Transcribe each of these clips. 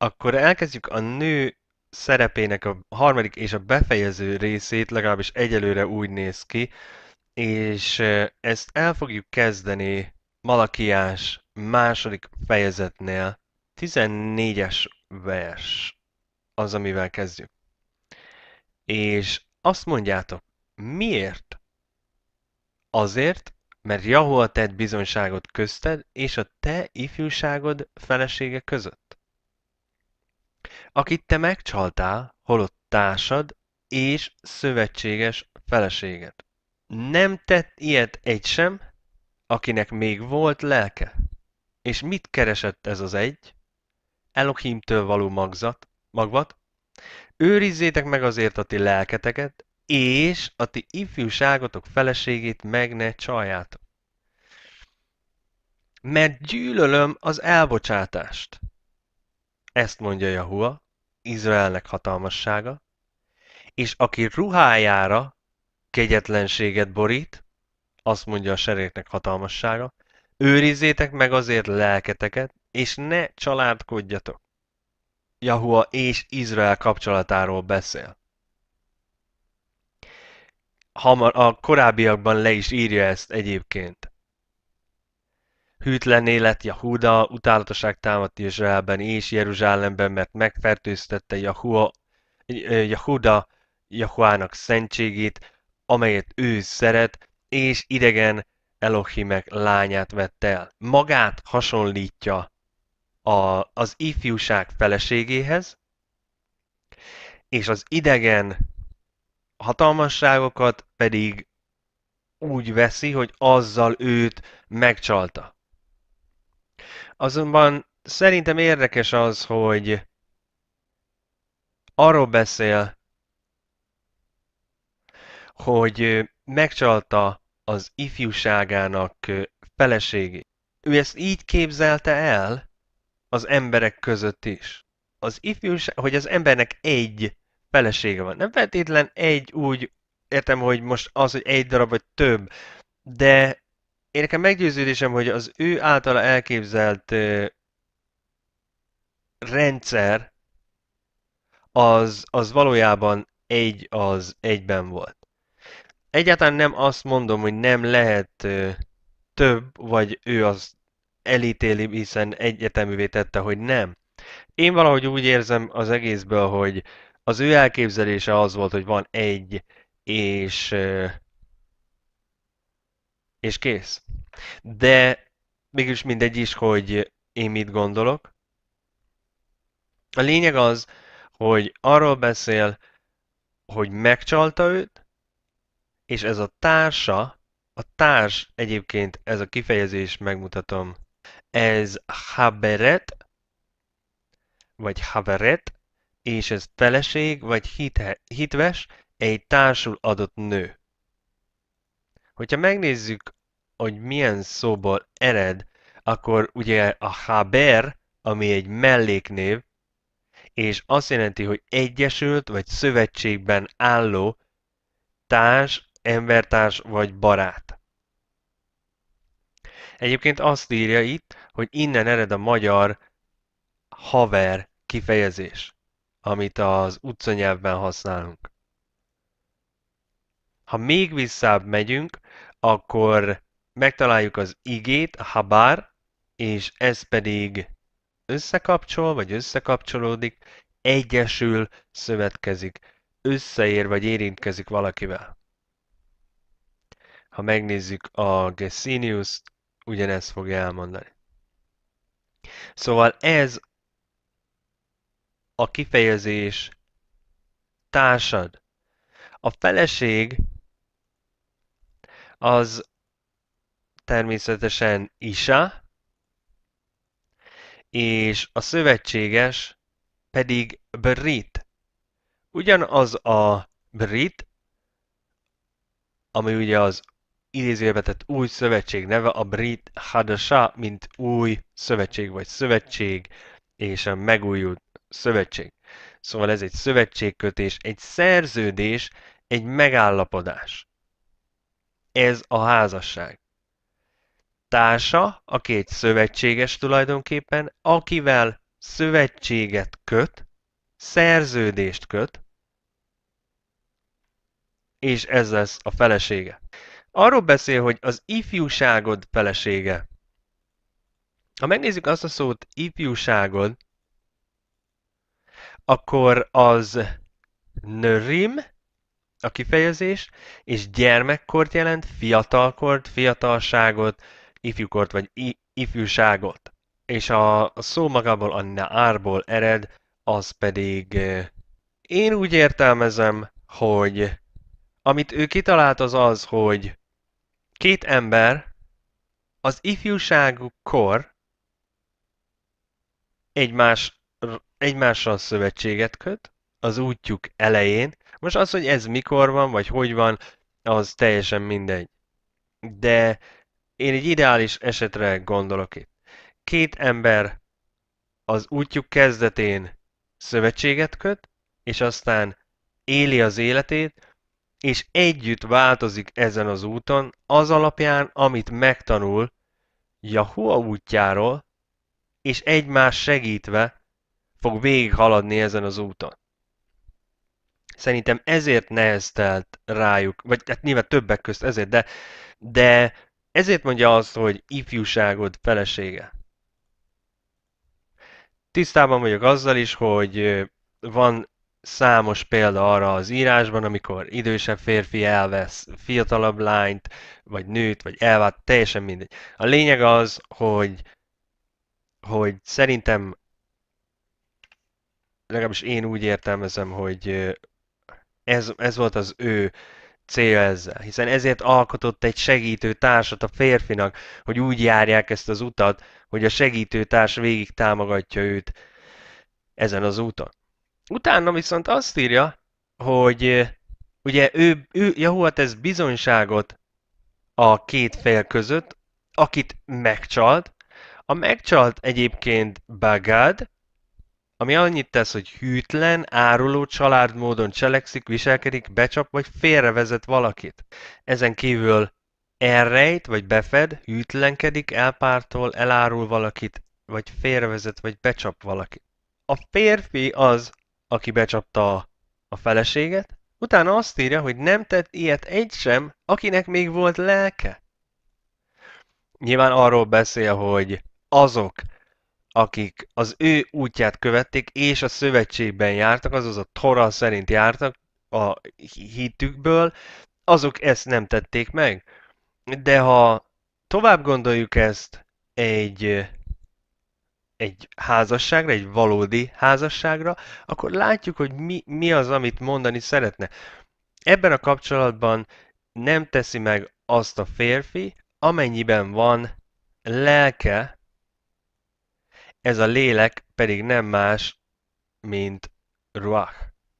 Akkor elkezdjük a nő szerepének a harmadik és a befejező részét, legalábbis egyelőre úgy néz ki, és eh, ezt el fogjuk kezdeni Malakiás második fejezetnél 14-es vers az, amivel kezdjük. És azt mondjátok, miért? Azért, mert Jahua tett bizonyságot közted és a te ifjúságod felesége között. Akit te megcsaltál, holott társad és szövetséges feleséged. Nem tett ilyet egy sem, akinek még volt lelke. És mit keresett ez az egy? Elohimtől való magzat, magvat, őrizzétek meg azért a ti lelketeket, és a ti ifjúságotok feleségét meg ne csaljátok. Mert gyűlölöm az elbocsátást. Ezt mondja Jahua, Izraelnek hatalmassága, és aki ruhájára kegyetlenséget borít, azt mondja a seréknek hatalmassága, őrizzétek meg azért lelketeket, és ne családkodjatok. Jahua és Izrael kapcsolatáról beszél. Hamar, a korábbiakban le is írja ezt egyébként. Hűtlen élet Jahuda, utálatoság támadt Izraelben és Jeruzsálemben, mert megfertőztette Jahua, Jahuda Jahuának szentségét, amelyet ő szeret, és idegen Elohimek lányát vett el. Magát hasonlítja a, az ifjúság feleségéhez, és az idegen hatalmasságokat pedig úgy veszi, hogy azzal őt megcsalta. Azonban szerintem érdekes az, hogy arról beszél, hogy megcsalta az ifjúságának feleségét. Ő ezt így képzelte el az emberek között is. Az ifjúság, hogy az embernek egy felesége van. Nem feltétlen egy úgy, értem, hogy most az, hogy egy darab vagy több, de én nekem meggyőződésem, hogy az ő általa elképzelt rendszer az, az valójában egy az egyben volt egyáltalán nem azt mondom, hogy nem lehet ö, több, vagy ő az elítéli, hiszen egyeteművé tette, hogy nem. Én valahogy úgy érzem az egészből, hogy az ő elképzelése az volt, hogy van egy, és, ö, és kész. De mégis mindegy is, hogy én mit gondolok. A lényeg az, hogy arról beszél, hogy megcsalta őt, és ez a társa, a társ egyébként ez a kifejezés, megmutatom, ez haberet, vagy haveret, és ez feleség, vagy hithe, hitves, egy társul adott nő. Hogyha megnézzük, hogy milyen szóból ered, akkor ugye a haber, ami egy melléknév, és azt jelenti, hogy egyesült vagy szövetségben álló társ embertárs vagy barát. Egyébként azt írja itt, hogy innen ered a magyar haver kifejezés, amit az utcanyelvben használunk. Ha még visszább megyünk, akkor megtaláljuk az igét, a habár, és ez pedig összekapcsol, vagy összekapcsolódik, egyesül, szövetkezik, összeér, vagy érintkezik valakivel ha megnézzük a Gessinius, ugyanezt fogja elmondani. Szóval ez a kifejezés társad. A feleség az természetesen Isa, és a szövetséges pedig Brit. Ugyanaz a Brit, ami ugye az tett új szövetség neve a Brit Hadasa, mint új szövetség vagy szövetség, és a megújult szövetség. Szóval ez egy szövetségkötés, egy szerződés, egy megállapodás. Ez a házasság. Társa a két szövetséges tulajdonképpen, akivel szövetséget köt, szerződést köt, és ez lesz a felesége. Arról beszél, hogy az ifjúságod felesége. Ha megnézzük azt a szót ifjúságod, akkor az nörim, a kifejezés, és gyermekkort jelent, fiatalkort, fiatalságot, ifjúkort vagy ifjúságot. És a, szó magából a árból ered, az pedig én úgy értelmezem, hogy amit ő kitalált az az, hogy Két ember az kor egymás, egymással szövetséget köt az útjuk elején. Most az, hogy ez mikor van, vagy hogy van, az teljesen mindegy. De én egy ideális esetre gondolok itt. Két ember az útjuk kezdetén szövetséget köt, és aztán éli az életét, és együtt változik ezen az úton az alapján, amit megtanul Jahua útjáról, és egymás segítve fog végighaladni ezen az úton. Szerintem ezért neheztelt rájuk, vagy hát nyilván többek közt ezért, de, de ezért mondja azt, hogy ifjúságod felesége. Tisztában vagyok azzal is, hogy van számos példa arra az írásban, amikor idősebb férfi elvesz fiatalabb lányt, vagy nőt, vagy elvált, teljesen mindegy. A lényeg az, hogy, hogy szerintem legalábbis én úgy értelmezem, hogy ez, ez volt az ő cél ezzel, hiszen ezért alkotott egy segítő társat a férfinak, hogy úgy járják ezt az utat, hogy a segítő társ végig támogatja őt ezen az úton. Utána viszont azt írja, hogy ugye ő, ő Jehova tesz hát bizonyságot a két fél között, akit megcsalt. A megcsalt egyébként Bagad, ami annyit tesz, hogy hűtlen, áruló, családmódon módon cselekszik, viselkedik, becsap vagy félrevezet valakit. Ezen kívül elrejt vagy befed, hűtlenkedik, elpártol, elárul valakit, vagy félrevezet vagy becsap valakit. A férfi az, aki becsapta a feleséget, utána azt írja, hogy nem tett ilyet egy sem, akinek még volt lelke. Nyilván arról beszél, hogy azok, akik az ő útját követték, és a szövetségben jártak, azaz a Tora szerint jártak a hitükből, azok ezt nem tették meg. De ha tovább gondoljuk ezt egy egy házasságra, egy valódi házasságra, akkor látjuk, hogy mi, mi az, amit mondani szeretne. Ebben a kapcsolatban nem teszi meg azt a férfi, amennyiben van lelke, ez a lélek pedig nem más, mint ruach.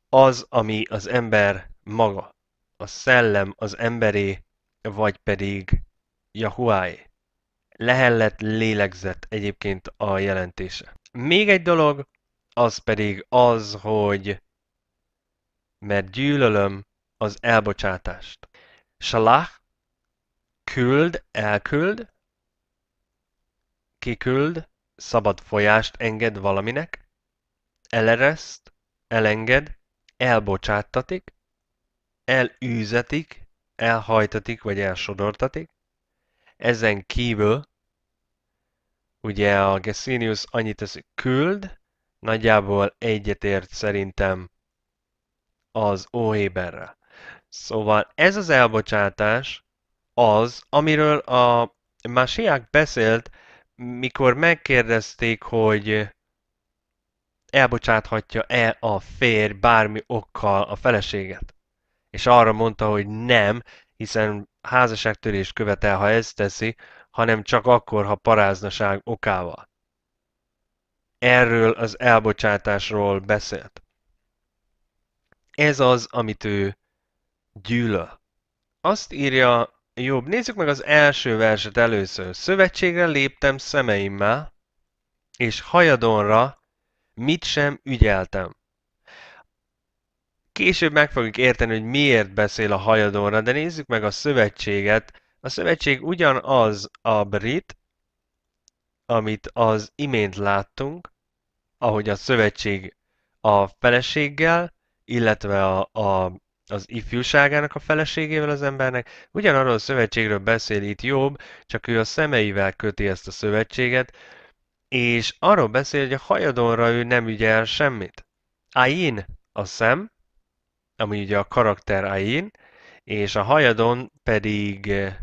Az, ami az ember maga, a szellem az emberé, vagy pedig Yahuai lehellett lélegzett egyébként a jelentése. Még egy dolog, az pedig az, hogy mert gyűlölöm az elbocsátást. Salah küld, elküld, kiküld, szabad folyást enged valaminek, elereszt, elenged, elbocsáttatik, elűzetik, elhajtatik vagy elsodortatik, ezen kívül ugye a Gesinius annyit tesz, küld, nagyjából egyetért szerintem az Oheberre. Szóval ez az elbocsátás az, amiről a Másiák beszélt, mikor megkérdezték, hogy elbocsáthatja-e a férj bármi okkal a feleséget. És arra mondta, hogy nem, hiszen házasságtörést követel, ha ezt teszi, hanem csak akkor, ha paráznaság okával. Erről az elbocsátásról beszélt. Ez az, amit ő gyűlöl. Azt írja jobb. Nézzük meg az első verset először. Szövetségre léptem szemeimmel, és hajadonra mit sem ügyeltem. Később meg fogjuk érteni, hogy miért beszél a hajadóra, de nézzük meg a szövetséget. A szövetség ugyanaz a brit, amit az imént láttunk, ahogy a szövetség a feleséggel, illetve a, a, az ifjúságának a feleségével az embernek. Ugyanarról a szövetségről beszél itt jobb, csak ő a szemeivel köti ezt a szövetséget, és arról beszél, hogy a hajadonra ő nem ügyel semmit. Ain a szem, ami ugye a karakter Ain, és a hajadon pedig eh,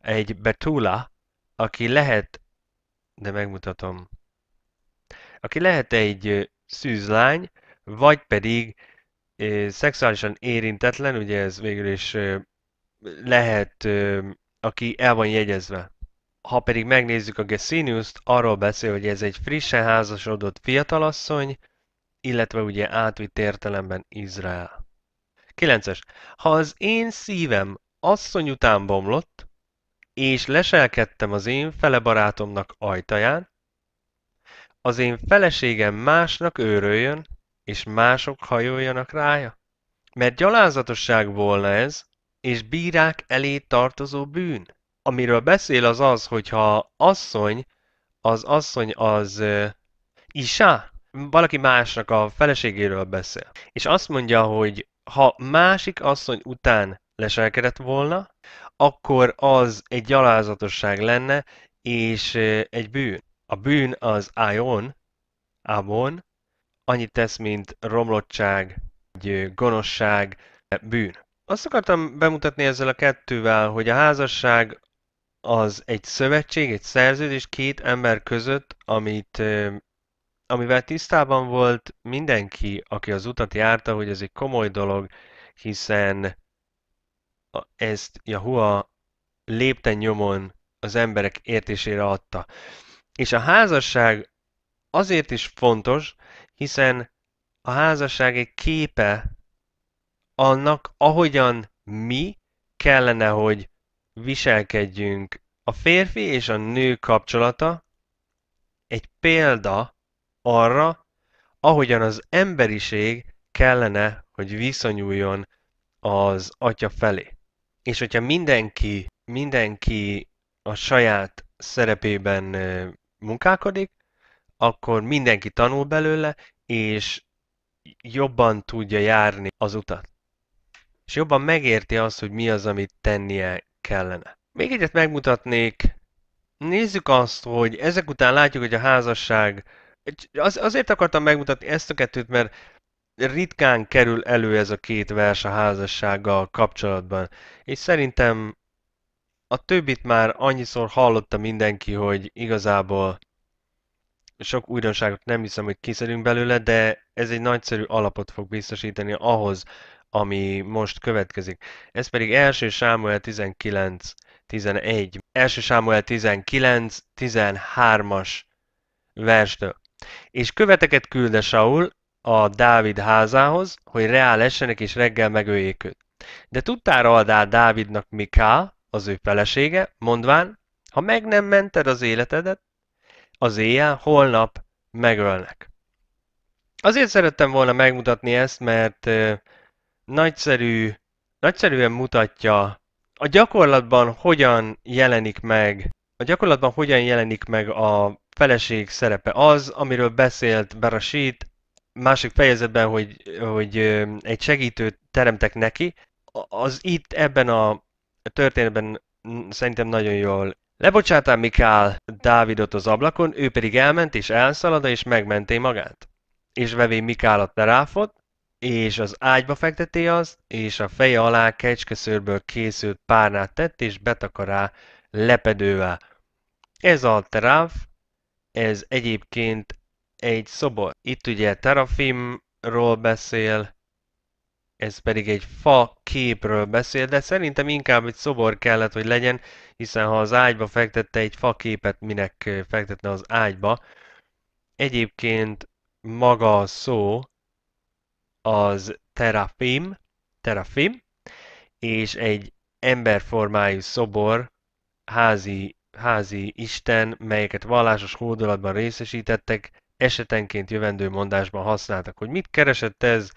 egy Betula, aki lehet, de megmutatom, aki lehet egy eh, szűzlány, vagy pedig eh, szexuálisan érintetlen, ugye ez végül is lehet, aki el van jegyezve. Ha pedig megnézzük a Gesinius-t, arról beszél, hogy ez egy frissen házasodott fiatalasszony, illetve ugye átvitt értelemben Izrael. 9 Ha az én szívem asszony után bomlott, és leselkedtem az én felebarátomnak ajtaján, az én feleségem másnak őröljön, és mások hajoljanak rája? Mert gyalázatosság volna ez, és bírák elé tartozó bűn. Amiről beszél az az, hogyha asszony, az asszony az uh, isá, valaki másnak a feleségéről beszél, és azt mondja, hogy ha másik asszony után leselkedett volna, akkor az egy gyalázatosság lenne, és egy bűn. A bűn az ájon, amon, annyit tesz, mint romlottság, egy gonoszság, e, bűn. Azt akartam bemutatni ezzel a kettővel, hogy a házasság az egy szövetség, egy szerződés két ember között, amit amivel tisztában volt mindenki, aki az utat járta, hogy ez egy komoly dolog, hiszen ezt Yahua lépten nyomon az emberek értésére adta. És a házasság azért is fontos, hiszen a házasság egy képe annak, ahogyan mi kellene, hogy viselkedjünk. A férfi és a nő kapcsolata egy példa arra, ahogyan az emberiség kellene, hogy viszonyuljon az atya felé. És hogyha mindenki, mindenki a saját szerepében munkálkodik, akkor mindenki tanul belőle, és jobban tudja járni az utat. És jobban megérti azt, hogy mi az, amit tennie kellene. Még egyet megmutatnék. Nézzük azt, hogy ezek után látjuk, hogy a házasság az, azért akartam megmutatni ezt a kettőt, mert ritkán kerül elő ez a két vers a házassággal kapcsolatban. És szerintem a többit már annyiszor hallotta mindenki, hogy igazából sok újdonságot nem hiszem, hogy kiszerünk belőle, de ez egy nagyszerű alapot fog biztosítani ahhoz, ami most következik. Ez pedig első Sámuel 19, 11. Első Sámuel 19, 13-as verstől. És követeket külde Saul a Dávid házához, hogy essenek és reggel megöljék őt. De tudtára adá Dávidnak Miká, az ő felesége, mondván, ha meg nem mented az életedet, az éjjel holnap megölnek. Azért szerettem volna megmutatni ezt, mert nagyszerű, nagyszerűen mutatja a gyakorlatban hogyan jelenik meg a gyakorlatban hogyan jelenik meg a feleség szerepe az, amiről beszélt Berasít másik fejezetben, hogy, hogy egy segítőt teremtek neki, az itt ebben a történetben szerintem nagyon jól Lebocsátál Mikál Dávidot az ablakon, ő pedig elment és elszalada és megmenté magát. És vevé Mikálat teráfot, és az ágyba fekteté azt, és a feje alá kecskeszőrből készült párnát tett, és betakará lepedővel. Ez a teráf ez egyébként egy szobor. Itt ugye terafimról beszél, ez pedig egy fa képről beszél, de szerintem inkább egy szobor kellett, hogy legyen, hiszen ha az ágyba fektette egy fa képet, minek fektetne az ágyba. Egyébként maga a szó az terafim, terafim, és egy emberformájú szobor házi házi isten, melyeket vallásos hódolatban részesítettek, esetenként jövendő mondásban használtak. Hogy mit keresett ez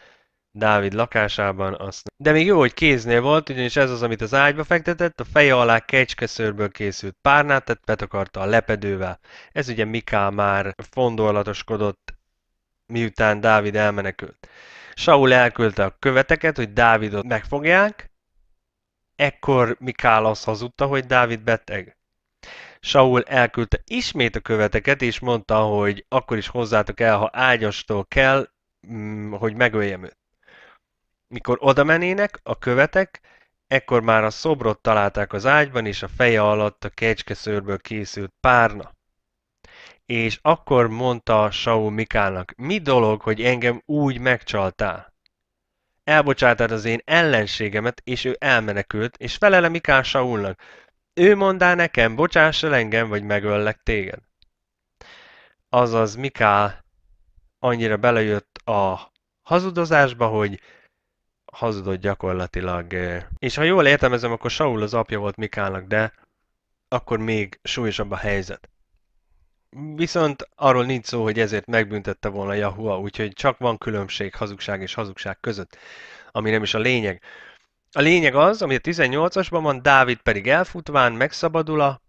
Dávid lakásában, azt De még jó, hogy kéznél volt, ugyanis ez az, amit az ágyba fektetett, a feje alá kecskeszörből készült párnát, tehát betakarta a lepedővel. Ez ugye Miká már fondorlatoskodott, miután Dávid elmenekült. Saul elküldte a követeket, hogy Dávidot megfogják, ekkor Mikál azt hazudta, hogy Dávid beteg. Saul elküldte ismét a követeket, és mondta, hogy akkor is hozzátok el, ha ágyastól kell, mm, hogy megöljem őt. Mikor odamenének a követek, ekkor már a szobrot találták az ágyban, és a feje alatt a kecskeszőrből készült párna. És akkor mondta Saul Mikának, mi dolog, hogy engem úgy megcsaltál? Elbocsátad az én ellenségemet, és ő elmenekült, és felele Mikán Saulnak, ő mondá nekem, bocsáss el engem, vagy megöllek téged. Azaz Mikál annyira belejött a hazudozásba, hogy hazudott gyakorlatilag. És ha jól értelmezem, akkor Saul az apja volt Mikálnak, de akkor még súlyosabb a helyzet. Viszont arról nincs szó, hogy ezért megbüntette volna Yahua, úgyhogy csak van különbség hazugság és hazugság között, ami nem is a lényeg. A lényeg az, ami a 18-asban van, Dávid pedig elfutván, megszabadul a,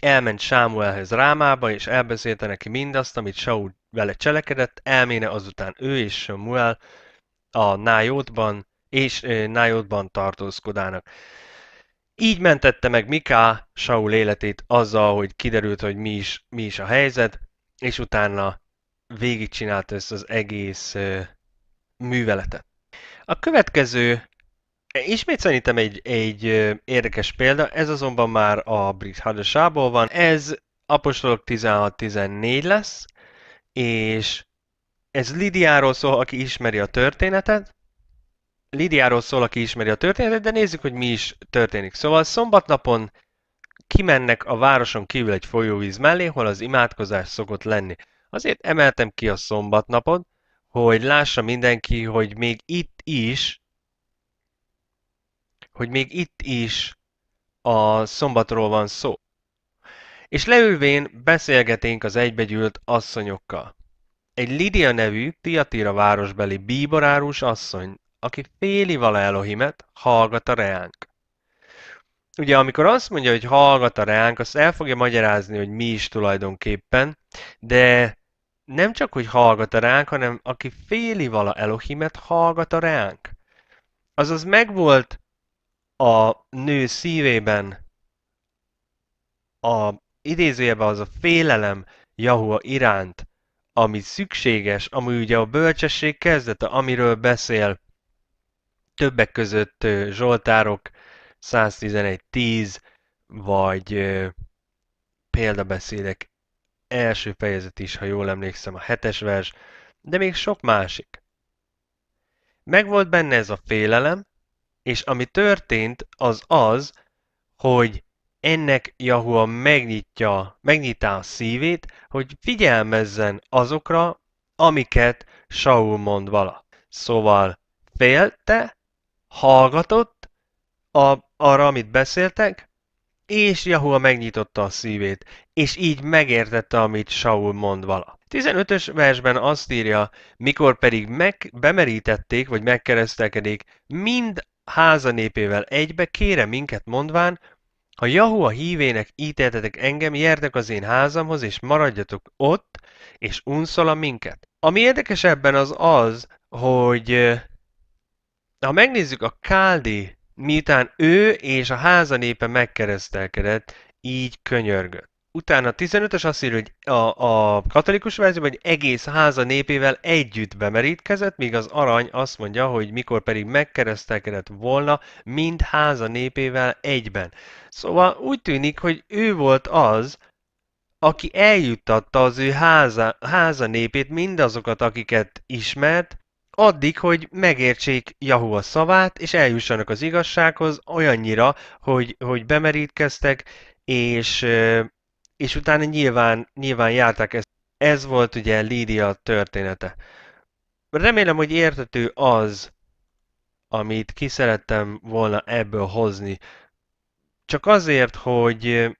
elment Sámuelhez Rámába, és elbeszélte neki mindazt, amit Saul vele cselekedett, elméne azután ő és Samuel a Nájótban és e, Nájótban tartózkodának. Így mentette meg Miká Saul életét azzal, hogy kiderült, hogy mi is, mi is a helyzet, és utána végigcsinálta ezt az egész e, műveletet. A következő Ismét szerintem egy, egy érdekes példa, ez azonban már a brit hadasából van. Ez apostolok 16-14 lesz, és ez Lidiáról szól, aki ismeri a történetet. Lidiáról szól, aki ismeri a történetet, de nézzük, hogy mi is történik. Szóval szombatnapon kimennek a városon kívül egy folyóvíz mellé, hol az imádkozás szokott lenni. Azért emeltem ki a szombatnapot, hogy lássa mindenki, hogy még itt is hogy még itt is a szombatról van szó. És leülvén beszélgeténk az egybegyűlt asszonyokkal. Egy Lidia nevű Tiatira városbeli bíborárus asszony, aki féli vala Elohimet, hallgat a reánk. Ugye, amikor azt mondja, hogy hallgat a reánk, azt el fogja magyarázni, hogy mi is tulajdonképpen, de nem csak, hogy hallgat a reánk, hanem aki féli vala Elohimet, hallgat a reánk. Azaz megvolt a nő szívében a idézőjebe az a félelem Jahua iránt, ami szükséges, ami ugye a bölcsesség kezdete, amiről beszél többek között Zsoltárok 111.10, vagy példabeszédek első fejezet is, ha jól emlékszem, a hetes vers, de még sok másik. Megvolt benne ez a félelem, és ami történt, az az, hogy ennek Jahua megnyitja, megnyitá a szívét, hogy figyelmezzen azokra, amiket Saul mond vala. Szóval félte, hallgatott a, arra, amit beszéltek, és Jahua megnyitotta a szívét, és így megértette, amit Saul mond vala. 15-ös versben azt írja, mikor pedig meg, bemerítették, vagy megkeresztelkedik mind háza népével egybe kére minket mondván, ha a hívének ítéltetek engem, jertek az én házamhoz, és maradjatok ott, és unszola minket. Ami érdekes ebben az az, hogy ha megnézzük a Káldi, miután ő és a háza népe megkeresztelkedett, így könyörgött utána 15-ös azt írja, hogy a, a katolikus verzióban, egy egész háza népével együtt bemerítkezett, míg az arany azt mondja, hogy mikor pedig megkeresztelkedett volna, mind háza népével egyben. Szóval úgy tűnik, hogy ő volt az, aki eljuttatta az ő háza, háza népét, mindazokat, akiket ismert, addig, hogy megértsék a szavát, és eljussanak az igazsághoz olyannyira, hogy, hogy bemerítkeztek, és és utána nyilván, nyilván járták ezt. Ez volt ugye Lídia története. Remélem, hogy értető az, amit ki szerettem volna ebből hozni. Csak azért, hogy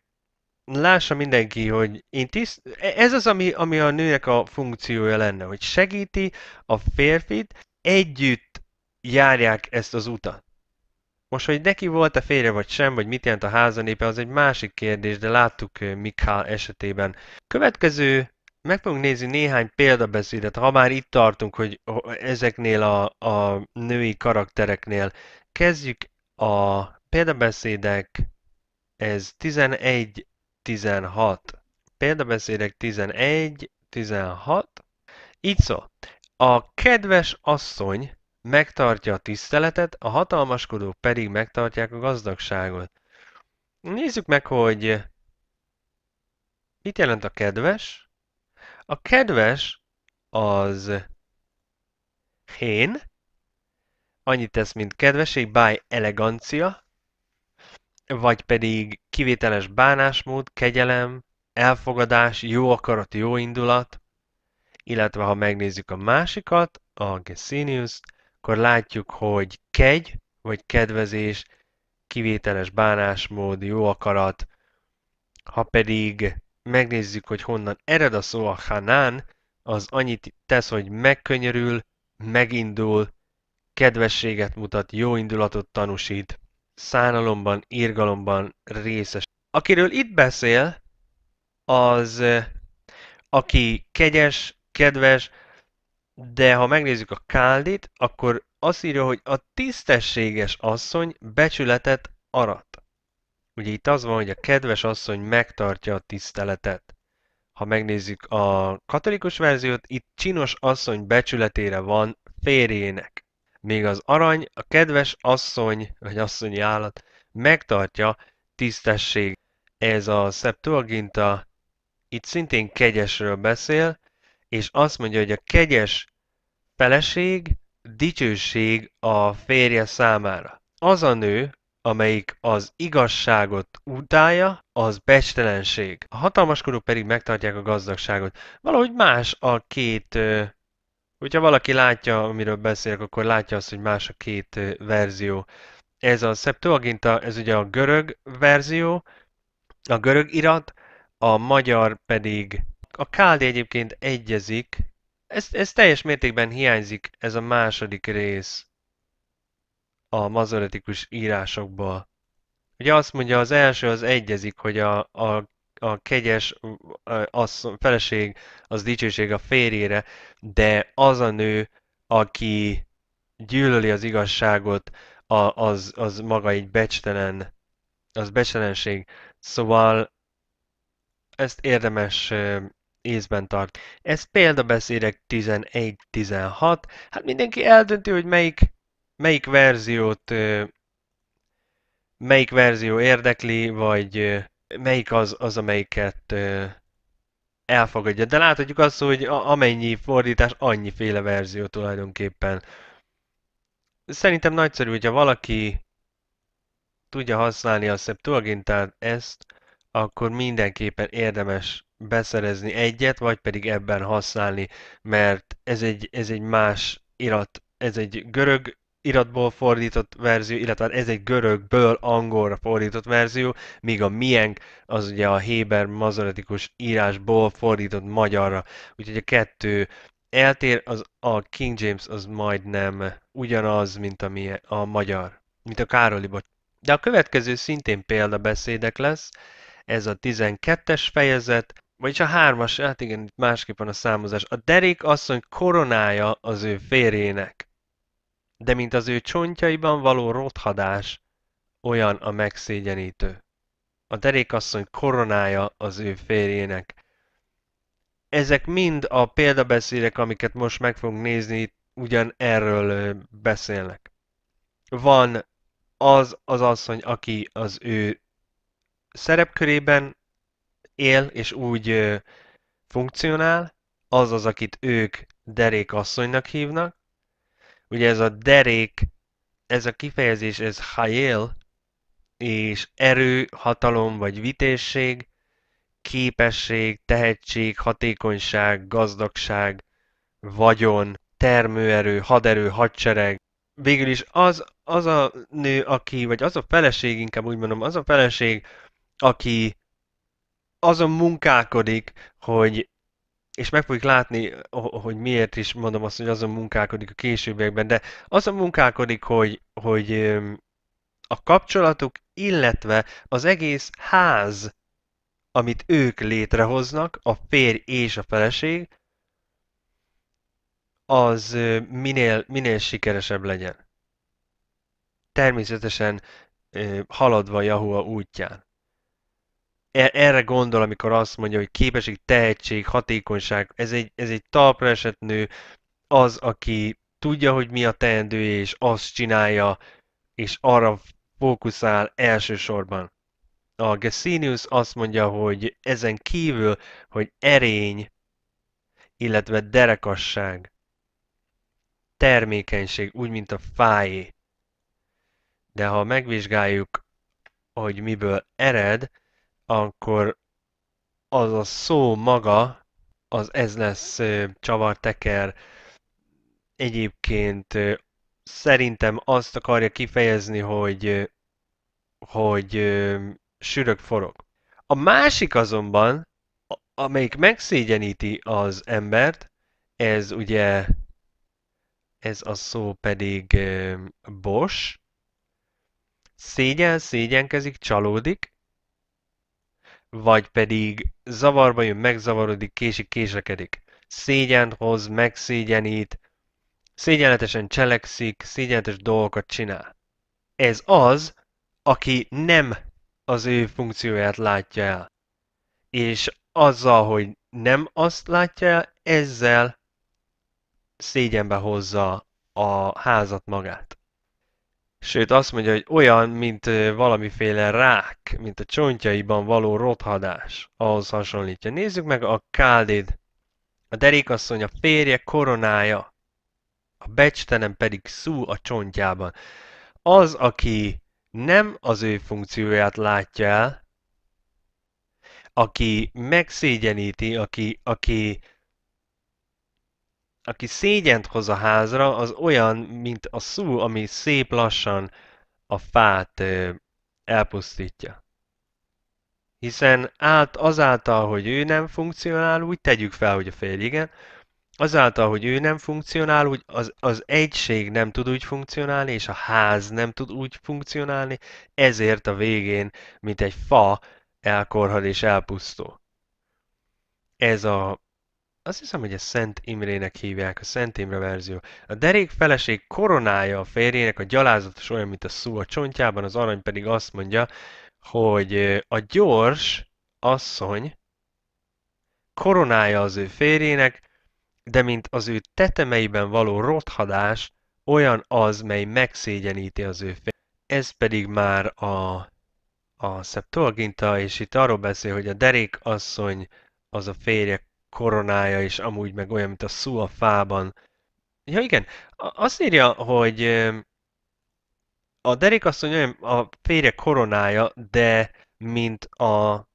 lássa mindenki, hogy én tiszt... E, ez az, ami, ami a nőnek a funkciója lenne, hogy segíti a férfit, együtt járják ezt az utat. Most, hogy neki volt a férje vagy sem, vagy mit jelent a házanépe, az egy másik kérdés, de láttuk Mikhail esetében. Következő, meg fogunk nézni néhány példabeszédet, ha már itt tartunk, hogy ezeknél a, a női karaktereknél. Kezdjük a példabeszédek, ez 11-16. Példabeszédek 11-16. Így szó. A kedves asszony megtartja a tiszteletet, a hatalmaskodók pedig megtartják a gazdagságot. Nézzük meg, hogy mit jelent a kedves. A kedves az hén, annyit tesz, mint kedvesség, by elegancia, vagy pedig kivételes bánásmód, kegyelem, elfogadás, jó akarat, jó indulat, illetve ha megnézzük a másikat, a Gesinius, akkor látjuk, hogy kegy, vagy kedvezés, kivételes bánásmód, jó akarat. Ha pedig megnézzük, hogy honnan ered a szó a hanán, az annyit tesz, hogy megkönnyörül, megindul, kedvességet mutat, jó indulatot tanúsít, szánalomban, írgalomban részes. Akiről itt beszél, az aki kegyes, kedves, de ha megnézzük a Káldit, akkor azt írja, hogy a tisztességes asszony becsületet arat. Ugye itt az van, hogy a kedves asszony megtartja a tiszteletet. Ha megnézzük a katolikus verziót, itt csinos asszony becsületére van férjének. Még az arany, a kedves asszony, vagy asszonyi állat megtartja tisztesség. Ez a Septuaginta itt szintén kegyesről beszél, és azt mondja, hogy a kegyes feleség dicsőség a férje számára. Az a nő, amelyik az igazságot utálja, az becstelenség. A hatalmaskorúk pedig megtartják a gazdagságot. Valahogy más a két... Hogyha valaki látja, amiről beszélek, akkor látja azt, hogy más a két verzió. Ez a Septuaginta, ez ugye a görög verzió, a görög irat, a magyar pedig a KD egyébként egyezik, ez, ez teljes mértékben hiányzik ez a második rész a mazoretikus írásokból. Ugye azt mondja, az első az egyezik, hogy a, a, a kegyes az, a feleség az dicsőség a férjére, de az a nő, aki gyűlöli az igazságot, a, az, az maga egy becstelen, az becstelenség. Szóval ezt érdemes észben tart. Ez példabeszédek 11-16, hát mindenki eldönti, hogy melyik, melyik verziót melyik verzió érdekli, vagy melyik az, az amelyiket elfogadja. De láthatjuk azt, hogy amennyi fordítás, annyiféle verzió tulajdonképpen. Szerintem nagyszerű, hogyha valaki tudja használni a Septuagintát, ezt, akkor mindenképpen érdemes beszerezni egyet, vagy pedig ebben használni, mert ez egy, ez egy más irat, ez egy görög iratból fordított verzió, illetve hát ez egy görögből angolra fordított verzió, míg a miénk az ugye a héber mazoretikus írásból fordított magyarra. Úgyhogy a kettő eltér, az, a King James az majdnem ugyanaz, mint a, mi, a magyar, mint a Károli, bocs. De a következő szintén példabeszédek lesz, ez a 12-es fejezet, vagyis a hármas, hát igen, itt van a számozás. A derék asszony koronája az ő férjének. De mint az ő csontjaiban való rothadás, olyan a megszégyenítő. A derék asszony koronája az ő férjének. Ezek mind a példabeszédek, amiket most meg fogunk nézni, ugyan erről beszélnek. Van az az asszony, aki az ő szerepkörében él és úgy ö, funkcionál, az az, akit ők derék asszonynak hívnak. Ugye ez a derék, ez a kifejezés, ez hajél, és erő, hatalom vagy vitésség, képesség, tehetség, hatékonyság, gazdagság, vagyon, termőerő, haderő, hadsereg. Végül is az, az a nő, aki, vagy az a feleség, inkább úgy mondom, az a feleség, aki azon munkálkodik, hogy és meg fogjuk látni, hogy miért is mondom azt, hogy azon munkálkodik a későbbiekben, de azon munkálkodik, hogy, hogy a kapcsolatuk, illetve az egész ház, amit ők létrehoznak, a férj és a feleség, az minél, minél sikeresebb legyen. Természetesen haladva Jahua útján. E-, erre gondol, amikor azt mondja, hogy képesség, tehetség, hatékonyság, ez egy, ez egy talpra esett nő, az, aki tudja, hogy mi a teendője, és azt csinálja, és arra fókuszál elsősorban. A Gessinius azt mondja, hogy ezen kívül, hogy erény, illetve derekasság, termékenység, úgy, mint a fájé. De ha megvizsgáljuk, hogy miből ered, akkor az a szó maga, az ez lesz csavar, teker, egyébként szerintem azt akarja kifejezni, hogy, hogy sűrök forog. A másik azonban, amelyik megszégyeníti az embert, ez ugye, ez a szó pedig bos, szégyen, szégyenkezik, csalódik, vagy pedig zavarba jön, megzavarodik, késik, késlekedik. Szégyent hoz, megszégyenít, szégyenletesen cselekszik, szégyenletes dolgokat csinál. Ez az, aki nem az ő funkcióját látja el. És azzal, hogy nem azt látja el, ezzel szégyenbe hozza a házat magát. Sőt, azt mondja, hogy olyan, mint valamiféle rák, mint a csontjaiban való rothadás. Ahhoz hasonlítja. Nézzük meg a Káldéd. A derékasszony a férje koronája, a becstenem pedig szú a csontjában. Az, aki nem az ő funkcióját látja el, aki megszégyeníti, aki, aki aki szégyent hoz a házra, az olyan, mint a szú, ami szép lassan a fát elpusztítja. Hiszen át azáltal, hogy ő nem funkcionál úgy, tegyük fel, hogy a férj igen, azáltal, hogy ő nem funkcionál úgy, az, az egység nem tud úgy funkcionálni, és a ház nem tud úgy funkcionálni, ezért a végén, mint egy fa, elkorhad és elpusztul. Ez a azt hiszem, hogy ezt Szent Imrének hívják, a Szent Imre verzió. A derék feleség koronája a férjének, a gyalázatos olyan, mint a szó a csontjában, az arany pedig azt mondja, hogy a gyors asszony koronája az ő férjének, de mint az ő tetemeiben való rothadás, olyan az, mely megszégyeníti az ő férjét. Ez pedig már a, a Septuaginta, és itt arról beszél, hogy a derék asszony az a férje koronája is amúgy meg olyan, mint a szú a fában. Ja igen, azt írja, hogy a derékasszony olyan a férje koronája, de mint a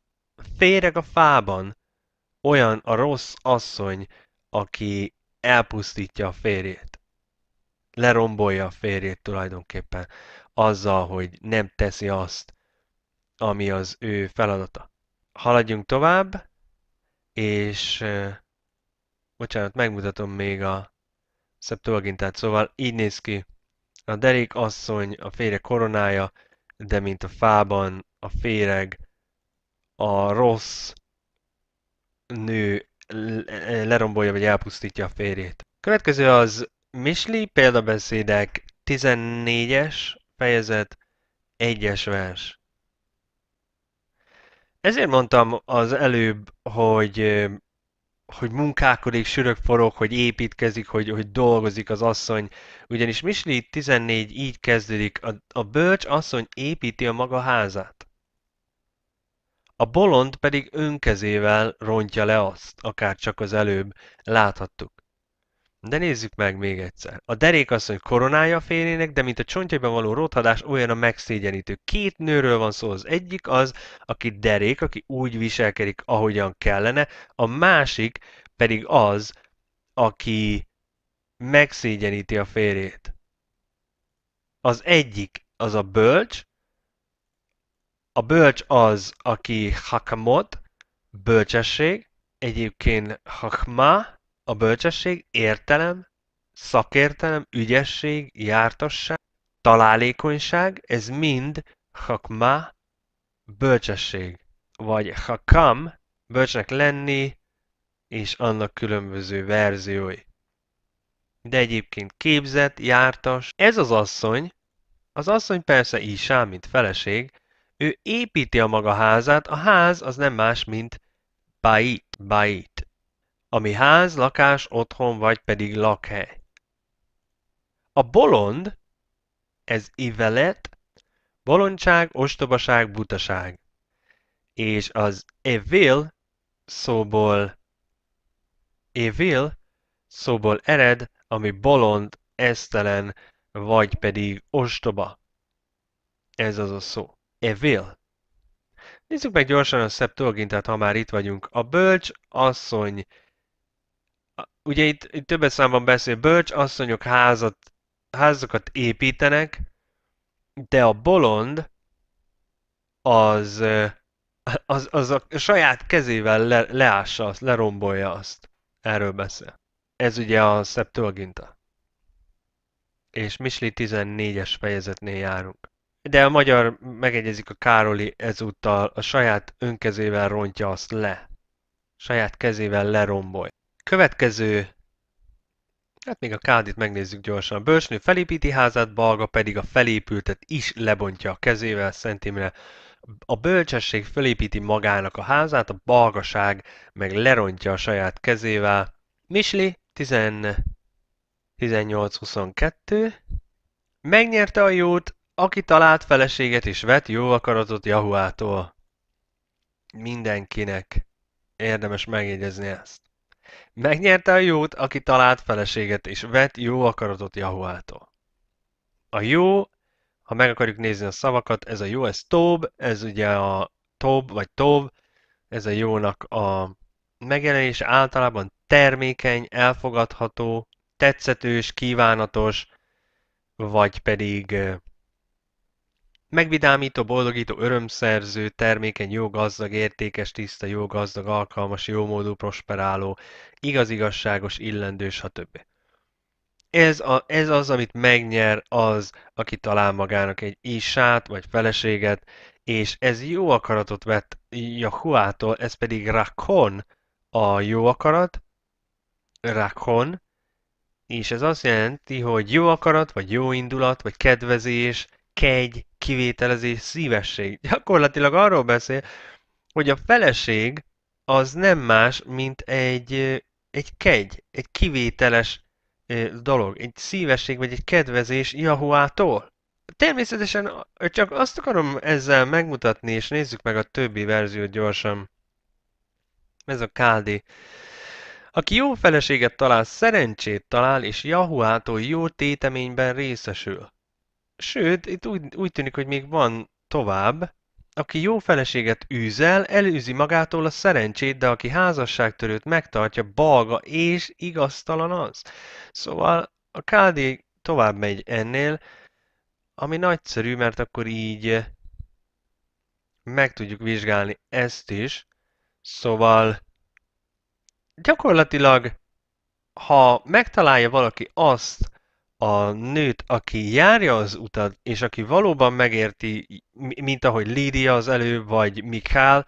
féreg a fában, olyan a rossz asszony, aki elpusztítja a férjét. Lerombolja a férjét tulajdonképpen azzal, hogy nem teszi azt, ami az ő feladata. Haladjunk tovább és bocsánat, megmutatom még a szeptuagintát, szóval így néz ki a derék asszony, a féreg koronája, de mint a fában a féreg, a rossz nő lerombolja vagy elpusztítja a férjét. Következő az Misli példabeszédek 14-es fejezet 1-es vers. Ezért mondtam az előbb, hogy, hogy munkálkodik, forog, hogy építkezik, hogy, hogy dolgozik az asszony. Ugyanis Misli 14 így kezdődik, a, a bölcs asszony építi a maga házát. A bolond pedig önkezével rontja le azt, akár csak az előbb láthattuk. De nézzük meg még egyszer. A derék azt mondja, koronája férjének, de mint a csontjaiban való rothadás olyan a megszégyenítő. Két nőről van szó, az egyik az, aki derék, aki úgy viselkedik, ahogyan kellene, a másik pedig az, aki megszégyeníti a férjét. Az egyik az a bölcs, a bölcs az, aki hakamot, bölcsesség, egyébként hakma, a bölcsesség értelem, szakértelem, ügyesség, jártasság, találékonyság, ez mind hakma, bölcsesség, vagy hakam, bölcsnek lenni, és annak különböző verziói. De egyébként képzett, jártas. Ez az asszony, az asszony persze Isá, mint feleség, ő építi a maga házát, a ház az nem más, mint bait, bait ami ház, lakás, otthon vagy pedig lakhely. A bolond, ez ivelet, bolondság, ostobaság, butaság. És az evil szóból evil szóból ered, ami bolond, esztelen, vagy pedig ostoba. Ez az a szó. Evil. Nézzük meg gyorsan a Septuagintát, ha már itt vagyunk. A bölcs asszony ugye itt, itt többet számban beszél Bölcs, asszonyok házat, házakat építenek, de a bolond az, az, az a saját kezével le, leássa azt, lerombolja azt. Erről beszél. Ez ugye a Septuaginta. És Misli 14-es fejezetnél járunk. De a magyar megegyezik a Károli ezúttal, a saját önkezével rontja azt le. Saját kezével lerombolja következő... Hát még a Kádit megnézzük gyorsan. Bölcsnő felépíti házát, Balga pedig a felépültet is lebontja a kezével, Imre. A bölcsesség felépíti magának a házát, a balgaság meg lerontja a saját kezével. Misli 18-22. Megnyerte a jót, aki talált feleséget is vett jó akaratot Jahuától. Mindenkinek érdemes megjegyezni ezt. Megnyerte a jót, aki talált feleséget, és vett jó akaratot Jahuától. A jó, ha meg akarjuk nézni a szavakat, ez a jó, ez tób, ez ugye a tób, vagy tób, ez a jónak a megjelenés általában termékeny, elfogadható, tetszetős, kívánatos, vagy pedig Megvidámító, boldogító, örömszerző, termékeny, jó gazdag, értékes, tiszta, jó gazdag, alkalmas, módú, prosperáló, igaz, igazságos, illendő, stb. Ez, a, ez az, amit megnyer az, aki talál magának egy isát vagy feleséget, és ez jó akaratot vett Jahuától, ez pedig Rakon a jó akarat, Rakon, és ez azt jelenti, hogy jó akarat, vagy jó indulat, vagy kedvezés, kegy, kivételezi szívesség. Gyakorlatilag arról beszél, hogy a feleség az nem más, mint egy, egy kegy, egy kivételes dolog, egy szívesség vagy egy kedvezés Jahuától. Természetesen csak azt akarom ezzel megmutatni, és nézzük meg a többi verziót gyorsan. Ez a Káldi. Aki jó feleséget talál, szerencsét talál, és Jahuától jó téteményben részesül. Sőt, itt úgy, úgy tűnik, hogy még van tovább, aki jó feleséget űzel, elűzi magától a szerencsét, de aki házasságtörőt megtartja, balga és igaztalan az. Szóval a KD tovább megy ennél, ami nagyszerű, mert akkor így eh, meg tudjuk vizsgálni ezt is. Szóval gyakorlatilag, ha megtalálja valaki azt, a nőt, aki járja az utat, és aki valóban megérti, mint ahogy Lídia az elő, vagy Mikál,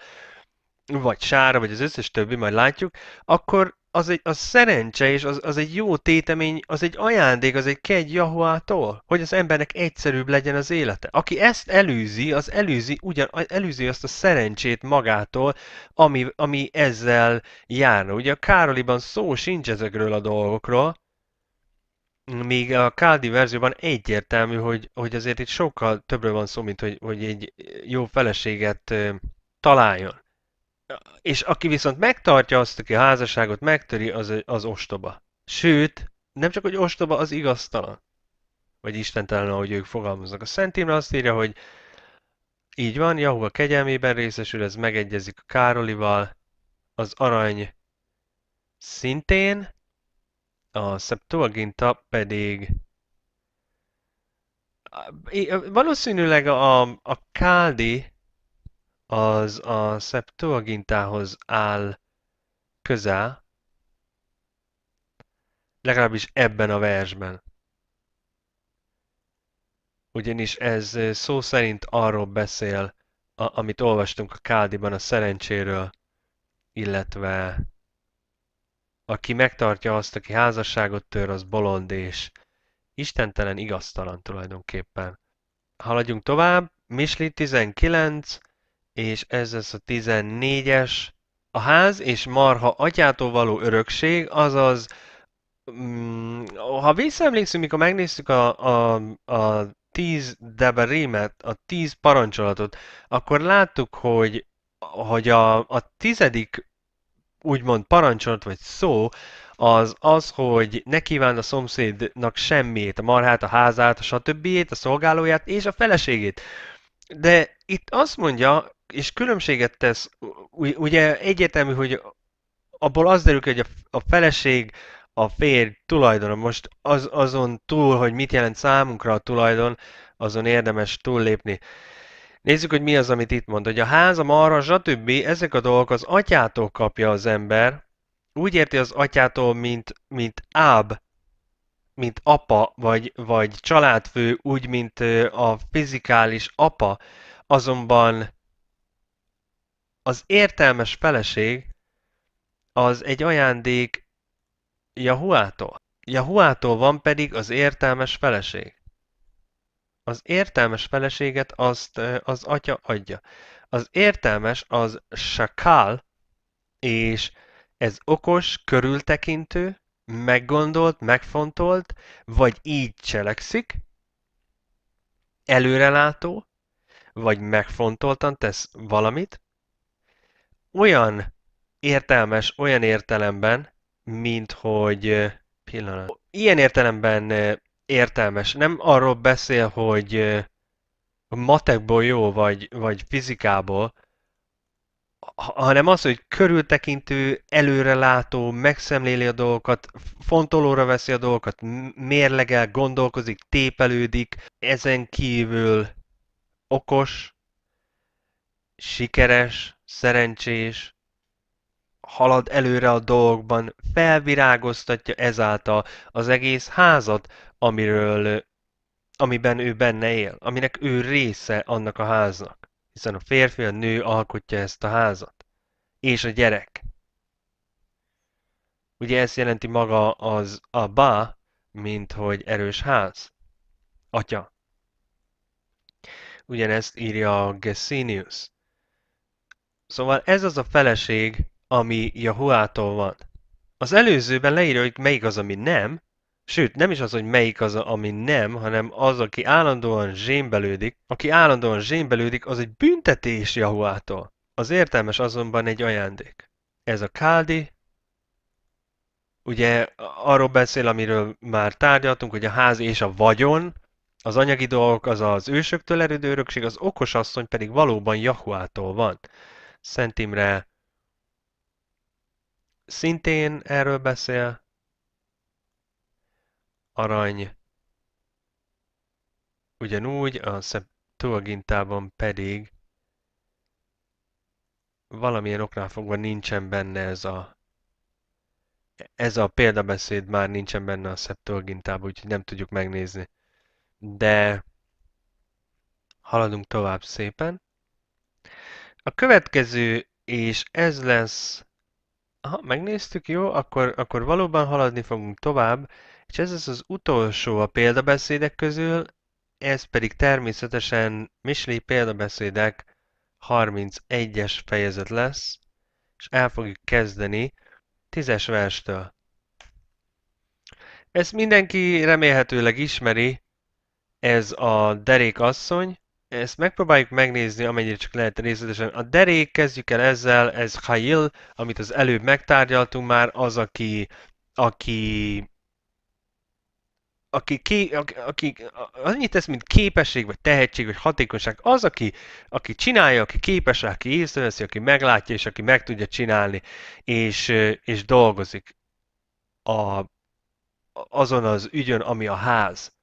vagy Sára, vagy az összes többi, majd látjuk, akkor az egy az szerencse, és az, az egy jó tétemény, az egy ajándék, az egy kegy Jahuától, hogy az embernek egyszerűbb legyen az élete. Aki ezt előzi, az előzi, ugyan, előzi azt a szerencsét magától, ami, ami ezzel járna. Ugye a Károliban szó sincs ezekről a dolgokról, Míg a Káldi verzióban egyértelmű, hogy, hogy azért itt sokkal többről van szó, mint hogy, hogy egy jó feleséget találjon. És aki viszont megtartja azt, aki a házasságot megtöri, az, az ostoba. Sőt, nem csak, hogy ostoba, az igaztalan. Vagy istentelen, ahogy ők fogalmaznak. A Szent Imre azt írja, hogy így van, a kegyelmében részesül, ez megegyezik a Károlival, az arany szintén, a Septuaginta pedig valószínűleg a, a Káldi az a Septuagintához áll közel, legalábbis ebben a versben. Ugyanis ez szó szerint arról beszél, a, amit olvastunk a Káldiban a szerencséről, illetve aki megtartja azt, aki házasságot tör, az bolond és istentelen, igaztalan tulajdonképpen. Haladjunk tovább, Misli 19, és ez lesz a 14-es. A ház és marha atyától való örökség, azaz, mm, ha visszaemlékszünk, mikor megnéztük a, a, a 10 deberémet, a 10 parancsolatot, akkor láttuk, hogy hogy a, a tizedik úgymond parancsolt vagy szó, az az, hogy ne kíván a szomszédnak semmit, a marhát, a házát, a stb., a szolgálóját és a feleségét. De itt azt mondja, és különbséget tesz, ugye egyetemű, hogy abból az derül hogy a feleség a férj tulajdona. Most az, azon túl, hogy mit jelent számunkra a tulajdon, azon érdemes túllépni. Nézzük, hogy mi az, amit itt mond, hogy a ház, házam a stb. ezek a dolgok az atyától kapja az ember, úgy érti az atyától, mint, mint áb, mint apa, vagy, vagy családfő, úgy, mint a fizikális apa, azonban az értelmes feleség az egy ajándék Jahuától. Jahuától van pedig az értelmes feleség. Az értelmes feleséget azt az atya adja. Az értelmes az sakál, és ez okos, körültekintő, meggondolt, megfontolt, vagy így cselekszik, előrelátó, vagy megfontoltan tesz valamit, olyan értelmes, olyan értelemben, mint hogy pillanat. Ilyen értelemben értelmes. Nem arról beszél, hogy matekból jó, vagy, vagy fizikából, hanem az, hogy körültekintő, előrelátó, megszemléli a dolgokat, fontolóra veszi a dolgokat, mérlegel, gondolkozik, tépelődik, ezen kívül okos, sikeres, szerencsés, halad előre a dolgokban, felvirágoztatja ezáltal az egész házat, amiről, amiben ő benne él, aminek ő része annak a háznak. Hiszen a férfi, a nő alkotja ezt a házat. És a gyerek. Ugye ezt jelenti maga az a ba, mint hogy erős ház. Atya. Ugyanezt írja a Gessinius. Szóval ez az a feleség, ami Jahuától van. Az előzőben leírja, hogy melyik az, ami nem, Sőt, nem is az, hogy melyik az, ami nem, hanem az, aki állandóan zsémbelődik. Aki állandóan zsémbelődik, az egy büntetés Jahuától. Az értelmes azonban egy ajándék. Ez a káldi, ugye arról beszél, amiről már tárgyaltunk, hogy a ház és a vagyon, az anyagi dolgok az az ősöktől eredő örökség, az okos asszony pedig valóban Jahuától van. Szent Imre szintén erről beszél, arany, ugyanúgy a szeptuagintában pedig valamilyen oknál fogva nincsen benne ez a ez a példabeszéd már nincsen benne a szeptuagintában, úgyhogy nem tudjuk megnézni. De haladunk tovább szépen. A következő, és ez lesz... Ha megnéztük, jó, akkor, akkor valóban haladni fogunk tovább, és ez az, az utolsó a példabeszédek közül, ez pedig természetesen Misli példabeszédek 31-es fejezet lesz, és el fogjuk kezdeni 10-es verstől. Ezt mindenki remélhetőleg ismeri, ez a derék asszony. Ezt megpróbáljuk megnézni, amennyire csak lehet részletesen. A derék, kezdjük el ezzel, ez Khail, amit az előbb megtárgyaltunk már, az, aki, aki aki, ké, aki annyit tesz, mint képesség, vagy tehetség, vagy hatékonyság, az, aki, aki csinálja, aki képes, aki észreveszi, aki meglátja, és aki meg tudja csinálni, és, és dolgozik a, azon az ügyön, ami a ház.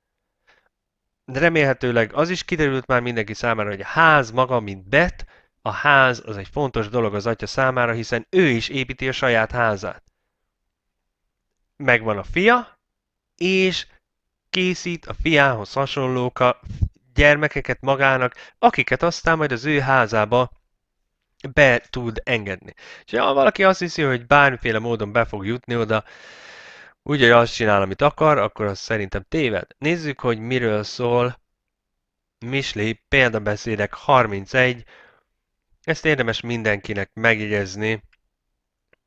De remélhetőleg az is kiderült már mindenki számára, hogy a ház maga, mint bet, a ház az egy fontos dolog az atya számára, hiszen ő is építi a saját házát. Megvan a fia, és készít a fiához hasonlóka gyermekeket magának, akiket aztán majd az ő házába be tud engedni. És ha valaki azt hiszi, hogy bármiféle módon be fog jutni oda, úgy, hogy azt csinál, amit akar, akkor az szerintem téved. Nézzük, hogy miről szól Misli példabeszédek 31. Ezt érdemes mindenkinek megjegyezni,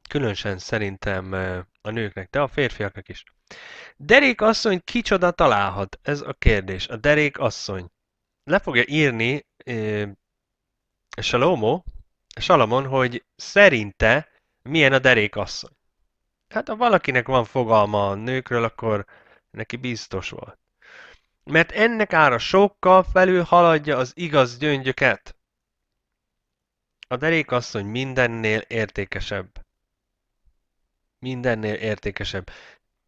különösen szerintem eh, a nőknek, de a férfiaknak is. Derék asszony kicsoda találhat? Ez a kérdés. A derék asszony. Le fogja írni eh, Salomo, Salomon, hogy szerinte milyen a derék asszony. Hát ha valakinek van fogalma a nőkről, akkor neki biztos volt. Mert ennek ára sokkal felül haladja az igaz gyöngyöket. A derékasszony mindennél értékesebb mindennél értékesebb.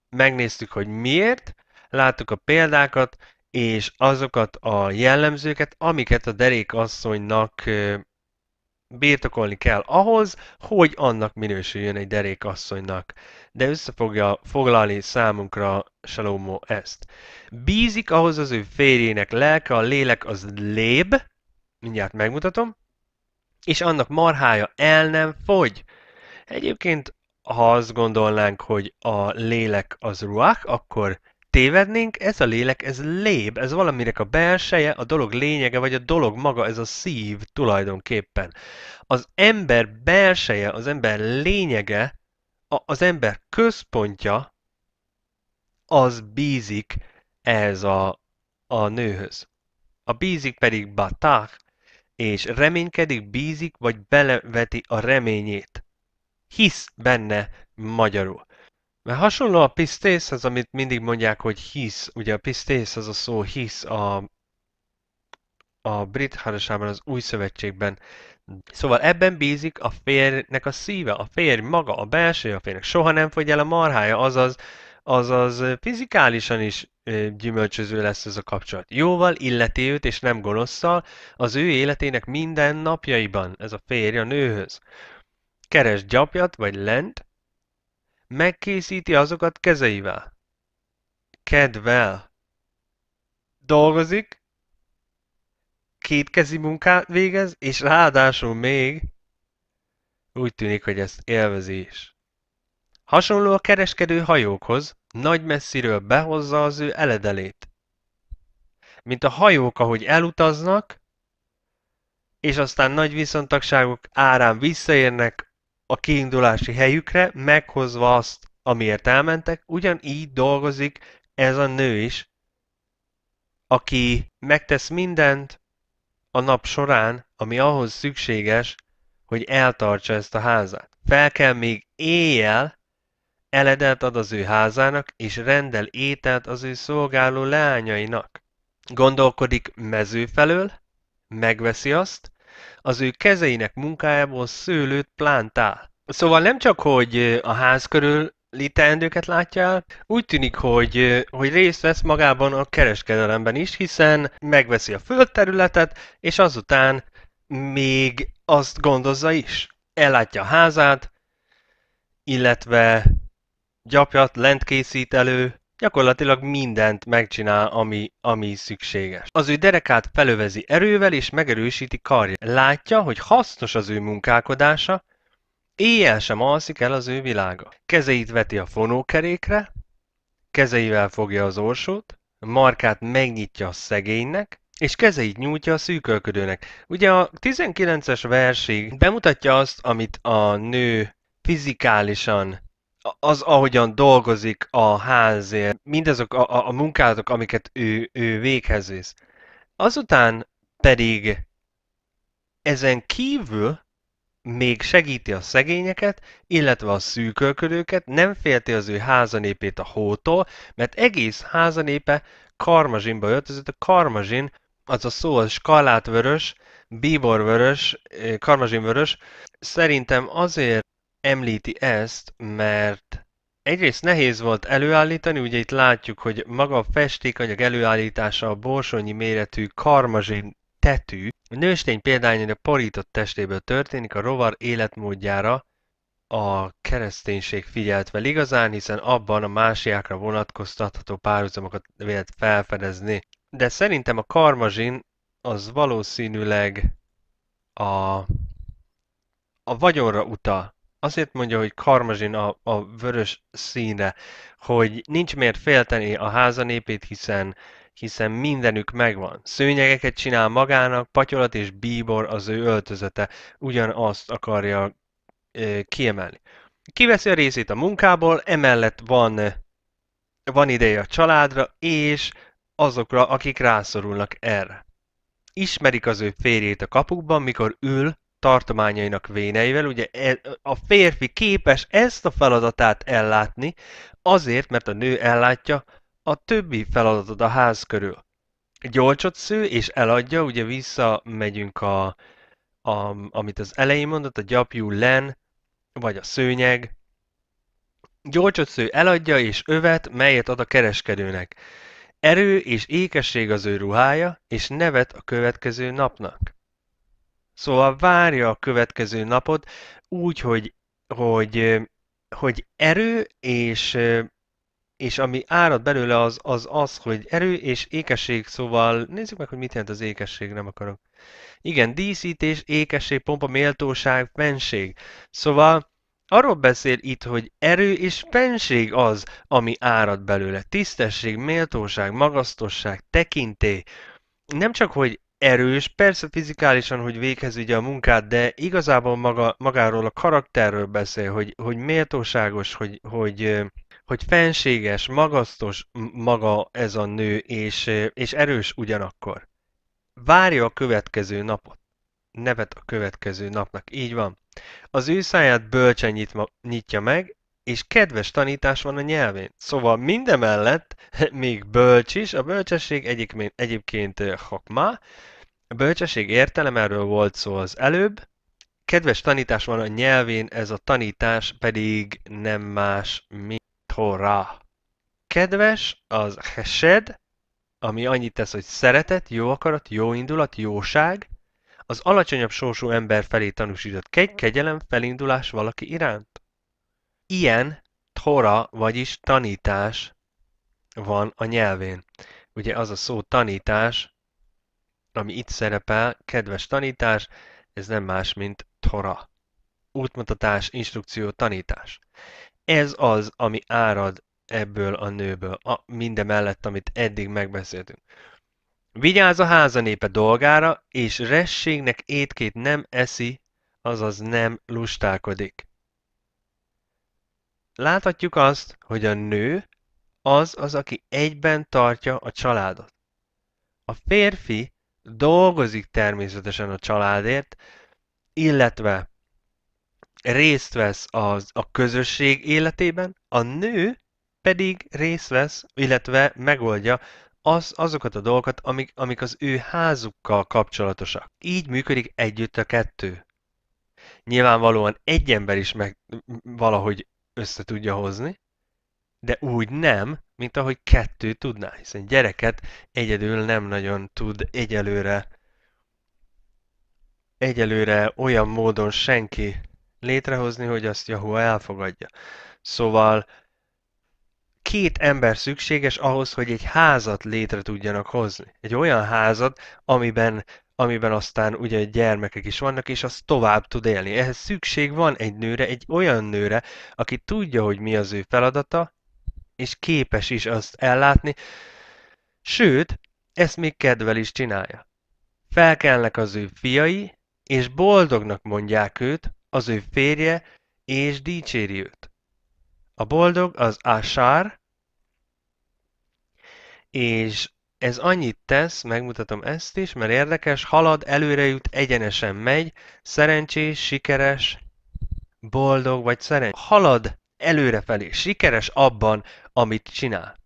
Megnéztük, hogy miért, láttuk a példákat, és azokat a jellemzőket, amiket a derékasszonynak birtokolni kell ahhoz, hogy annak minősüljön egy derékasszonynak. De össze fogja foglalni számunkra Salomó ezt. Bízik ahhoz az ő férjének lelke, a lélek az léb, mindjárt megmutatom, és annak marhája el nem fogy. Egyébként ha azt gondolnánk, hogy a lélek az ruach, akkor tévednénk, ez a lélek, ez léb, ez valaminek a belseje, a dolog lényege, vagy a dolog maga, ez a szív tulajdonképpen. Az ember belseje, az ember lényege, a, az ember központja, az bízik ez a, a nőhöz. A bízik pedig batach, és reménykedik, bízik, vagy beleveti a reményét hisz benne magyarul. Mert hasonló a pisztész, az amit mindig mondják, hogy hisz. Ugye a pisztész az a szó hisz a, a brit házasában, az új szövetségben. Szóval ebben bízik a férnek a szíve, a férj maga, a belső a férjnek. Soha nem fogy el a marhája, azaz, azaz fizikálisan is gyümölcsöző lesz ez a kapcsolat. Jóval illeti őt, és nem gonoszszal, az ő életének minden napjaiban, ez a férj a nőhöz keres gyapjat vagy lent, megkészíti azokat kezeivel. Kedvel. Dolgozik, kétkezi munkát végez, és ráadásul még úgy tűnik, hogy ezt élvezi is. Hasonló a kereskedő hajókhoz, nagy messziről behozza az ő eledelét. Mint a hajók, ahogy elutaznak, és aztán nagy viszontagságok árán visszaérnek a kiindulási helyükre, meghozva azt, amiért elmentek, ugyanígy dolgozik ez a nő is, aki megtesz mindent a nap során, ami ahhoz szükséges, hogy eltartsa ezt a házát. Fel kell még éjjel, eledelt ad az ő házának, és rendel ételt az ő szolgáló leányainak. Gondolkodik mező felől, megveszi azt, az ő kezeinek munkájából szőlőt plántál. Szóval nem csak, hogy a ház körül látja el, úgy tűnik, hogy, hogy részt vesz magában a kereskedelemben is, hiszen megveszi a földterületet, és azután még azt gondozza is. Ellátja a házát, illetve gyapjat lent készít elő, Gyakorlatilag mindent megcsinál, ami, ami szükséges. Az ő derekát felövezi erővel és megerősíti karja. Látja, hogy hasznos az ő munkálkodása, éjjel sem alszik el az ő világa. Kezeit veti a fonókerékre, kezeivel fogja az orsót, markát megnyitja a szegénynek, és kezeit nyújtja a szűkölködőnek. Ugye a 19-es versig bemutatja azt, amit a nő fizikálisan az, ahogyan dolgozik a házért, mindazok a, a, a munkálatok, amiket ő, ő véghez visz. Azután pedig ezen kívül még segíti a szegényeket, illetve a szűkölködőket, nem félti az ő házanépét a hótól, mert egész házanépe karmazsinba öltözött, a karmazsin az a szó, az skalátvörös, bíborvörös, eh, karmazsinvörös, szerintem azért említi ezt, mert egyrészt nehéz volt előállítani, ugye itt látjuk, hogy maga a festékanyag előállítása a borsonyi méretű karmazsén tetű, a nőstény a porított testéből történik, a rovar életmódjára a kereszténység figyelt fel igazán, hiszen abban a másiákra vonatkoztatható párhuzamokat vélt felfedezni. De szerintem a karmazsin az valószínűleg a, a vagyonra utal azért mondja, hogy karmazsin a, a vörös színe, hogy nincs miért félteni a házanépét, hiszen hiszen mindenük megvan. Szőnyegeket csinál magának, patyolat és bíbor az ő öltözete, ugyanazt akarja ö, kiemelni. Kiveszi a részét a munkából, emellett van, van ideje a családra, és azokra, akik rászorulnak erre. Ismerik az ő férjét a kapukban, mikor ül tartományainak véneivel, ugye e, a férfi képes ezt a feladatát ellátni, azért, mert a nő ellátja a többi feladatot a ház körül. Gyolcsot sző, és eladja, ugye visszamegyünk a, a amit az elején mondott, a gyapjú len, vagy a szőnyeg. Gyolcsot sző eladja és övet, melyet ad a kereskedőnek. Erő és ékesség az ő ruhája, és nevet a következő napnak. Szóval várja a következő napot úgy, hogy, hogy, hogy erő és, és ami árad belőle az, az az, hogy erő és ékesség, szóval nézzük meg, hogy mit jelent az ékesség, nem akarok. Igen, díszítés, ékesség, pompa, méltóság, fenség. Szóval Arról beszél itt, hogy erő és fenség az, ami árad belőle. Tisztesség, méltóság, magasztosság, tekintély. Nem csak, hogy erős, persze fizikálisan, hogy véghez ugye a munkát, de igazából maga, magáról a karakterről beszél, hogy, hogy méltóságos, hogy, hogy, hogy fenséges, magasztos maga ez a nő, és, és erős ugyanakkor. Várja a következő napot. Nevet a következő napnak. Így van. Az ő száját bölcsen nyitja meg, és kedves tanítás van a nyelvén. Szóval mindemellett még bölcs is, a bölcsesség egyik, egyébként hakma, a bölcsesség értelem, erről volt szó az előbb, kedves tanítás van a nyelvén, ez a tanítás pedig nem más, mint torá. Kedves az hesed, ami annyit tesz, hogy szeretet, jó akarat, jó indulat, jóság, az alacsonyabb sorsú ember felé tanúsított kegy, kegyelem, felindulás valaki iránt ilyen tora, vagyis tanítás van a nyelvén. Ugye az a szó tanítás, ami itt szerepel, kedves tanítás, ez nem más, mint tora. Útmutatás, instrukció, tanítás. Ez az, ami árad ebből a nőből, a, mellett, amit eddig megbeszéltünk. Vigyáz a háza népe dolgára, és rességnek étkét nem eszi, azaz nem lustálkodik. Láthatjuk azt, hogy a nő az az, aki egyben tartja a családot. A férfi dolgozik természetesen a családért, illetve részt vesz az, a közösség életében, a nő pedig részt vesz, illetve megoldja az, azokat a dolgokat, amik, amik az ő házukkal kapcsolatosak. Így működik együtt a kettő. Nyilvánvalóan egy ember is meg valahogy össze tudja hozni, de úgy nem, mint ahogy kettő tudná, hiszen gyereket egyedül nem nagyon tud egyelőre egyelőre olyan módon senki létrehozni, hogy azt Jahua elfogadja. Szóval két ember szükséges ahhoz, hogy egy házat létre tudjanak hozni. Egy olyan házat, amiben amiben aztán ugye gyermekek is vannak, és az tovább tud élni. Ehhez szükség van egy nőre, egy olyan nőre, aki tudja, hogy mi az ő feladata, és képes is azt ellátni, sőt, ezt még kedvel is csinálja. Felkelnek az ő fiai, és boldognak mondják őt, az ő férje, és dicséri őt. A boldog az Ásár, és ez annyit tesz, megmutatom ezt is, mert érdekes, halad, előre jut, egyenesen megy, szerencsés, sikeres, boldog vagy szerencsés. Halad előrefelé, sikeres abban, amit csinál.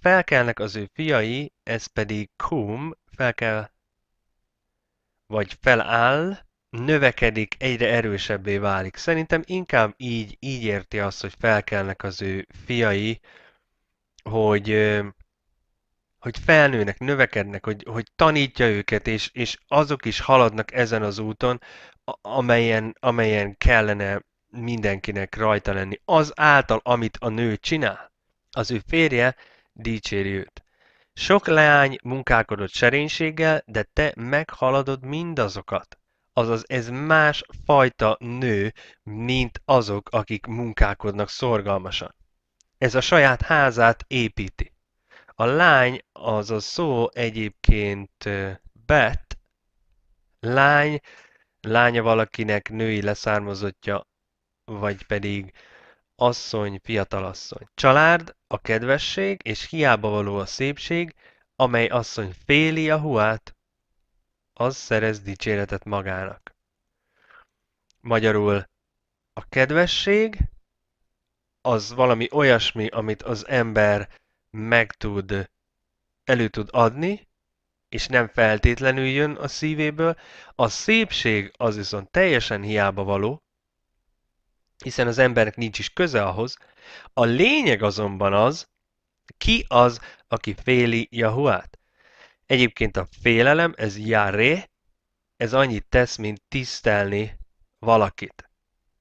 Felkelnek az ő fiai, ez pedig kum, fel kell, vagy feláll, növekedik, egyre erősebbé válik. Szerintem inkább így, így érti azt, hogy felkelnek az ő fiai, hogy hogy felnőnek, növekednek, hogy, hogy tanítja őket, és, és azok is haladnak ezen az úton, amelyen, amelyen kellene mindenkinek rajta lenni. Az által, amit a nő csinál, az ő férje dicséri őt. Sok leány munkálkodott serénységgel, de te meghaladod mindazokat. Azaz ez más fajta nő, mint azok, akik munkálkodnak szorgalmasan. Ez a saját házát építi. A lány az a szó egyébként bet, lány, lánya valakinek női leszármazottja, vagy pedig asszony, fiatalasszony. Család, a kedvesség, és hiába való a szépség, amely asszony féli a huát, az szerez dicséretet magának. Magyarul a kedvesség az valami olyasmi, amit az ember meg tud, elő tud adni, és nem feltétlenül jön a szívéből, a szépség az viszont teljesen hiába való, hiszen az embernek nincs is köze ahhoz. A lényeg azonban az, ki az, aki féli Jahuát. Egyébként a félelem, ez járé, ez annyit tesz, mint tisztelni valakit.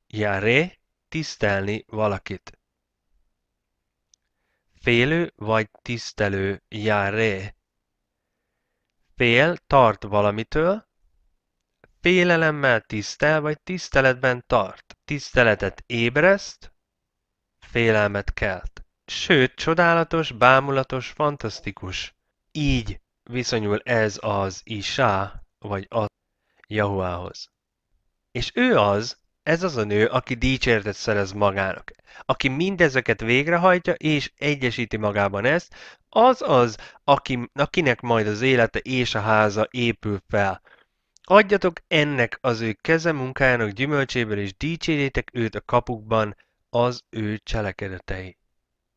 Járé, tisztelni valakit. Félő vagy tisztelő járé. Fél tart valamitől, félelemmel tisztel vagy tiszteletben tart. Tiszteletet ébreszt, félelmet kelt. Sőt, csodálatos, bámulatos, fantasztikus. Így viszonyul ez az Isá, vagy a Jahuához. És ő az, ez az a nő, aki dicséretet szerez magának. Aki mindezeket végrehajtja és egyesíti magában ezt, az az, aki, akinek majd az élete és a háza épül fel. Adjatok ennek az ő keze munkájának gyümölcséből, és dicsérjétek őt a kapukban az ő cselekedetei.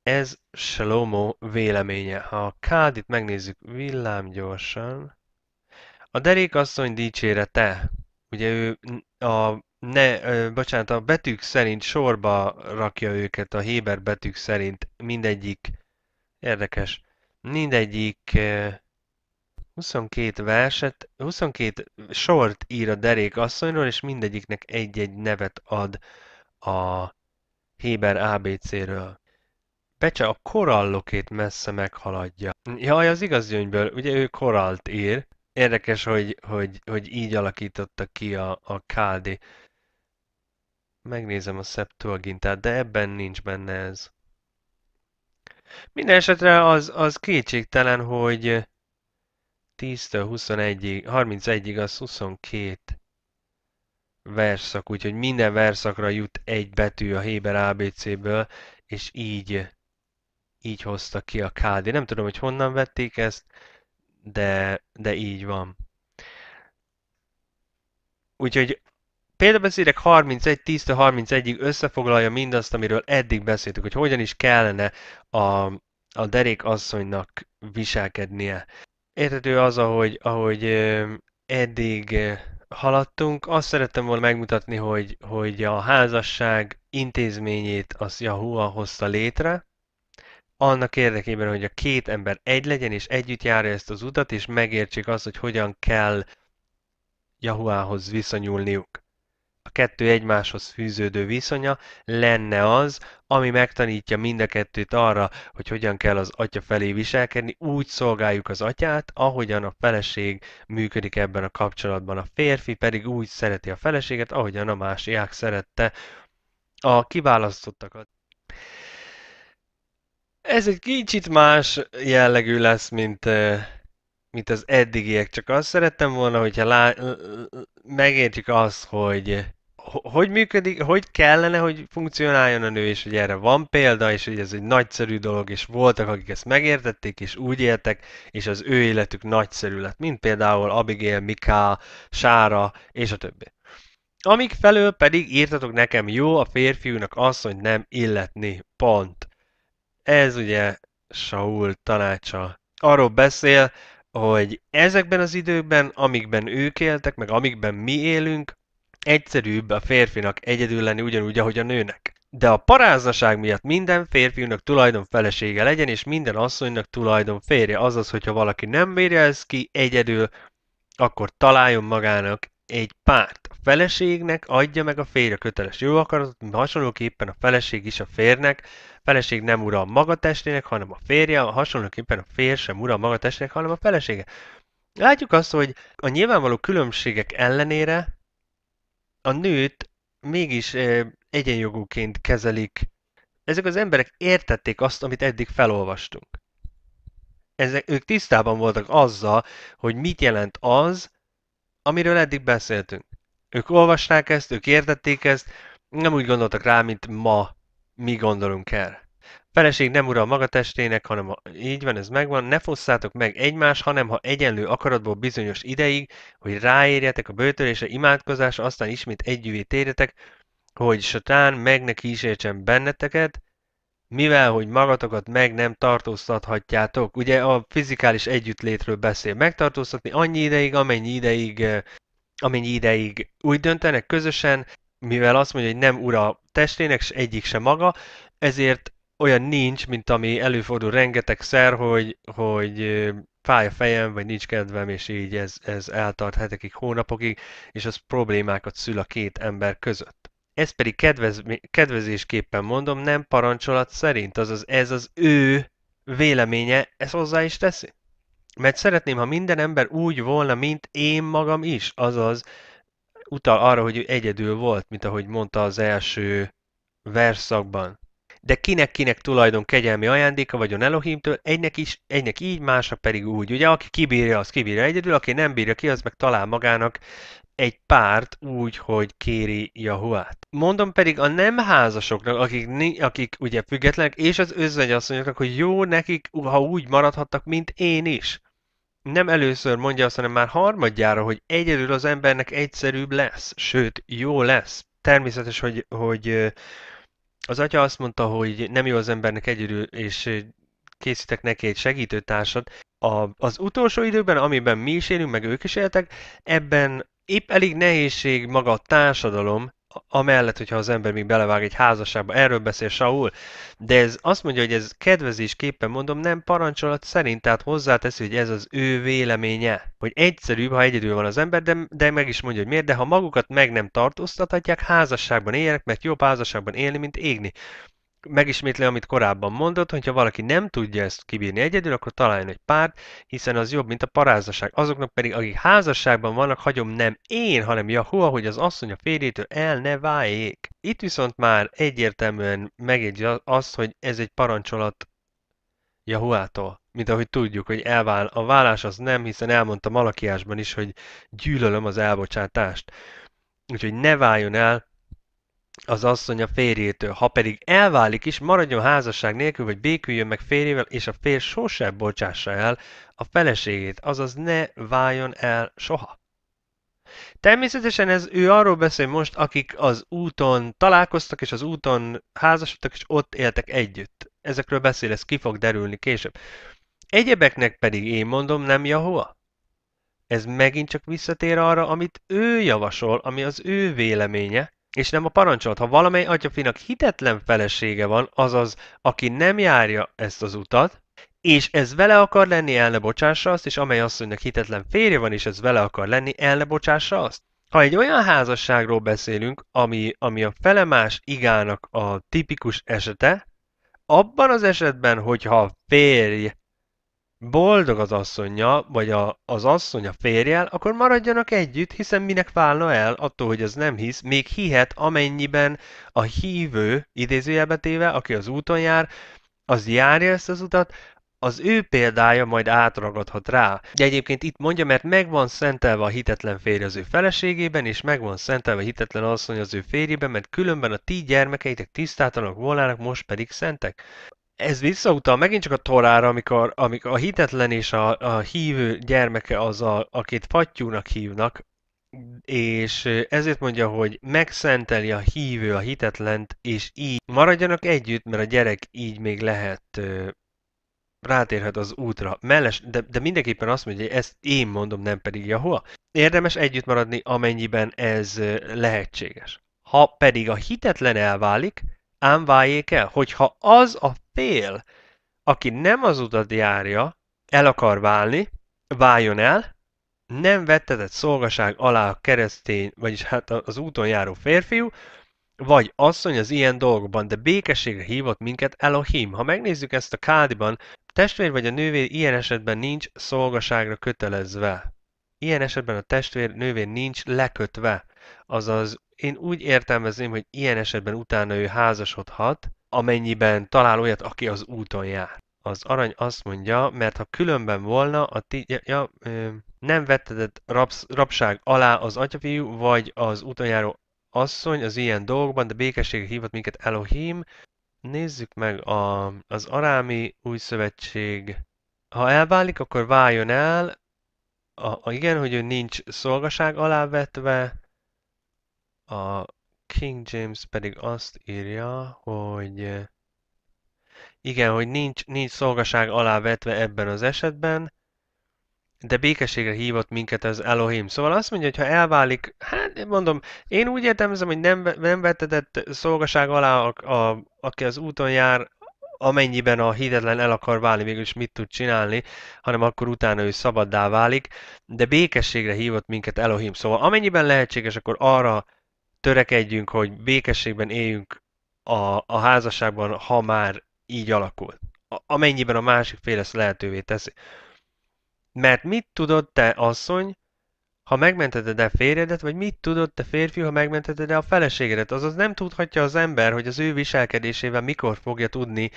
Ez Salomo véleménye. Ha a kádit megnézzük villám gyorsan. A derékasszony dicsérete. Ugye ő a ne, ö, bocsánat, a betűk szerint sorba rakja őket, a Héber betűk szerint mindegyik, érdekes, mindegyik ö, 22 verset, 22 sort ír a derék asszonyról, és mindegyiknek egy-egy nevet ad a Héber ABC-ről. Pecse a korallokét messze meghaladja. Jaj, az igaz gyöngyből, ugye ő korallt ír. Érdekes, hogy, hogy, hogy így alakította ki a, a KD. Megnézem a Septuagintát, de ebben nincs benne ez. Minden esetre az, az kétségtelen, hogy 10-től 21-ig, 31-ig az 22 verszak, úgyhogy minden verszakra jut egy betű a Héber ABC-ből, és így, így hozta ki a KD. Nem tudom, hogy honnan vették ezt, de, de így van. Úgyhogy Példabeszédek 31 10 31-ig összefoglalja mindazt, amiről eddig beszéltük, hogy hogyan is kellene a, a derék asszonynak viselkednie. Érthető az, ahogy, ahogy eddig haladtunk, azt szerettem volna megmutatni, hogy, hogy a házasság intézményét az Yahoo hozta létre, annak érdekében, hogy a két ember egy legyen, és együtt járja ezt az utat, és megértsék azt, hogy hogyan kell Yahoo-hoz viszonyulniuk a kettő egymáshoz fűződő viszonya lenne az, ami megtanítja mind a kettőt arra, hogy hogyan kell az atya felé viselkedni, úgy szolgáljuk az atyát, ahogyan a feleség működik ebben a kapcsolatban. A férfi pedig úgy szereti a feleséget, ahogyan a másiák szerette a kiválasztottakat. Ez egy kicsit más jellegű lesz, mint mint az eddigiek, csak azt szerettem volna, hogyha lá... megértjük azt, hogy hogy működik, hogy kellene, hogy funkcionáljon a nő, és hogy erre van példa, és hogy ez egy nagyszerű dolog, és voltak, akik ezt megértették, és úgy éltek, és az ő életük nagyszerű lett, mint például Abigail, Miká, Sára, és a többi. Amik felől pedig írtatok nekem, jó a férfiúnak hogy nem illetni, pont. Ez ugye Saul tanácsa. Arról beszél, hogy ezekben az időkben, amikben ők éltek, meg amikben mi élünk, Egyszerűbb a férfinak egyedül lenni ugyanúgy, ahogy a nőnek. De a paráznaság miatt minden férfiúnak tulajdon felesége legyen, és minden asszonynak tulajdon férje. Azaz, hogyha valaki nem bírja ezt ki egyedül, akkor találjon magának egy párt. A feleségnek adja meg a férje köteles jó akaratot, hasonlóképpen a feleség is a férnek. A feleség nem ura a maga testének, hanem a férje, hasonlóképpen a fér sem ura a maga testének, hanem a felesége. Látjuk azt, hogy a nyilvánvaló különbségek ellenére a nőt mégis egyenjogúként kezelik. Ezek az emberek értették azt, amit eddig felolvastunk. Ezek, ők tisztában voltak azzal, hogy mit jelent az, amiről eddig beszéltünk. Ők olvasták ezt, ők értették ezt, nem úgy gondoltak rá, mint ma mi gondolunk erre. Feleség nem ura a maga testének, hanem a, így van, ez megvan, ne fosszátok meg egymás, hanem ha egyenlő akaratból bizonyos ideig, hogy ráérjetek a bőtörésre, imádkozás, aztán ismét együvé térjetek, hogy satán meg ne kísértsen benneteket, mivel hogy magatokat meg nem tartóztathatjátok. Ugye a fizikális együttlétről beszél, megtartóztatni annyi ideig, amennyi ideig, eh, amennyi ideig úgy döntenek közösen, mivel azt mondja, hogy nem ura testének, és egyik se maga, ezért olyan nincs, mint ami előfordul rengetegszer, hogy, hogy fáj a fejem, vagy nincs kedvem, és így ez, ez eltart hetekig, hónapokig, és az problémákat szül a két ember között. Ez pedig kedvez, kedvezésképpen mondom, nem parancsolat szerint, azaz ez az ő véleménye, ez hozzá is teszi. Mert szeretném, ha minden ember úgy volna, mint én magam is, azaz utal arra, hogy ő egyedül volt, mint ahogy mondta az első verszakban de kinek-kinek tulajdon kegyelmi ajándéka vagyon Elohimtől, egynek, is, egynek így, másnak pedig úgy. Ugye, aki kibírja, az kibírja egyedül, aki nem bírja ki, az meg talál magának egy párt úgy, hogy kéri Jahuát. Mondom pedig a nem házasoknak, akik, akik ugye függetlenek, és az özvegyasszonyoknak, hogy jó nekik, ha úgy maradhattak, mint én is. Nem először mondja azt, hanem már harmadjára, hogy egyedül az embernek egyszerűbb lesz, sőt, jó lesz. Természetes, hogy, hogy az atya azt mondta, hogy nem jó az embernek egyedül, és készítek neki egy segítőtársat. A, az utolsó időben, amiben mi is élünk, meg ők is éltek, ebben épp elég nehézség maga a társadalom, amellett, hogyha az ember még belevág egy házasságba, erről beszél Saul, de ez azt mondja, hogy ez kedvezésképpen mondom, nem parancsolat szerint, tehát hozzáteszi, hogy ez az ő véleménye. Hogy egyszerűbb, ha egyedül van az ember, de, de meg is mondja, hogy miért, de ha magukat meg nem tartóztathatják, házasságban éljenek, mert jobb házasságban élni, mint égni megismétli, amit korábban mondott, hogyha valaki nem tudja ezt kibírni egyedül, akkor találjon egy párt, hiszen az jobb, mint a parázasság. Azoknak pedig, akik házasságban vannak, hagyom nem én, hanem Jahua, hogy az asszony a férjétől el ne váljék. Itt viszont már egyértelműen megjegyzi azt, hogy ez egy parancsolat Jahuától. Mint ahogy tudjuk, hogy elvál, a vállás az nem, hiszen elmondta Malakiásban is, hogy gyűlölöm az elbocsátást. Úgyhogy ne váljon el az asszony a férjétől. Ha pedig elválik is, maradjon házasság nélkül, vagy béküljön meg férjével, és a férj sose bocsássa el a feleségét, azaz ne váljon el soha. Természetesen ez ő arról beszél most, akik az úton találkoztak, és az úton házasodtak, és ott éltek együtt. Ezekről beszél, ez ki fog derülni később. Egyebeknek pedig én mondom, nem Jahova. Ez megint csak visszatér arra, amit ő javasol, ami az ő véleménye, és nem a parancsolat. Ha valamely atyafinak hitetlen felesége van, azaz, aki nem járja ezt az utat, és ez vele akar lenni, el ne bocsássa azt, és amely asszonynak hitetlen férje van, és ez vele akar lenni, el ne bocsássa azt. Ha egy olyan házasságról beszélünk, ami, ami a felemás igának a tipikus esete, abban az esetben, hogyha a férj boldog az asszonya, vagy a, az asszony a férjel, akkor maradjanak együtt, hiszen minek válna el attól, hogy az nem hisz, még hihet, amennyiben a hívő, idézőjelbe téve, aki az úton jár, az járja ezt az utat, az ő példája majd átragadhat rá. De egyébként itt mondja, mert megvan szentelve a hitetlen férj az ő feleségében, és megvan szentelve a hitetlen asszony az ő férjében, mert különben a ti gyermekeitek tisztátalanok volnának, most pedig szentek ez visszautal megint csak a torára, amikor, amikor a hitetlen és a, a hívő gyermeke az, a, akit fattyúnak hívnak, és ezért mondja, hogy megszenteli a hívő a hitetlent, és így maradjanak együtt, mert a gyerek így még lehet rátérhet az útra. Melles, de, de mindenképpen azt mondja, hogy ezt én mondom, nem pedig Jahua. Érdemes együtt maradni, amennyiben ez lehetséges. Ha pedig a hitetlen elválik, ám váljék el, hogyha az a fél, aki nem az utat járja, el akar válni, váljon el, nem vettetett szolgaság alá a keresztény, vagyis hát az úton járó férfiú, vagy asszony az ilyen dolgokban, de békességre hívott minket Elohim. Ha megnézzük ezt a kádiban, testvér vagy a nővér ilyen esetben nincs szolgaságra kötelezve. Ilyen esetben a testvér nővér nincs lekötve, azaz én úgy értelmezném, hogy ilyen esetben utána ő házasodhat, amennyiben talál olyat, aki az úton jár. Az arany azt mondja, mert ha különben volna, a ti, ja, ja, ö, nem vettetett rabsz, rabság alá az atyafiú, vagy az utoljáró asszony az ilyen dolgokban, de békességre hívott minket Elohim. Nézzük meg a, az arámi új szövetség. Ha elválik, akkor váljon el. A, a, igen, hogy ő nincs szolgaság alá vetve. A King James pedig azt írja, hogy eh, igen, hogy nincs, nincs szolgaság alá vetve ebben az esetben, de békességre hívott minket az Elohim. Szóval azt mondja, hogy ha elválik, hát mondom, én úgy értelmezem, hogy nem, nem vetetett szolgaság alá, a, a, aki az úton jár, amennyiben a hitetlen el akar válni, mégis mit tud csinálni, hanem akkor utána ő szabaddá válik, de békességre hívott minket Elohim. Szóval amennyiben lehetséges, akkor arra törekedjünk, hogy békességben éljünk a, a házasságban, ha már így alakul. A, amennyiben a másik fél ezt lehetővé teszi. Mert mit tudod te, asszony, ha megmenteted a férjedet, vagy mit tudod te férfi, ha megmenteted a feleségedet? Azaz nem tudhatja az ember, hogy az ő viselkedésével mikor fogja tudni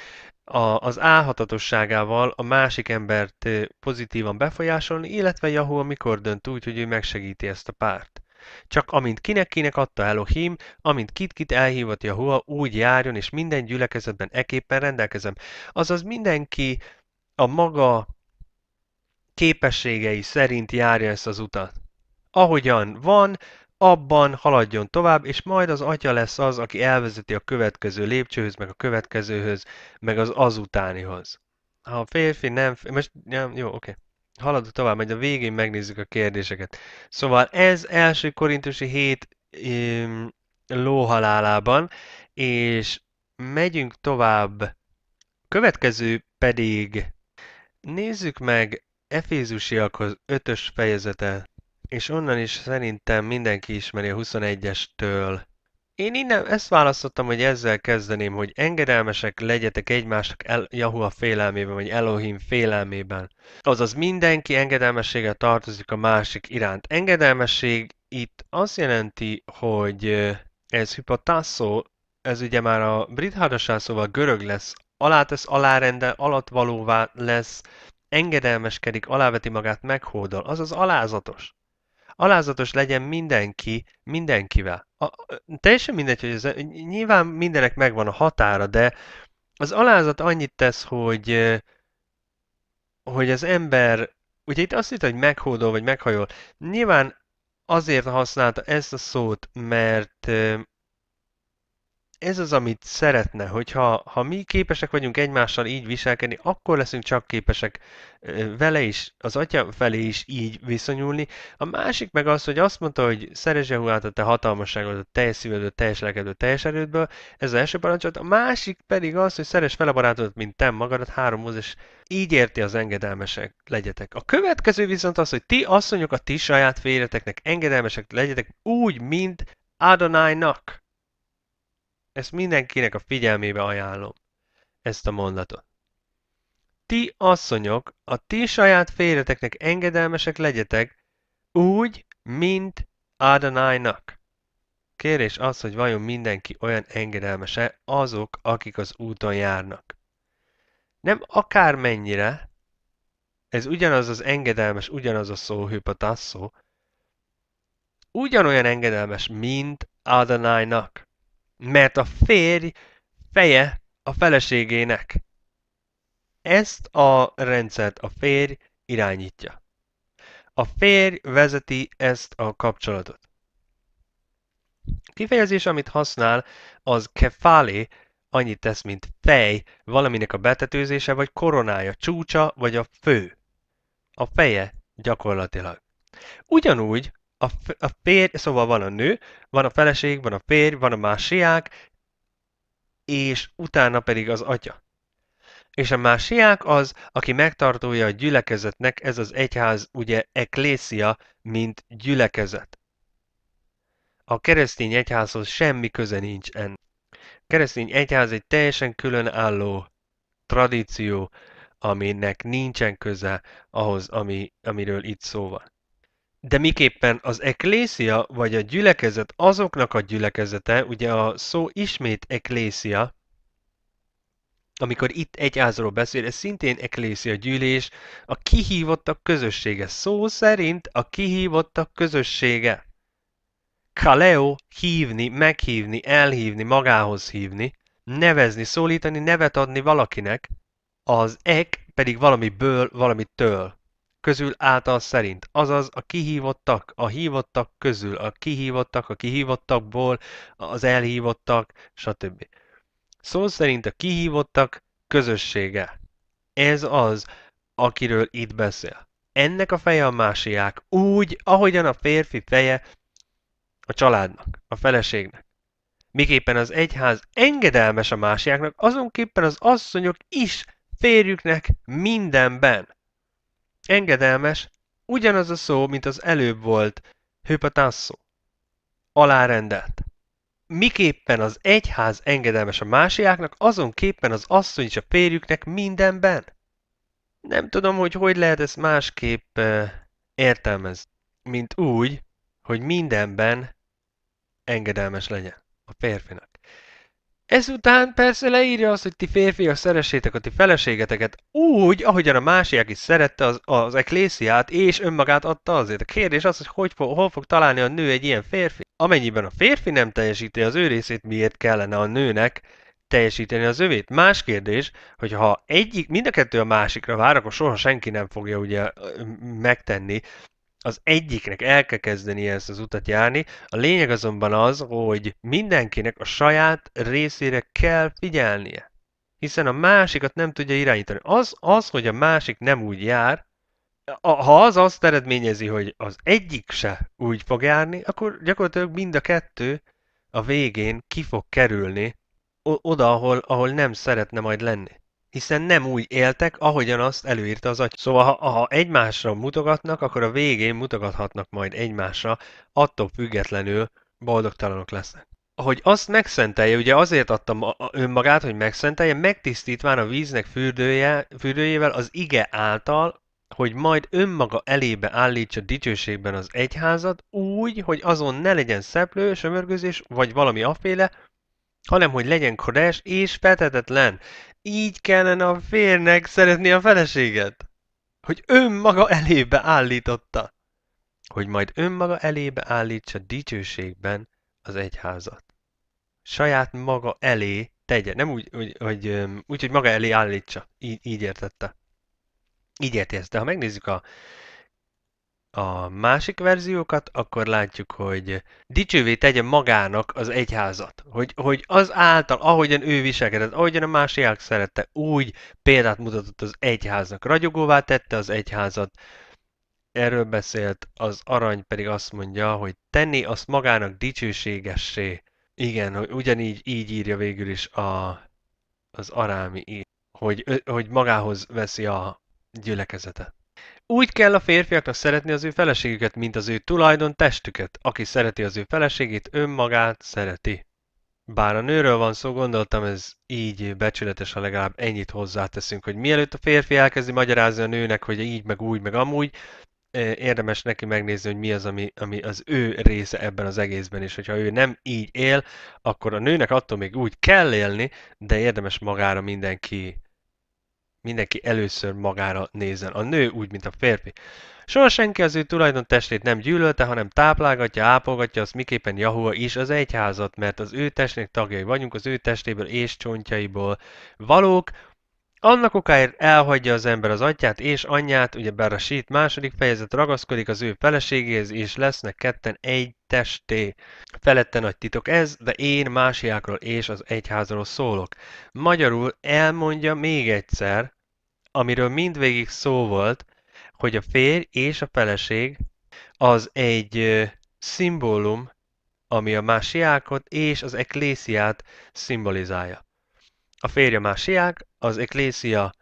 a, az álhatatosságával a másik embert eh, pozitívan befolyásolni, illetve Yahoo mikor dönt úgy, hogy ő megsegíti ezt a párt. Csak amint kinek-kinek adta Elohim, amint kit-kit elhívott Jahua, úgy járjon, és minden gyülekezetben eképpen rendelkezem. Azaz mindenki a maga képességei szerint járja ezt az utat. Ahogyan van, abban haladjon tovább, és majd az atya lesz az, aki elvezeti a következő lépcsőhöz, meg a következőhöz, meg az azutánihoz. Ha férfi, nem, most, ja, jó, oké. Okay haladunk tovább, majd a végén megnézzük a kérdéseket. Szóval ez első korintusi hét um, lóhalálában, és megyünk tovább. Következő pedig nézzük meg Efézusiakhoz 5-ös fejezete, és onnan is szerintem mindenki ismeri a 21-estől én innen ezt választottam, hogy ezzel kezdeném, hogy engedelmesek legyetek egymásnak El- Jahua félelmében, vagy Elohim félelmében. Azaz mindenki engedelmességgel tartozik a másik iránt. Engedelmesség itt azt jelenti, hogy ez hipotászó, ez ugye már a brit hárdaság szóval görög lesz, alá ez alárende alatt valóvá lesz, engedelmeskedik, aláveti magát, meghódol, azaz alázatos alázatos legyen mindenki mindenkivel. A, teljesen mindegy, hogy ez, nyilván mindenek megvan a határa, de az alázat annyit tesz, hogy, hogy az ember, ugye itt azt hitt, hogy meghódol vagy meghajol. Nyilván azért használta ezt a szót, mert ez az, amit szeretne, hogyha ha mi képesek vagyunk egymással így viselkedni, akkor leszünk csak képesek vele is, az atya felé is így viszonyulni. A másik meg az, hogy azt mondta, hogy szerezse át a te hatalmasságot, a teljes szíved, teljes lelked, teljes erődből, ez az első parancsolat. A másik pedig az, hogy szeres fel a barátodat, mint te magadat, háromhoz, és így érti az engedelmesek legyetek. A következő viszont az, hogy ti asszonyok a ti saját férjeteknek engedelmesek legyetek úgy, mint adonai nak. Ezt mindenkinek a figyelmébe ajánlom, ezt a mondatot. Ti asszonyok, a ti saját férjeteknek engedelmesek legyetek, úgy, mint Adonainak. Kérés az, hogy vajon mindenki olyan engedelmese azok, akik az úton járnak. Nem akármennyire, ez ugyanaz az engedelmes, ugyanaz a szó hüpatasszó, ugyanolyan engedelmes, mint Adonainak mert a férj feje a feleségének. Ezt a rendszert a férj irányítja. A férj vezeti ezt a kapcsolatot. A kifejezés, amit használ, az kefálé, annyit tesz, mint fej, valaminek a betetőzése, vagy koronája, csúcsa, vagy a fő. A feje gyakorlatilag. Ugyanúgy a, a férj, szóval van a nő, van a feleség, van a férj, van a másiák, és utána pedig az atya. És a másiák az, aki megtartója a gyülekezetnek, ez az egyház, ugye eklészia, mint gyülekezet. A keresztény egyházhoz semmi köze nincs ennek. A keresztény egyház egy teljesen különálló tradíció, aminek nincsen köze ahhoz, ami, amiről itt szó van. De miképpen az eklészia, vagy a gyülekezet azoknak a gyülekezete, ugye a szó ismét eklészia, amikor itt egyházról beszél, ez szintén eklészia gyűlés, a kihívottak közössége. Szó szerint a kihívottak közössége. Kaleo hívni, meghívni, elhívni, magához hívni, nevezni, szólítani, nevet adni valakinek, az ek pedig valamiből, valamitől közül által szerint, azaz a kihívottak a hívottak közül, a kihívottak a kihívottakból, az elhívottak, stb. Szó szerint a kihívottak közössége. Ez az, akiről itt beszél. Ennek a feje a másiák, úgy, ahogyan a férfi feje a családnak, a feleségnek. Miképpen az egyház engedelmes a másiáknak, azonképpen az asszonyok is férjüknek mindenben. Engedelmes, ugyanaz a szó, mint az előbb volt, höpatasszó. Alárendelt. Miképpen az egyház engedelmes a másiáknak, azonképpen az asszony és a férjüknek mindenben. Nem tudom, hogy hogy lehet ezt másképp uh, értelmezni, mint úgy, hogy mindenben engedelmes legyen a férfinak. Ezután persze leírja azt, hogy ti férfiak szeressétek a ti feleségeteket úgy, ahogyan a másiak is szerette az, az eklésziát, és önmagát adta azért. A kérdés az, hogy, hogy fog, hol fog találni a nő egy ilyen férfi. Amennyiben a férfi nem teljesíti az ő részét, miért kellene a nőnek teljesíteni az övét. Más kérdés, hogy ha egyik, mind a kettő a másikra vár, akkor soha senki nem fogja ugye megtenni, az egyiknek el kell kezdeni ezt az utat járni. A lényeg azonban az, hogy mindenkinek a saját részére kell figyelnie. Hiszen a másikat nem tudja irányítani. Az, az hogy a másik nem úgy jár, ha az azt eredményezi, hogy az egyik se úgy fog járni, akkor gyakorlatilag mind a kettő a végén ki fog kerülni oda, ahol, ahol nem szeretne majd lenni hiszen nem úgy éltek, ahogyan azt előírta az agy. Szóval, ha, ha egymásra mutogatnak, akkor a végén mutogathatnak majd egymásra, attól függetlenül boldogtalanok lesznek. Hogy azt megszentelje, ugye azért adta önmagát, hogy megszentelje, megtisztítván a víznek fürdője, fürdőjével az ige által, hogy majd önmaga elébe állítsa dicsőségben az egyházat, úgy, hogy azon ne legyen szeplő, sömörgözés, vagy valami aféle, hanem hogy legyen kodes és fetetetlen, így kellene a férnek szeretni a feleséget, hogy önmaga elébe állította, hogy majd önmaga elébe állítsa dicsőségben az egyházat. Saját maga elé tegye, nem úgy, hogy, hogy, úgy, hogy maga elé állítsa. Így, így értette. Így érti ezt. De ha megnézzük a a másik verziókat, akkor látjuk, hogy dicsővé tegye magának az egyházat. Hogy, hogy az által, ahogyan ő viselkedett, ahogyan a másiák szerette, úgy példát mutatott az egyháznak. Ragyogóvá tette az egyházat, erről beszélt, az arany pedig azt mondja, hogy tenni azt magának dicsőségessé. Igen, hogy ugyanígy így írja végül is a, az arámi ír, hogy, hogy magához veszi a gyülekezetet. Úgy kell a férfiaknak szeretni az ő feleségüket, mint az ő tulajdon testüket. Aki szereti az ő feleségét, önmagát szereti. Bár a nőről van szó, gondoltam ez így becsületes, ha legalább ennyit hozzáteszünk, hogy mielőtt a férfi elkezdi magyarázni a nőnek, hogy így, meg úgy, meg amúgy, eh, érdemes neki megnézni, hogy mi az, ami, ami az ő része ebben az egészben, és hogyha ő nem így él, akkor a nőnek attól még úgy kell élni, de érdemes magára mindenki mindenki először magára nézzen. A nő úgy, mint a férfi. Soha senki az ő testét nem gyűlölte, hanem táplálgatja, ápolgatja, azt miképpen Jahua is az egyházat, mert az ő testnek tagjai vagyunk, az ő testéből és csontjaiból valók, annak okáért elhagyja az ember az atyát és anyját, bár a sít második fejezet ragaszkodik az ő feleségéhez, és lesznek ketten egy testé. Felette nagy titok ez, de én másiákról és az egyházról szólok. Magyarul elmondja még egyszer, amiről mindvégig szó volt, hogy a férj és a feleség az egy szimbólum, ami a másiákot és az eklésziát szimbolizálja. A férje másiák, az eklészia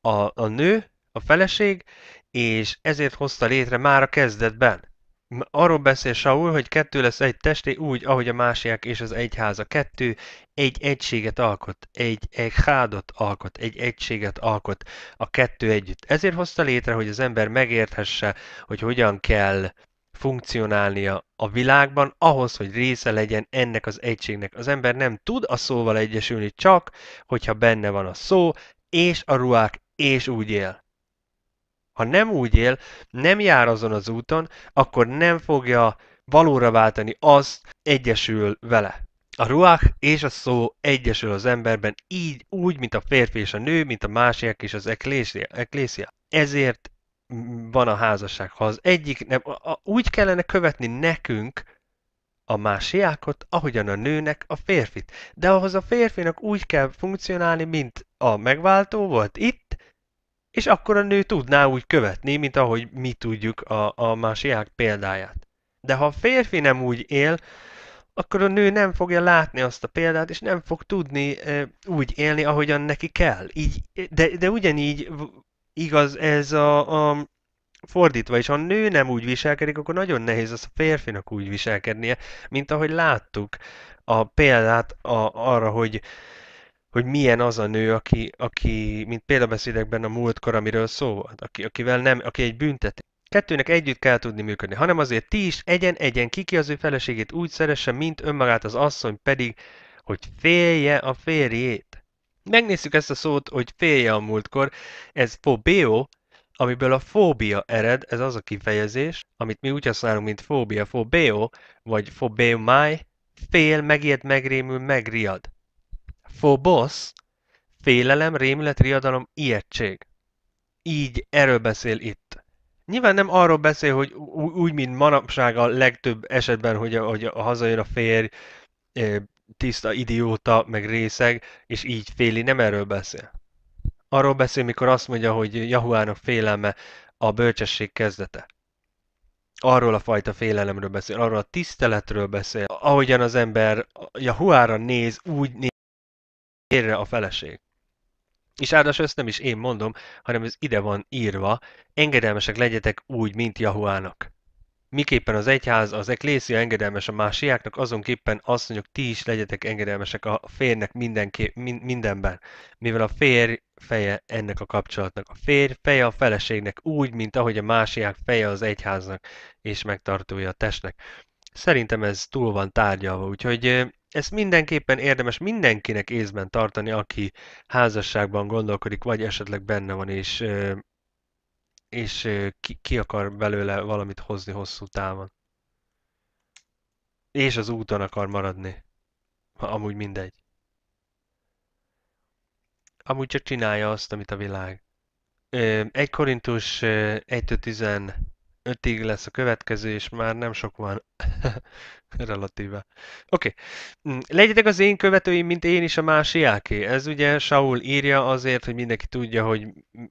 a, a nő, a feleség, és ezért hozta létre már a kezdetben. Arról beszél Saul, hogy kettő lesz egy testé, úgy, ahogy a másiak és az egyháza kettő, egy egységet alkot, egy egy hádot alkot, egy egységet alkot, a kettő együtt. Ezért hozta létre, hogy az ember megérthesse, hogy hogyan kell funkcionálnia a világban ahhoz, hogy része legyen ennek az egységnek. Az ember nem tud a szóval egyesülni csak, hogyha benne van a szó, és a ruák, és úgy él. Ha nem úgy él, nem jár azon az úton, akkor nem fogja valóra váltani azt, egyesül vele. A ruach és a szó egyesül az emberben így, úgy, mint a férfi és a nő, mint a másik és az eklésia. Ezért van a házasság. Ha az egyik, nem, a, a, úgy kellene követni nekünk a másiákot, ahogyan a nőnek a férfit. De ahhoz a férfinak úgy kell funkcionálni, mint a megváltó volt itt, és akkor a nő tudná úgy követni, mint ahogy mi tudjuk a, a másiák példáját. De ha a férfi nem úgy él, akkor a nő nem fogja látni azt a példát, és nem fog tudni e, úgy élni, ahogyan neki kell. Így, de, de ugyanígy Igaz, ez a, a fordítva is, ha a nő nem úgy viselkedik, akkor nagyon nehéz az a férfinak úgy viselkednie, mint ahogy láttuk a példát a, arra, hogy hogy milyen az a nő, aki, aki mint példabeszédekben a múltkor, amiről szó volt, aki, akivel nem, aki egy büntető. Kettőnek együtt kell tudni működni, hanem azért ti is egyen-egyen kiki az ő feleségét úgy szeresse, mint önmagát az asszony pedig, hogy félje a férjét. Megnézzük ezt a szót, hogy félje a múltkor. Ez fobéo, amiből a fóbia ered, ez az a kifejezés, amit mi úgy használunk, mint fóbia, fobéo, vagy fobéomai, fél, megijed, megrémül, megriad. Fobosz, félelem, rémület, riadalom, ijegység. Így erről beszél itt. Nyilván nem arról beszél, hogy úgy, mint manapság a legtöbb esetben, hogy a, hogy a hazajön a férj, tiszta idióta, meg részeg, és így féli, nem erről beszél. Arról beszél, mikor azt mondja, hogy Jahuának félelme a bölcsesség kezdete. Arról a fajta félelemről beszél, arról a tiszteletről beszél, ahogyan az ember Jahuára néz, úgy néz érre a feleség. És áldás, ezt nem is én mondom, hanem ez ide van írva, engedelmesek legyetek úgy, mint Jahuának miképpen az egyház, az eklészia engedelmes a másiáknak, azonképpen azt mondjuk, ti is legyetek engedelmesek a férnek mindenki min, mindenben, mivel a férj feje ennek a kapcsolatnak. A férj feje a feleségnek úgy, mint ahogy a másiák feje az egyháznak, és megtartója a testnek. Szerintem ez túl van tárgyalva, úgyhogy ezt mindenképpen érdemes mindenkinek észben tartani, aki házasságban gondolkodik, vagy esetleg benne van, és és ki, ki akar belőle valamit hozni hosszú távon. És az úton akar maradni. Amúgy mindegy. Amúgy csak csinálja azt, amit a világ. Egy Korintus 1 ötig lesz a következő, és már nem sok van. Relatíve. Oké. Okay. Mm, legyetek az én követőim, mint én is a másiáké. Ez ugye Saul írja azért, hogy mindenki tudja, hogy,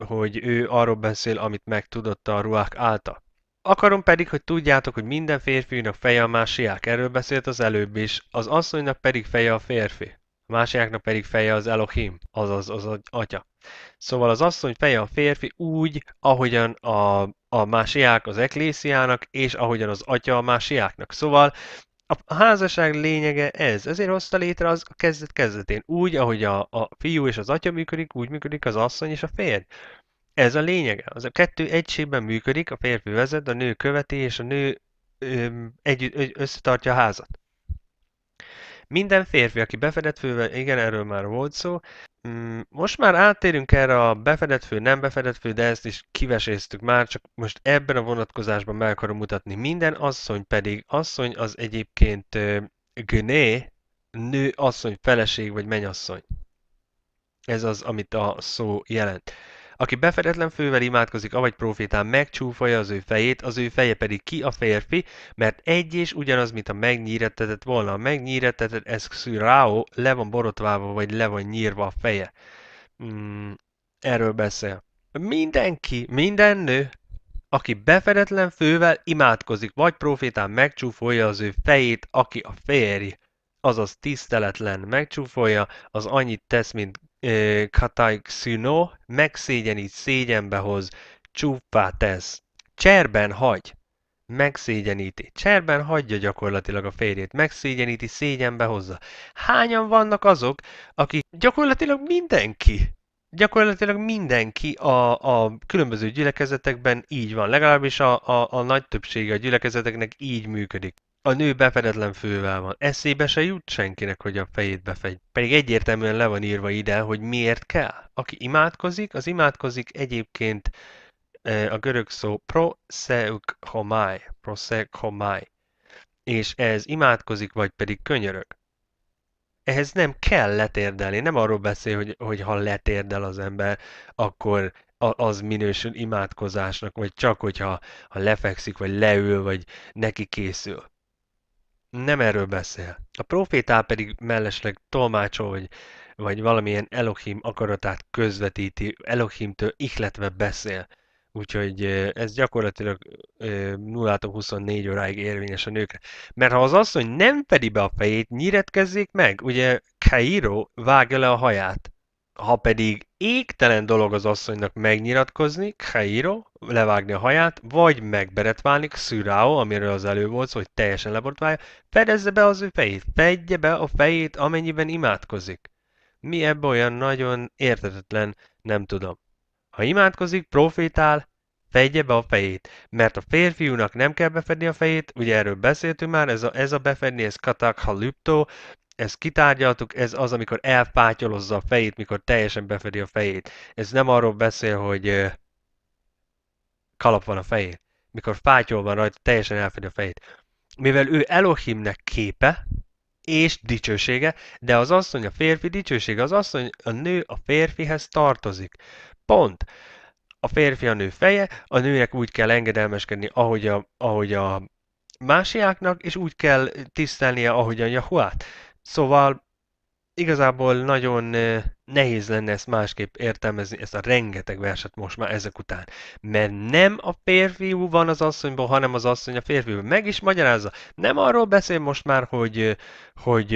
hogy ő arról beszél, amit megtudott a ruák által. Akarom pedig, hogy tudjátok, hogy minden férfiúnak feje a másiák. Erről beszélt az előbb is. Az asszonynak pedig feje a férfi. A másiáknak pedig feje az Elohim, azaz az atya. Szóval az asszony feje a férfi úgy, ahogyan a, a másiák az eklésziának, és ahogyan az atya a másiáknak. Szóval a házasság lényege ez. Ezért hozta létre az a kezdet kezdetén. Úgy, ahogy a, a fiú és az atya működik, úgy működik az asszony és a férj. Ez a lényege. Az a kettő egységben működik, a férfi vezet, a nő követi, és a nő együtt összetartja a házat. Minden férfi, aki befedett fővel, igen, erről már volt szó, Mm, most már áttérünk erre a befedett fő, nem befedett fő, de ezt is kiveséztük már, csak most ebben a vonatkozásban meg akarom mutatni. Minden asszony pedig, asszony az egyébként gné, nő, asszony, feleség vagy menyasszony. Ez az, amit a szó jelent. Aki befedetlen fővel imádkozik, avagy profétán megcsúfolja az ő fejét, az ő feje pedig ki a férfi, mert egy és ugyanaz, mint a megnyíretetett volna. A megnyírettetett eszkszűráó le van borotválva, vagy le van nyírva a feje. Mm, erről beszél. Mindenki, minden nő, aki befedetlen fővel imádkozik, vagy profétán megcsúfolja az ő fejét, aki a férj azaz tiszteletlen megcsúfolja, az annyit tesz, mint Kataik katai megszégyenít, szégyenbe hoz, csúfvá tesz, cserben hagy, megszégyeníti. Cserben hagyja gyakorlatilag a férjét, megszégyeníti, szégyenbe hozza. Hányan vannak azok, akik gyakorlatilag mindenki, gyakorlatilag mindenki a, a különböző gyülekezetekben így van, legalábbis a, a, a nagy többsége a gyülekezeteknek így működik. A nő befedetlen fővel van. Eszébe se jut senkinek, hogy a fejét befegy. Pedig egyértelműen le van írva ide, hogy miért kell. Aki imádkozik, az imádkozik egyébként e, a görög szó prosekhomai, homai. és ez imádkozik, vagy pedig könyörög. Ehhez nem kell letérdelni, nem arról beszél, hogy, hogy ha letérdel az ember, akkor az minősül imádkozásnak, vagy csak hogyha ha lefekszik, vagy leül, vagy neki készül nem erről beszél. A profétál pedig mellesleg tolmácsol, hogy vagy valamilyen Elohim akaratát közvetíti, Elohimtől ihletve beszél. Úgyhogy ez gyakorlatilag 0-24 óráig érvényes a nőkre. Mert ha az asszony nem fedi be a fejét, nyíretkezzék meg. Ugye Kairo vágja le a haját. Ha pedig égtelen dolog az asszonynak megnyilatkozni, Kheiro, levágni a haját, vagy megberetválni Xurao, amiről az elő volt, hogy teljesen leborotválja, fedezze be az ő fejét, fedje be a fejét, amennyiben imádkozik. Mi ebbe olyan nagyon értetetlen, nem tudom. Ha imádkozik, profétál, fedje be a fejét. Mert a férfiúnak nem kell befedni a fejét, ugye erről beszéltünk már, ez a, ez a befedni, ez katak halüptó, ezt kitárgyaltuk, ez az, amikor elpátyolozza a fejét, mikor teljesen befedi a fejét. Ez nem arról beszél, hogy kalap van a fején. Mikor fátyol van rajta, teljesen elfedi a fejét. Mivel ő Elohimnek képe, és dicsősége, de az asszony a férfi dicsősége, az asszony a nő a férfihez tartozik. Pont. A férfi a nő feje, a nőnek úgy kell engedelmeskedni, ahogy a, ahogy a másiáknak, és úgy kell tisztelnie, ahogy a Yahuát. Szóval igazából nagyon nehéz lenne ezt másképp értelmezni, ezt a rengeteg verset most már ezek után. Mert nem a férfiú van az asszonyból, hanem az asszony a férfiúban. Meg is magyarázza. Nem arról beszél most már, hogy, hogy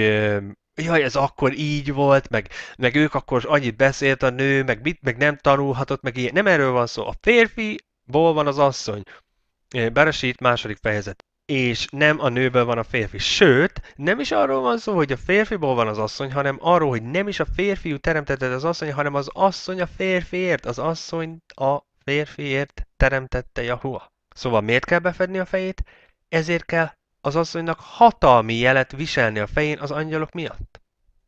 jaj, ez akkor így volt, meg, meg ők akkor annyit beszélt a nő, meg, mit, meg nem tanulhatott, meg ilyen. Nem erről van szó. A férfiból van az asszony. Beresít második fejezet és nem a nőből van a férfi. Sőt, nem is arról van szó, hogy a férfiból van az asszony, hanem arról, hogy nem is a férfiú teremtetted az asszony, hanem az asszony a férfiért, az asszony a férfiért teremtette Jahua. Szóval miért kell befedni a fejét? Ezért kell az asszonynak hatalmi jelet viselni a fején az angyalok miatt.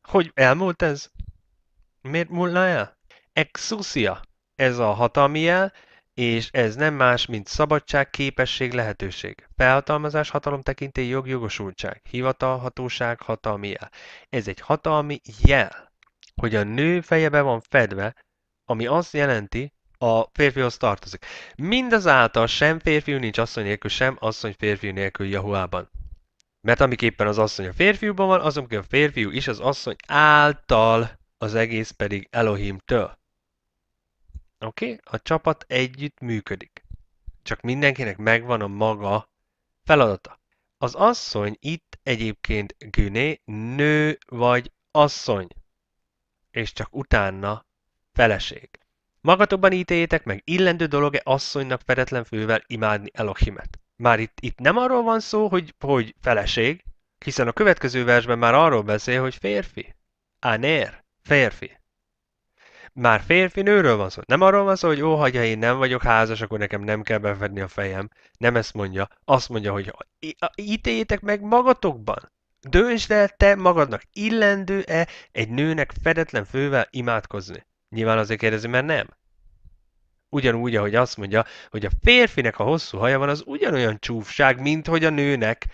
Hogy elmúlt ez? Miért múlna el? Exusia, ez a hatalmi jel, és ez nem más, mint szabadság, képesség, lehetőség. Felhatalmazás, hatalom, tekintély, jog, jogosultság, hivatal, hatóság, hatalmi jel. Ez egy hatalmi jel, hogy a nő feje be van fedve, ami azt jelenti, a férfihoz tartozik. Mindazáltal sem férfiú nincs asszony nélkül, sem asszony férfiú nélkül Jahuában. Mert amiképpen az asszony a férfiúban van, azonképpen a férfiú is az asszony által, az egész pedig Elohimtől. Oké? Okay? A csapat együtt működik. Csak mindenkinek megvan a maga feladata. Az asszony itt egyébként Güné nő vagy asszony, és csak utána feleség. Magatokban ítéljétek meg, illendő dolog-e asszonynak fedetlen fővel imádni Elohimet. Már itt, itt nem arról van szó, hogy, hogy feleség, hiszen a következő versben már arról beszél, hogy férfi. Anér, férfi már férfi nőről van szó. Nem arról van szó, hogy ó, ha én nem vagyok házas, akkor nekem nem kell befedni a fejem. Nem ezt mondja. Azt mondja, hogy ítéljétek meg magatokban. Döntsd el te magadnak, illendő-e egy nőnek fedetlen fővel imádkozni? Nyilván azért kérdezi, mert nem. Ugyanúgy, ahogy azt mondja, hogy a férfinek a hosszú haja van, az ugyanolyan csúfság, mint hogy a nőnek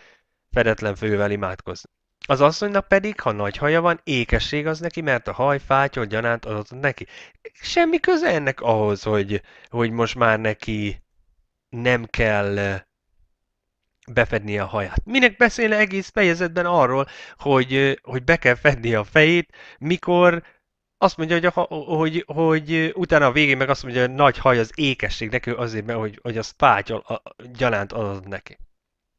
fedetlen fővel imádkozni. Az asszonynak pedig, ha nagy haja van, ékesség az neki, mert a haj fátyol gyanánt adott neki. Semmi köze ennek ahhoz, hogy, hogy most már neki nem kell befedni a haját. Minek beszél egész fejezetben arról, hogy, hogy be kell fedni a fejét, mikor azt mondja, hogy, a, hogy, hogy utána a végén meg azt mondja, hogy a nagy haj az ékesség neki azért, mert hogy, hogy az fátyol a gyanánt adott neki.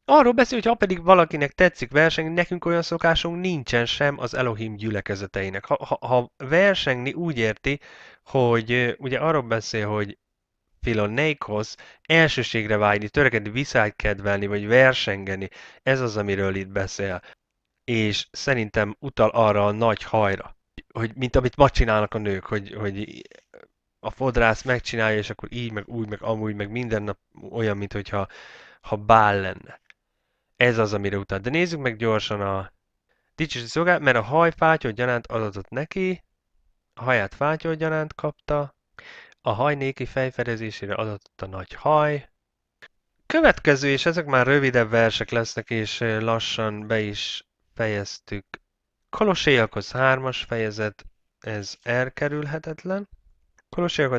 Arról beszél, hogy ha pedig valakinek tetszik versengni, nekünk olyan szokásunk nincsen sem az Elohim gyülekezeteinek. Ha, ha, ha versengni úgy érti, hogy ugye arról beszél, hogy filoneikos, elsőségre vágyni, törekedni, viszályt kedvelni, vagy versengeni. Ez az, amiről itt beszél. És szerintem utal arra a nagy hajra, hogy mint amit ma csinálnak a nők, hogy, hogy a fodrász megcsinálja, és akkor így, meg úgy, meg amúgy, meg minden nap olyan, mint hogyha ha bál lenne. Ez az, amire utal. De nézzük meg gyorsan a dicsőség szolgál, mert a haj fátyolgyanánt adatott neki, a haját fátyolgyanánt kapta, a haj néki fejfedezésére adatott a nagy haj. Következő, és ezek már rövidebb versek lesznek, és lassan be is fejeztük. Koloséjakhoz hármas fejezet, ez elkerülhetetlen.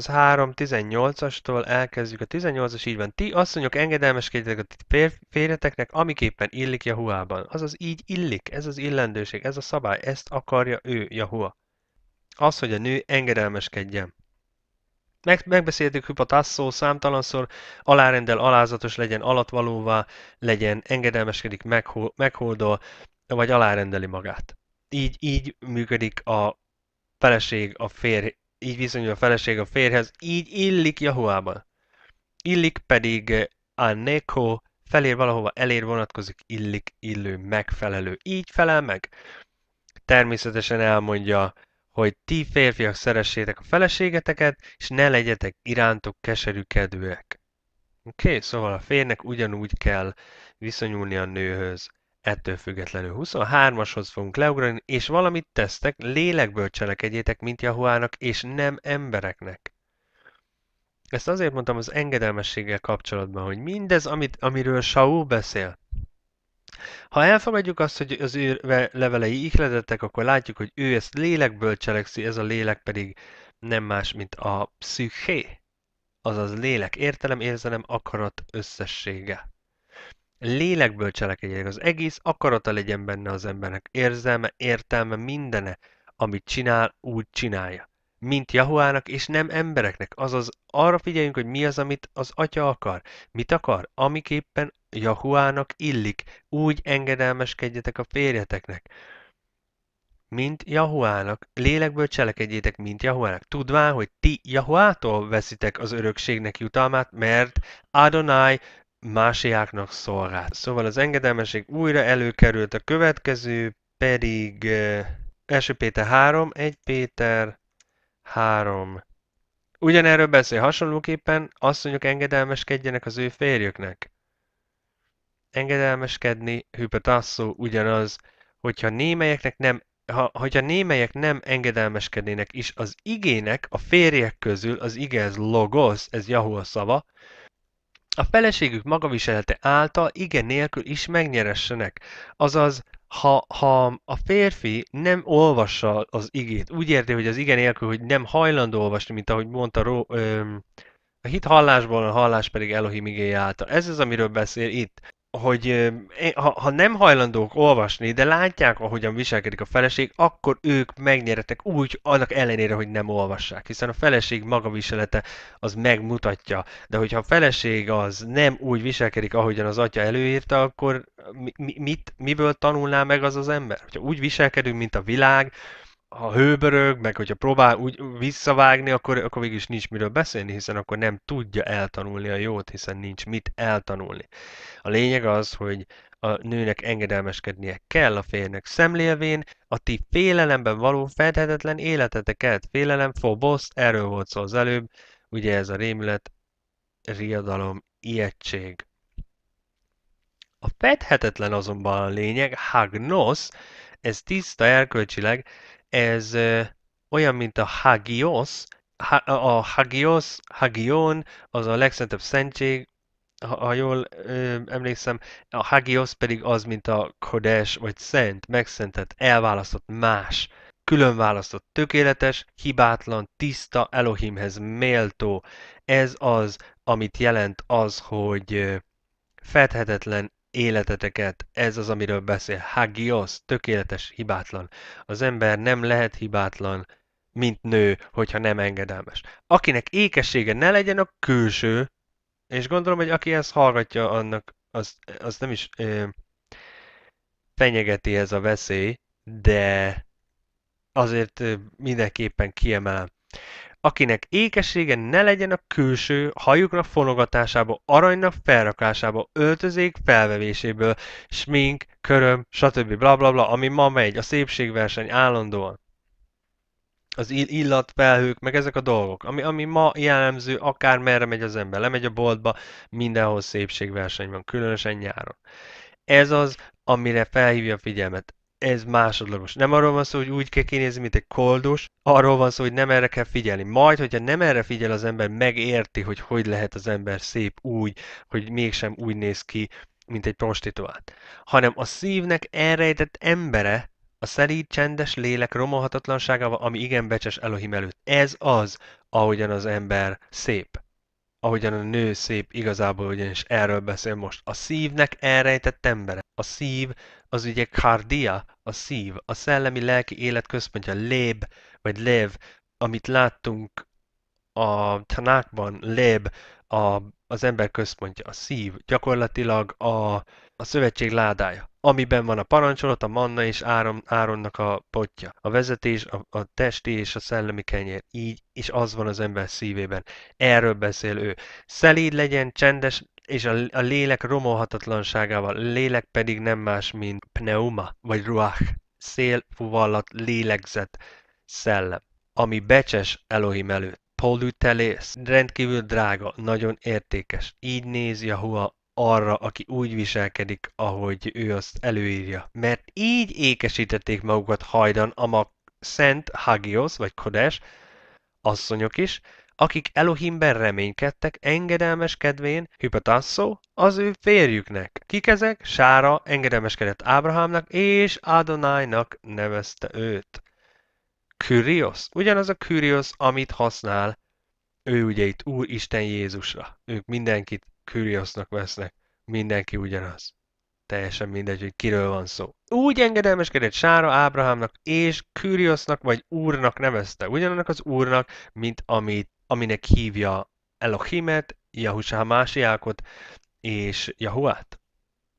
3, 18 astól elkezdjük a 18-as, így van. Ti, asszonyok, engedelmeskedjetek a férjeteknek, amiképpen illik Jahuában. Azaz így illik, ez az illendőség, ez a szabály, ezt akarja ő, Jahua. Az, hogy a nő engedelmeskedjen. Meg, megbeszéltük hipotasszó számtalanszor, alárendel alázatos legyen, alatvalóvá legyen, engedelmeskedik, meghol, megholdol, vagy alárendeli magát. Így, így működik a feleség a férj így viszonyul a feleség a férhez, így illik Jahuába. Illik pedig eh, a neko felér valahova, elér vonatkozik, illik, illő, megfelelő. Így felel meg. Természetesen elmondja, hogy ti férfiak szeressétek a feleségeteket, és ne legyetek irántok keserűkedőek. Oké, okay, szóval a férnek ugyanúgy kell viszonyulni a nőhöz, Ettől függetlenül 23-ashoz fogunk leugrani, és valamit tesztek, lélekből cselekedjétek, mint Jahuának, és nem embereknek. Ezt azért mondtam az engedelmességgel kapcsolatban, hogy mindez, amit, amiről Saul beszél, ha elfogadjuk azt, hogy az ő levelei ihletettek, akkor látjuk, hogy ő ezt lélekből cselekszi, ez a lélek pedig nem más, mint a psziché, azaz lélek, értelem, érzelem, akarat összessége. Lélekből cselekedjenek, az egész akarata legyen benne az embernek, érzelme, értelme, mindene, amit csinál, úgy csinálja. Mint Jahuának és nem embereknek, azaz arra figyeljünk, hogy mi az, amit az atya akar, mit akar, amiképpen Jahuának illik, úgy engedelmeskedjetek a férjeteknek mint Jahuának, lélekből cselekedjétek, mint Jahuának, tudván, hogy ti Jahuától veszitek az örökségnek jutalmát, mert Adonai másiáknak rá. Szóval az engedelmesség újra előkerült, a következő pedig 1 első Péter 3, 1 Péter 3. Ugyanerről beszél, hasonlóképpen asszonyok engedelmeskedjenek az ő férjöknek. Engedelmeskedni, hüpetasszó ugyanaz, hogyha némelyeknek nem ha, hogyha némelyek nem engedelmeskednének is az igének, a férjek közül az ige ez logos, ez Yahua szava, a feleségük magaviselete által igen nélkül is megnyeressenek. Azaz, ha, ha a férfi nem olvassa az igét, úgy érti, hogy az igen nélkül, hogy nem hajlandó olvasni, mint ahogy mondta Ró, öm, a hit hallásból, a hallás pedig Elohim igéje által. Ez az, amiről beszél itt hogy ha, ha nem hajlandók olvasni, de látják, ahogyan viselkedik a feleség, akkor ők megnyeretek úgy, annak ellenére, hogy nem olvassák. Hiszen a feleség maga viselete az megmutatja. De hogyha a feleség az nem úgy viselkedik, ahogyan az atya előírta, akkor mi, mit, miből tanulná meg az az ember? Hogyha úgy viselkedünk, mint a világ, ha hőbörög, meg hogyha próbál úgy visszavágni, akkor, akkor végül is nincs miről beszélni, hiszen akkor nem tudja eltanulni a jót, hiszen nincs mit eltanulni. A lényeg az, hogy a nőnek engedelmeskednie kell a férnek szemlélvén, a ti félelemben való fedhetetlen életeteket, félelem, fobosz, erről volt szó az előbb, ugye ez a rémület, riadalom, ijegység. A fedhetetlen azonban a lényeg, hagnosz, ez tiszta erkölcsileg, ez olyan, mint a hagios, a hagios, hagion, az a legszentebb szentség, ha, jól ö, emlékszem, a hagios pedig az, mint a kodes, vagy szent, megszentett, elválasztott más, különválasztott, tökéletes, hibátlan, tiszta, Elohimhez méltó. Ez az, amit jelent az, hogy fedhetetlen, életeteket. Ez az, amiről beszél. Hagios, tökéletes, hibátlan. Az ember nem lehet hibátlan, mint nő, hogyha nem engedelmes. Akinek ékessége ne legyen a külső, és gondolom, hogy aki ezt hallgatja, annak az, az nem is ö, fenyegeti ez a veszély, de azért mindenképpen kiemelem akinek ékessége ne legyen a külső hajuknak fonogatásába, aranynak felrakásába, öltözék felvevéséből, smink, köröm, stb. blablabla, bla, bla, ami ma megy, a szépségverseny állandóan. Az illat felhők, meg ezek a dolgok, ami, ami ma jellemző, akár merre megy az ember, lemegy a boltba, mindenhol szépségverseny van, különösen nyáron. Ez az, amire felhívja a figyelmet ez másodlagos. Nem arról van szó, hogy úgy kell kinézni, mint egy koldus, arról van szó, hogy nem erre kell figyelni. Majd, hogyha nem erre figyel az ember, megérti, hogy hogy lehet az ember szép úgy, hogy mégsem úgy néz ki, mint egy prostituált. Hanem a szívnek elrejtett embere, a szelíd, csendes lélek romolhatatlanságával, ami igen becses Elohim előtt. Ez az, ahogyan az ember szép ahogyan a nő szép igazából ugyanis erről beszél most. A szívnek elrejtett embere. A szív az ugye kardia, a szív, a szellemi lelki élet központja, léb, vagy lév, amit láttunk a tanákban, léb, a, az ember központja, a szív, gyakorlatilag a, a szövetség ládája amiben van a parancsolat, a manna és Áron, Áronnak a potja, a vezetés, a, a testi és a szellemi kenyér. Így, is az van az ember szívében. Erről beszél ő. Szelíd legyen, csendes, és a, a lélek romolhatatlanságával. Lélek pedig nem más, mint pneuma, vagy ruach, szél, fuvallat, lélegzet, szellem, ami becses Elohim előtt. Polütelész, rendkívül drága, nagyon értékes. Így a hua arra, aki úgy viselkedik, ahogy ő azt előírja. Mert így ékesítették magukat hajdan a ma Szent Hagios, vagy Kodes, asszonyok is, akik Elohimben reménykedtek, engedelmeskedvén Hypatasso, az ő férjüknek. Kik ezek? Sára engedelmeskedett Ábrahámnak, és Adonájnak nevezte őt. Kyrios. Ugyanaz a Kyrios, amit használ ő ugye itt Úr Isten Jézusra. Ők mindenkit Kyriosznak vesznek. Mindenki ugyanaz. Teljesen mindegy, hogy kiről van szó. Úgy engedelmeskedett Sára Ábrahámnak és Kyriosznak vagy úrnak nevezte. Ugyanannak az úrnak, mint amit, aminek hívja Elohimet, Jahusá Másiákot és Jahuát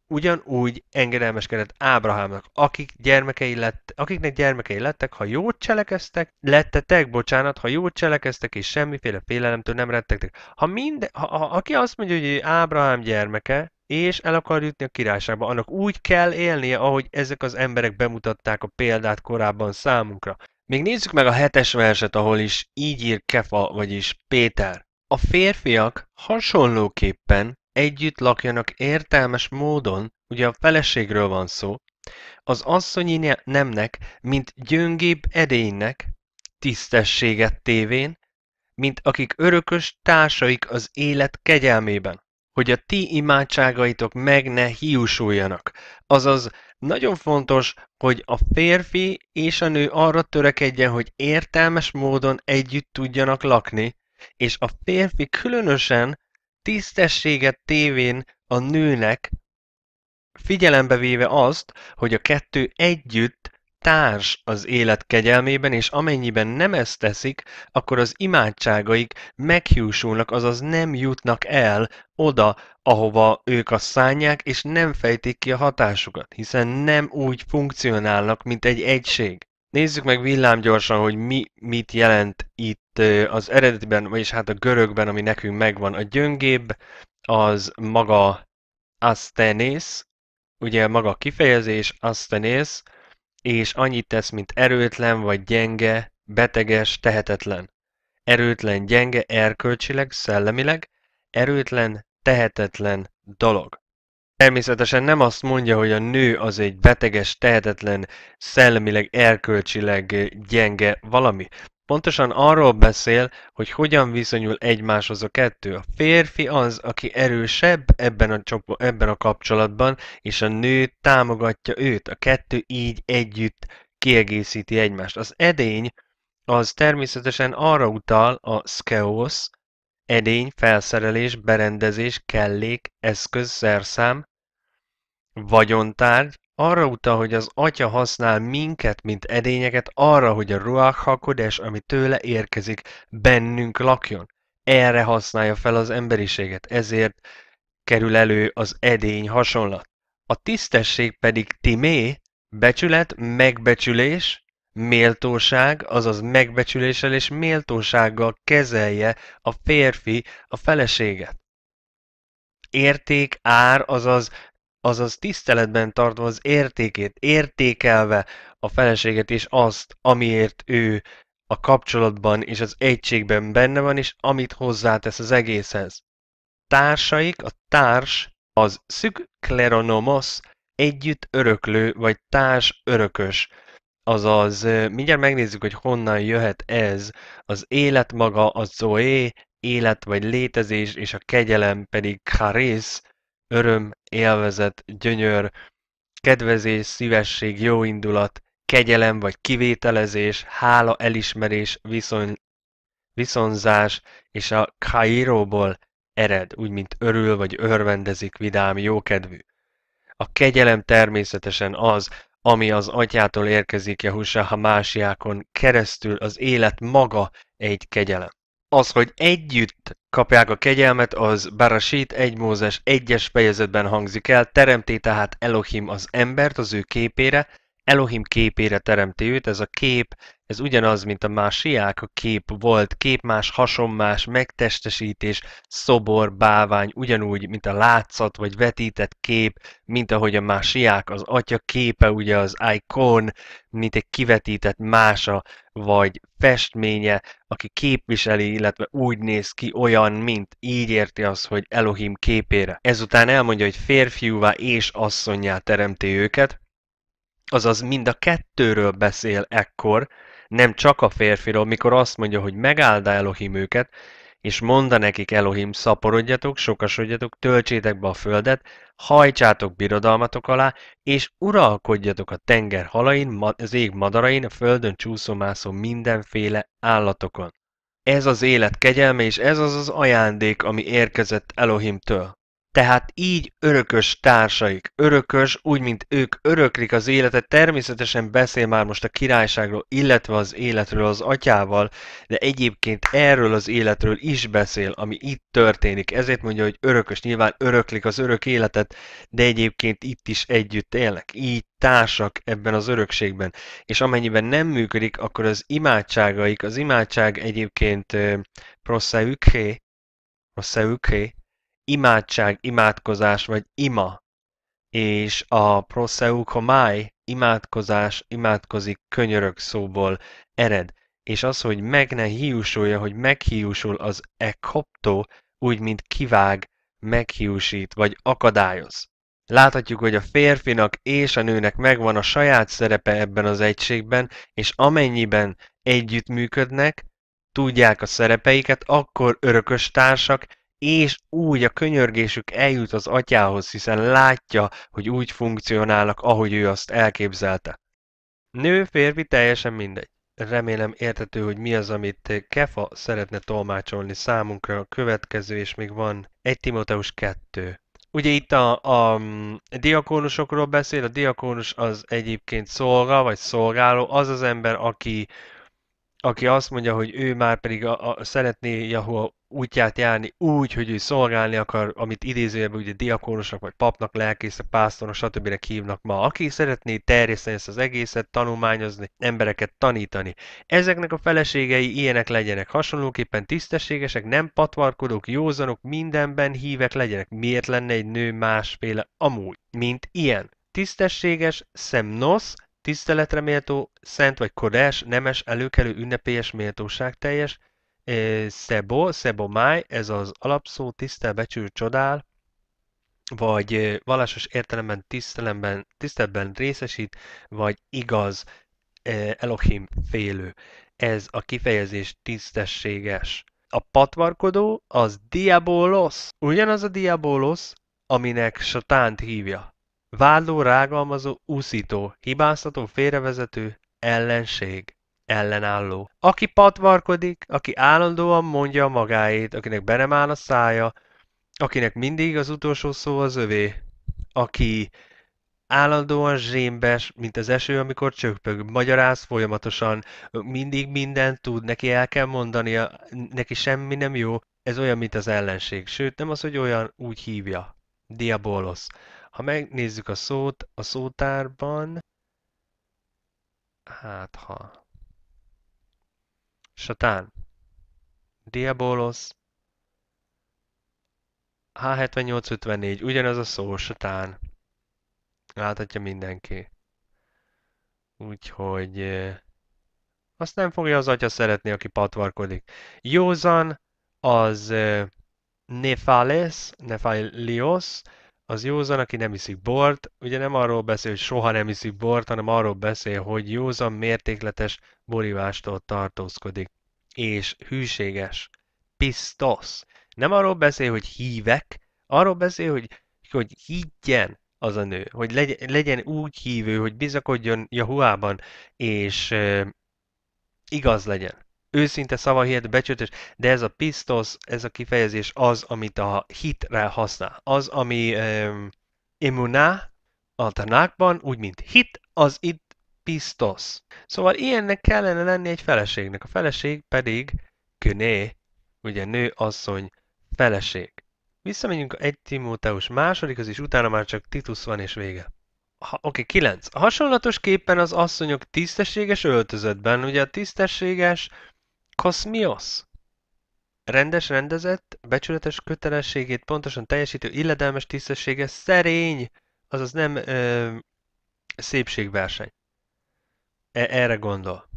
ugyanúgy engedelmeskedett Ábrahámnak, akik gyermekei lett, akiknek gyermekei lettek, ha jót cselekeztek, lettetek, bocsánat, ha jót cselekeztek, és semmiféle félelemtől nem rettegtek. Ha minden, ha, ha, aki azt mondja, hogy Ábrahám gyermeke, és el akar jutni a királyságba, annak úgy kell élnie, ahogy ezek az emberek bemutatták a példát korábban számunkra. Még nézzük meg a hetes verset, ahol is így ír Kefa, vagyis Péter. A férfiak hasonlóképpen együtt lakjanak értelmes módon, ugye a feleségről van szó, az asszonyi nemnek, mint gyöngébb edénynek, tisztességet tévén, mint akik örökös társaik az élet kegyelmében, hogy a ti imádságaitok meg ne hiúsuljanak. Azaz, nagyon fontos, hogy a férfi és a nő arra törekedjen, hogy értelmes módon együtt tudjanak lakni, és a férfi különösen tisztességet tévén a nőnek, figyelembe véve azt, hogy a kettő együtt társ az élet kegyelmében, és amennyiben nem ezt teszik, akkor az imádságaik meghiúsulnak, azaz nem jutnak el oda, ahova ők azt szánják, és nem fejtik ki a hatásukat, hiszen nem úgy funkcionálnak, mint egy egység. Nézzük meg villámgyorsan, hogy mi mit jelent itt itt az eredetiben, vagyis hát a görögben, ami nekünk megvan, a gyöngébb, az maga asztenész, ugye maga a kifejezés asztenész, és annyit tesz, mint erőtlen vagy gyenge, beteges, tehetetlen. Erőtlen, gyenge, erkölcsileg, szellemileg, erőtlen, tehetetlen dolog. Természetesen nem azt mondja, hogy a nő az egy beteges, tehetetlen, szellemileg, erkölcsileg gyenge valami. Pontosan arról beszél, hogy hogyan viszonyul egymáshoz a kettő. A férfi az, aki erősebb ebben a, csop- ebben a kapcsolatban, és a nő támogatja őt. A kettő így együtt kiegészíti egymást. Az edény az természetesen arra utal a skeosz, edény, felszerelés, berendezés, kellék, eszköz, szerszám, vagyontárgy, arra utal, hogy az Atya használ minket, mint edényeket, arra, hogy a Ruach HaKodes, ami tőle érkezik, bennünk lakjon. Erre használja fel az emberiséget, ezért kerül elő az edény hasonlat. A tisztesség pedig timé, becsület, megbecsülés, méltóság, azaz megbecsüléssel és méltósággal kezelje a férfi a feleséget. Érték, ár, azaz azaz tiszteletben tartva az értékét, értékelve a feleséget és azt, amiért ő a kapcsolatban és az egységben benne van, és amit hozzátesz az egészhez. Társaik, a társ, az szükleronomos, együtt öröklő, vagy társ örökös. Azaz, mindjárt megnézzük, hogy honnan jöhet ez. Az élet maga a zoé, élet vagy létezés, és a kegyelem pedig charis, öröm, élvezet, gyönyör, kedvezés, szívesség, jó indulat, kegyelem vagy kivételezés, hála, elismerés, viszony, viszonzás és a kairóból ered, úgy mint örül vagy örvendezik vidám jókedvű. A kegyelem természetesen az, ami az atyától érkezik Jahusa Hamásiákon keresztül, az élet maga egy kegyelem az, hogy együtt kapják a kegyelmet, az Barasít 1 Mózes 1-es fejezetben hangzik el, teremté tehát Elohim az embert az ő képére, Elohim képére teremti őt, ez a kép, ez ugyanaz, mint a másiák, a kép volt, képmás, hasonmás, megtestesítés, szobor, bávány, ugyanúgy, mint a látszat vagy vetített kép, mint ahogy a másiák, az atya képe, ugye az ikon, mint egy kivetített mása, vagy festménye, aki képviseli, illetve úgy néz ki olyan, mint így érti az, hogy Elohim képére. Ezután elmondja, hogy férfiúvá és asszonyá teremti őket, Azaz mind a kettőről beszél ekkor, nem csak a férfiról, mikor azt mondja, hogy megáldá Elohim őket, és mondta nekik Elohim, szaporodjatok, sokasodjatok, töltsétek be a földet, hajtsátok birodalmatok alá, és uralkodjatok a tenger halain, az ég madarain, a földön csúszomászó mindenféle állatokon. Ez az élet kegyelme, és ez az az ajándék, ami érkezett Elohimtől. Tehát így örökös társaik, örökös, úgy, mint ők öröklik az életet, természetesen beszél már most a királyságról, illetve az életről az atyával, de egyébként erről az életről is beszél, ami itt történik. Ezért mondja, hogy örökös, nyilván öröklik az örök életet, de egyébként itt is együtt élnek. Így társak ebben az örökségben. És amennyiben nem működik, akkor az imádságaik, az imádság egyébként proszeükhé, proszeükhé, imádság, imádkozás vagy ima, és a proseukomai imádkozás, imádkozik könyörök szóból ered, és az, hogy meg ne hiúsulja, hogy meghiúsul az ekoptó, úgy, mint kivág, meghiúsít vagy akadályoz. Láthatjuk, hogy a férfinak és a nőnek megvan a saját szerepe ebben az egységben, és amennyiben együttműködnek, tudják a szerepeiket, akkor örökös társak és úgy a könyörgésük eljut az atyához, hiszen látja, hogy úgy funkcionálnak, ahogy ő azt elképzelte. Nő, férfi, teljesen mindegy. Remélem értető, hogy mi az, amit Kefa szeretne tolmácsolni számunkra a következő, és még van egy Timoteus 2. Ugye itt a, a mm, diakónusokról beszél, a diakónus az egyébként szolga, vagy szolgáló, az az ember, aki, aki azt mondja, hogy ő már pedig a, a, szeretné, ahol útját járni úgy, hogy ő szolgálni akar, amit idézőjelben ugye diakónusnak, vagy papnak, lelkésznek, pásztornak, stb. hívnak ma. Aki szeretné terjeszteni ezt az egészet, tanulmányozni, embereket tanítani. Ezeknek a feleségei ilyenek legyenek, hasonlóképpen tisztességesek, nem patvarkodók, józanok, mindenben hívek legyenek. Miért lenne egy nő másféle amúgy, mint ilyen? Tisztességes, szemnosz, tiszteletre méltó, szent vagy kodás, nemes, előkelő, ünnepélyes, méltóság teljes, Eh, szebo, Máj, ez az alapszó, tisztel, becsül, csodál, vagy eh, vallásos értelemben tisztelemben, tisztelben részesít, vagy igaz, eh, Elohim félő. Ez a kifejezés tisztességes. A patvarkodó az diabolos, ugyanaz a diabolos, aminek satánt hívja. Vádló, rágalmazó, úszító, hibáztató, félrevezető, ellenség ellenálló. Aki patvarkodik, aki állandóan mondja a magáét, akinek be nem áll a szája, akinek mindig az utolsó szó az övé, aki állandóan zsémbes, mint az eső, amikor csöpög, magyaráz folyamatosan, mindig mindent tud, neki el kell mondania, neki semmi nem jó, ez olyan, mint az ellenség. Sőt, nem az, hogy olyan úgy hívja. Diabolos. Ha megnézzük a szót, a szótárban, hát ha Satán, Diabolos, H7854, ugyanaz a szó, Satán. Láthatja mindenki. Úgyhogy azt nem fogja az atya szeretni, aki patvarkodik. Józan az Nefales, Nefalios, az józan, aki nem iszik bort, ugye nem arról beszél, hogy soha nem iszik bort, hanem arról beszél, hogy józan mértékletes borivástól tartózkodik, és hűséges, pisztos. Nem arról beszél, hogy hívek, arról beszél, hogy, hogy higgyen az a nő, hogy legyen, legyen úgy hívő, hogy bizakodjon Jahuában, és euh, igaz legyen őszinte szavahihet, becsületes, de ez a pisztos, ez a kifejezés az, amit a hitre használ. Az, ami um, emuná a tanákban, úgy mint hit, az itt pisztos. Szóval ilyennek kellene lenni egy feleségnek. A feleség pedig köné, ugye nő, asszony, feleség. Visszamegyünk a egy Timóteus másodikhoz, és utána már csak Titus van és vége. Ha, oké, okay, 9. Hasonlatos képen az asszonyok tisztességes öltözetben, ugye a tisztességes Kosmios. Rendes, rendezett, becsületes kötelességét pontosan teljesítő, illedelmes, tisztessége, szerény, azaz nem ö, szépségverseny. E- erre gondol.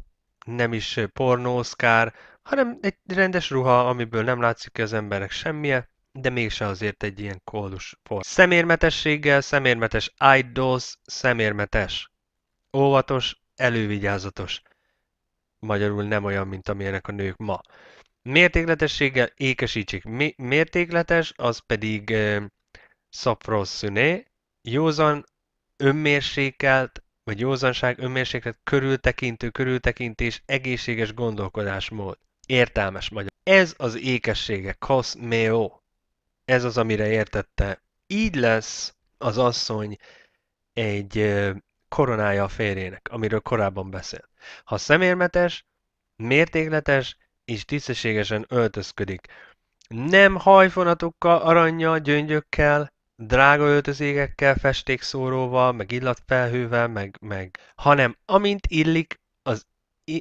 Nem is pornószkár, hanem egy rendes ruha, amiből nem látszik az emberek semmije, de mégse azért egy ilyen kódus por. Szemérmetességgel, szemérmetes, idols, szemérmetes. Óvatos, elővigyázatos magyarul nem olyan, mint amilyenek a nők ma. Mértékletességgel ékesítsék. Mi, mértékletes, az pedig eh, szaprosszüné, józan önmérsékelt, vagy józanság, önmérséklet, körültekintő, körültekintés, egészséges gondolkodásmód. Értelmes magyar. Ez az ékessége, koszméo. Ez az, amire értette. Így lesz az asszony egy koronája a férjének, amiről korábban beszélt. Ha szemérmetes, mértégletes és tisztességesen öltözködik, nem hajfonatokkal, aranyjal, gyöngyökkel, drága öltözégekkel, festékszóróval, meg illatfelhővel, meg, meg, hanem amint illik, az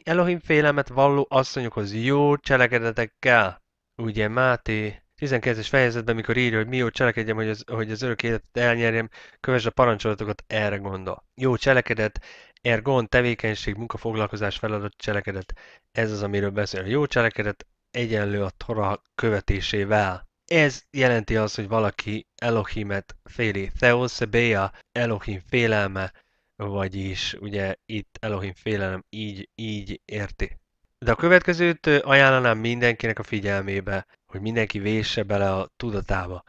Elohim félelmet valló asszonyokhoz jó cselekedetekkel. Ugye Máté 12-es fejezetben, mikor írja, hogy mió cselekedjem, hogy az, hogy az örök életet elnyerjem, kövess a parancsolatokat, erre gondol. Jó cselekedet, ergon, tevékenység, munkafoglalkozás, feladat, cselekedet. Ez az, amiről beszél. Jó cselekedet egyenlő a Tora követésével. Ez jelenti azt, hogy valaki Elohimet féli. Theosebea, Elohim félelme, vagyis ugye itt Elohim félelem így, így érti. De a következőt ajánlanám mindenkinek a figyelmébe, hogy mindenki vésse bele a tudatába.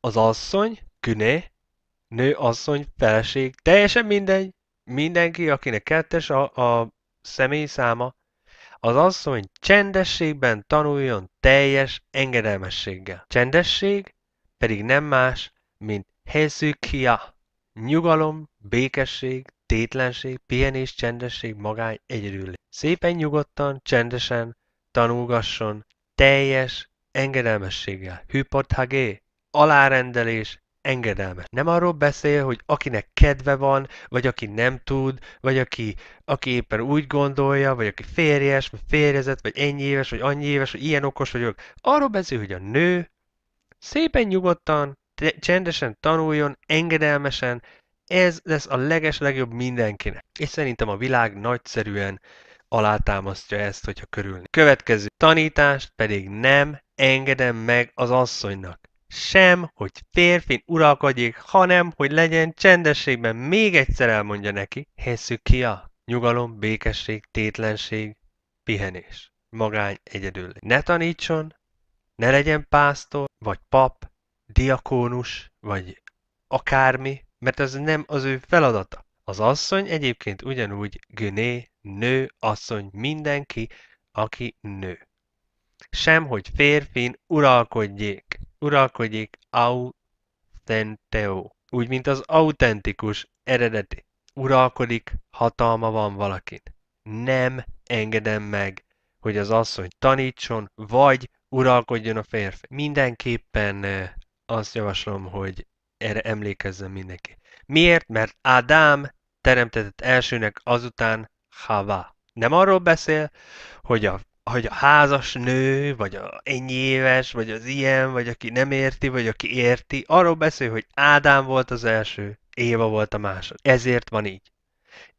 Az asszony, küné, nő, asszony, feleség, teljesen mindegy, mindenki, akinek kettes a, a személy száma, az asszony csendességben tanuljon teljes engedelmességgel. Csendesség pedig nem más, mint hezükia, nyugalom, békesség, tétlenség, pihenés, csendesség, magány, egyedül. Szépen nyugodtan, csendesen tanulgasson, teljes engedelmességgel. Hüpothagé, alárendelés, engedelmes. Nem arról beszél, hogy akinek kedve van, vagy aki nem tud, vagy aki, aki éppen úgy gondolja, vagy aki férjes, vagy férjezett, vagy ennyi éves, vagy annyi éves, vagy ilyen okos vagyok. Arról beszél, hogy a nő szépen nyugodtan, csendesen tanuljon, engedelmesen, ez lesz a leges legjobb mindenkinek. És szerintem a világ nagyszerűen alátámasztja ezt, hogyha körülni. Következő tanítást pedig nem engedem meg az asszonynak. Sem, hogy férfin uralkodjék, hanem, hogy legyen csendességben. Még egyszer elmondja neki. a Nyugalom, békesség, tétlenség, pihenés. Magány egyedül. Ne tanítson, ne legyen pásztor, vagy pap, diakónus, vagy akármi, mert ez nem az ő feladata. Az asszony egyébként ugyanúgy gné, nő, asszony, mindenki, aki nő. Sem, hogy férfin uralkodjék, uralkodjék autenteo, úgy, mint az autentikus eredeti. Uralkodik, hatalma van valakin. Nem engedem meg, hogy az asszony tanítson, vagy uralkodjon a férfi. Mindenképpen azt javaslom, hogy erre emlékezzen mindenki. Miért? Mert Ádám teremtetett elsőnek, azután Hava. Nem arról beszél, hogy a hogy a házas nő, vagy a ennyi éves, vagy az ilyen, vagy aki nem érti, vagy aki érti, arról beszél, hogy Ádám volt az első, Éva volt a másod. Ezért van így.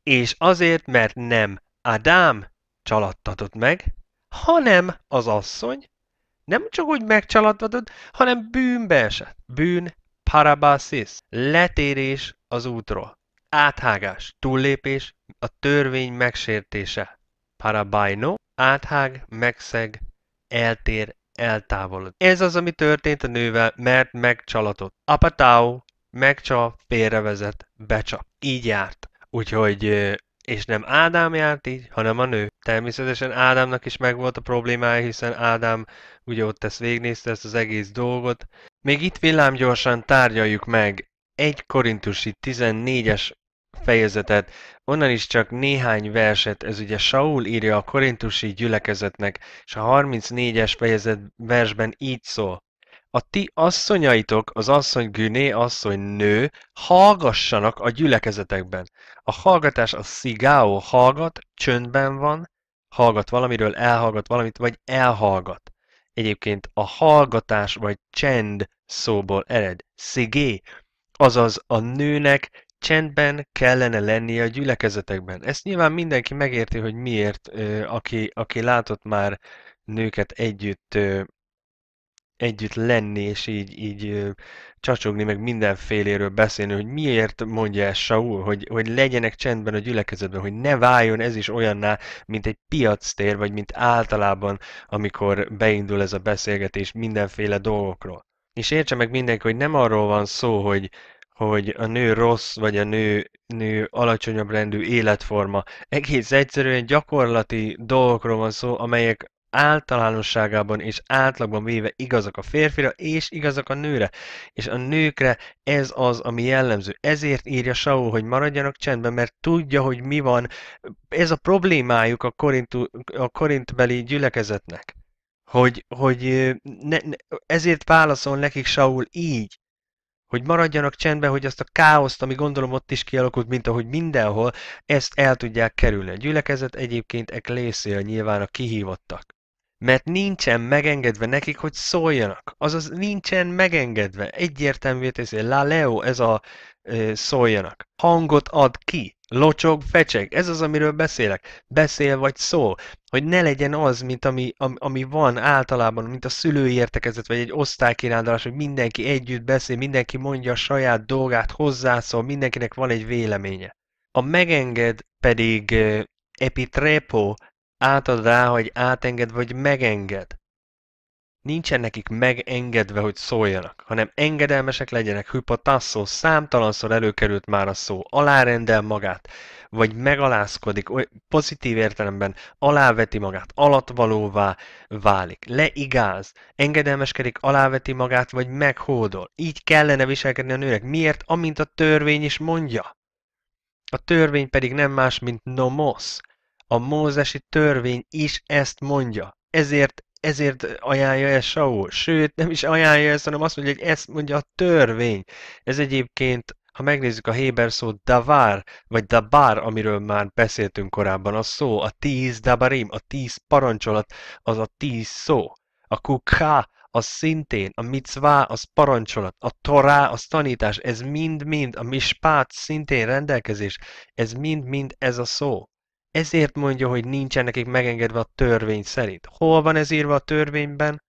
És azért, mert nem Ádám csaladtatott meg, hanem az asszony, nem csak úgy megcsaladtatod, hanem bűnbe esett. Bűn Parabasis. Letérés az útról. Áthágás, túllépés, a törvény megsértése. Parabaino. Áthág, megszeg, eltér, eltávolod. Ez az, ami történt a nővel, mert megcsalatott. Apatau, megcsal, félrevezet, becsap. Így járt. Úgyhogy, és nem Ádám járt így, hanem a nő. Természetesen Ádámnak is megvolt a problémája, hiszen Ádám ugye ott ezt végignézte ezt az egész dolgot, még itt villámgyorsan tárgyaljuk meg egy Korintusi 14-es fejezetet, onnan is csak néhány verset, ez ugye Saul írja a korintusi gyülekezetnek, és a 34-es fejezet versben így szól. A ti asszonyaitok, az asszony Güné, asszony nő, hallgassanak a gyülekezetekben. A hallgatás a szigáó hallgat, csöndben van, hallgat valamiről, elhallgat valamit, vagy elhallgat. Egyébként a hallgatás vagy csend szóból ered. Szigé, azaz a nőnek csendben kellene lennie a gyülekezetekben. Ezt nyilván mindenki megérti, hogy miért, aki, aki látott már nőket együtt együtt lenni, és így, így csacsogni, meg mindenféléről beszélni, hogy miért mondja ezt Saul, hogy, hogy legyenek csendben a gyülekezetben, hogy ne váljon ez is olyanná, mint egy tér, vagy mint általában, amikor beindul ez a beszélgetés mindenféle dolgokról. És értse meg mindenki, hogy nem arról van szó, hogy, hogy a nő rossz, vagy a nő, nő alacsonyabb rendű életforma. Egész egyszerűen gyakorlati dolgokról van szó, amelyek általánosságában és átlagban véve igazak a férfira és igazak a nőre, és a nőkre ez az, ami jellemző. Ezért írja Saul, hogy maradjanak csendben, mert tudja, hogy mi van. Ez a problémájuk a, korintu, a korintbeli gyülekezetnek. Hogy, hogy ne, ne, ezért válaszol nekik Saul így, hogy maradjanak csendben, hogy azt a káoszt, ami gondolom ott is kialakult, mint ahogy mindenhol, ezt el tudják kerülni. A gyülekezet egyébként eklészél nyilván a kihívottak mert nincsen megengedve nekik, hogy szóljanak. Azaz nincsen megengedve. egyértelmű teszi, la leo, ez a e, szóljanak. Hangot ad ki, locsog, fecseg, ez az, amiről beszélek. Beszél vagy szól. Hogy ne legyen az, mint ami, ami, ami van általában, mint a szülői értekezet, vagy egy osztálykirándulás, hogy mindenki együtt beszél, mindenki mondja a saját dolgát, hozzászól, mindenkinek van egy véleménye. A megenged pedig epitrepo átad rá, hogy átenged vagy megenged. Nincsen nekik megengedve, hogy szóljanak, hanem engedelmesek legyenek. Hüpotasszó számtalanszor előkerült már a szó. Alárendel magát, vagy megalázkodik, pozitív értelemben aláveti magát, alatvalóvá válik, leigáz, engedelmeskedik, aláveti magát, vagy meghódol. Így kellene viselkedni a nőnek. Miért? Amint a törvény is mondja. A törvény pedig nem más, mint nomosz, a mózesi törvény is ezt mondja. Ezért, ezért ajánlja ezt Saul. Sőt, nem is ajánlja ezt, hanem azt mondja, hogy ezt mondja a törvény. Ez egyébként ha megnézzük a Héber szót davár, vagy dabár, amiről már beszéltünk korábban, a szó, a tíz dabarim, a tíz parancsolat, az a tíz szó. A kukha, az szintén, a micvá, az parancsolat, a torá, az tanítás, ez mind-mind, a mispát szintén rendelkezés, ez mind-mind ez a szó. Ezért mondja, hogy nincsen nekik megengedve a törvény szerint. Hol van ez írva a törvényben?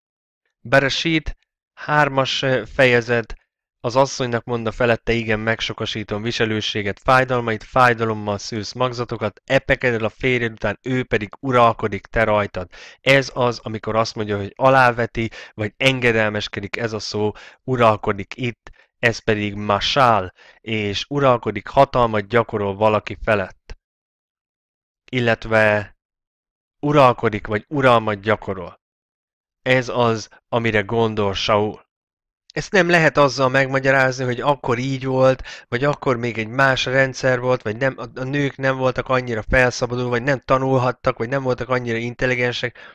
Beresít, hármas fejezet, az asszonynak mondta felette igen megsokasítom viselőséget, fájdalmait, fájdalommal szűz magzatokat, epekedel a férjed után, ő pedig uralkodik te rajtad. Ez az, amikor azt mondja, hogy aláveti, vagy engedelmeskedik ez a szó, uralkodik itt, ez pedig masál, és uralkodik hatalmat gyakorol valaki felett illetve uralkodik, vagy uralmat gyakorol. Ez az, amire gondol Saul. Ezt nem lehet azzal megmagyarázni, hogy akkor így volt, vagy akkor még egy más rendszer volt, vagy nem, a nők nem voltak annyira felszabadul, vagy nem tanulhattak, vagy nem voltak annyira intelligensek.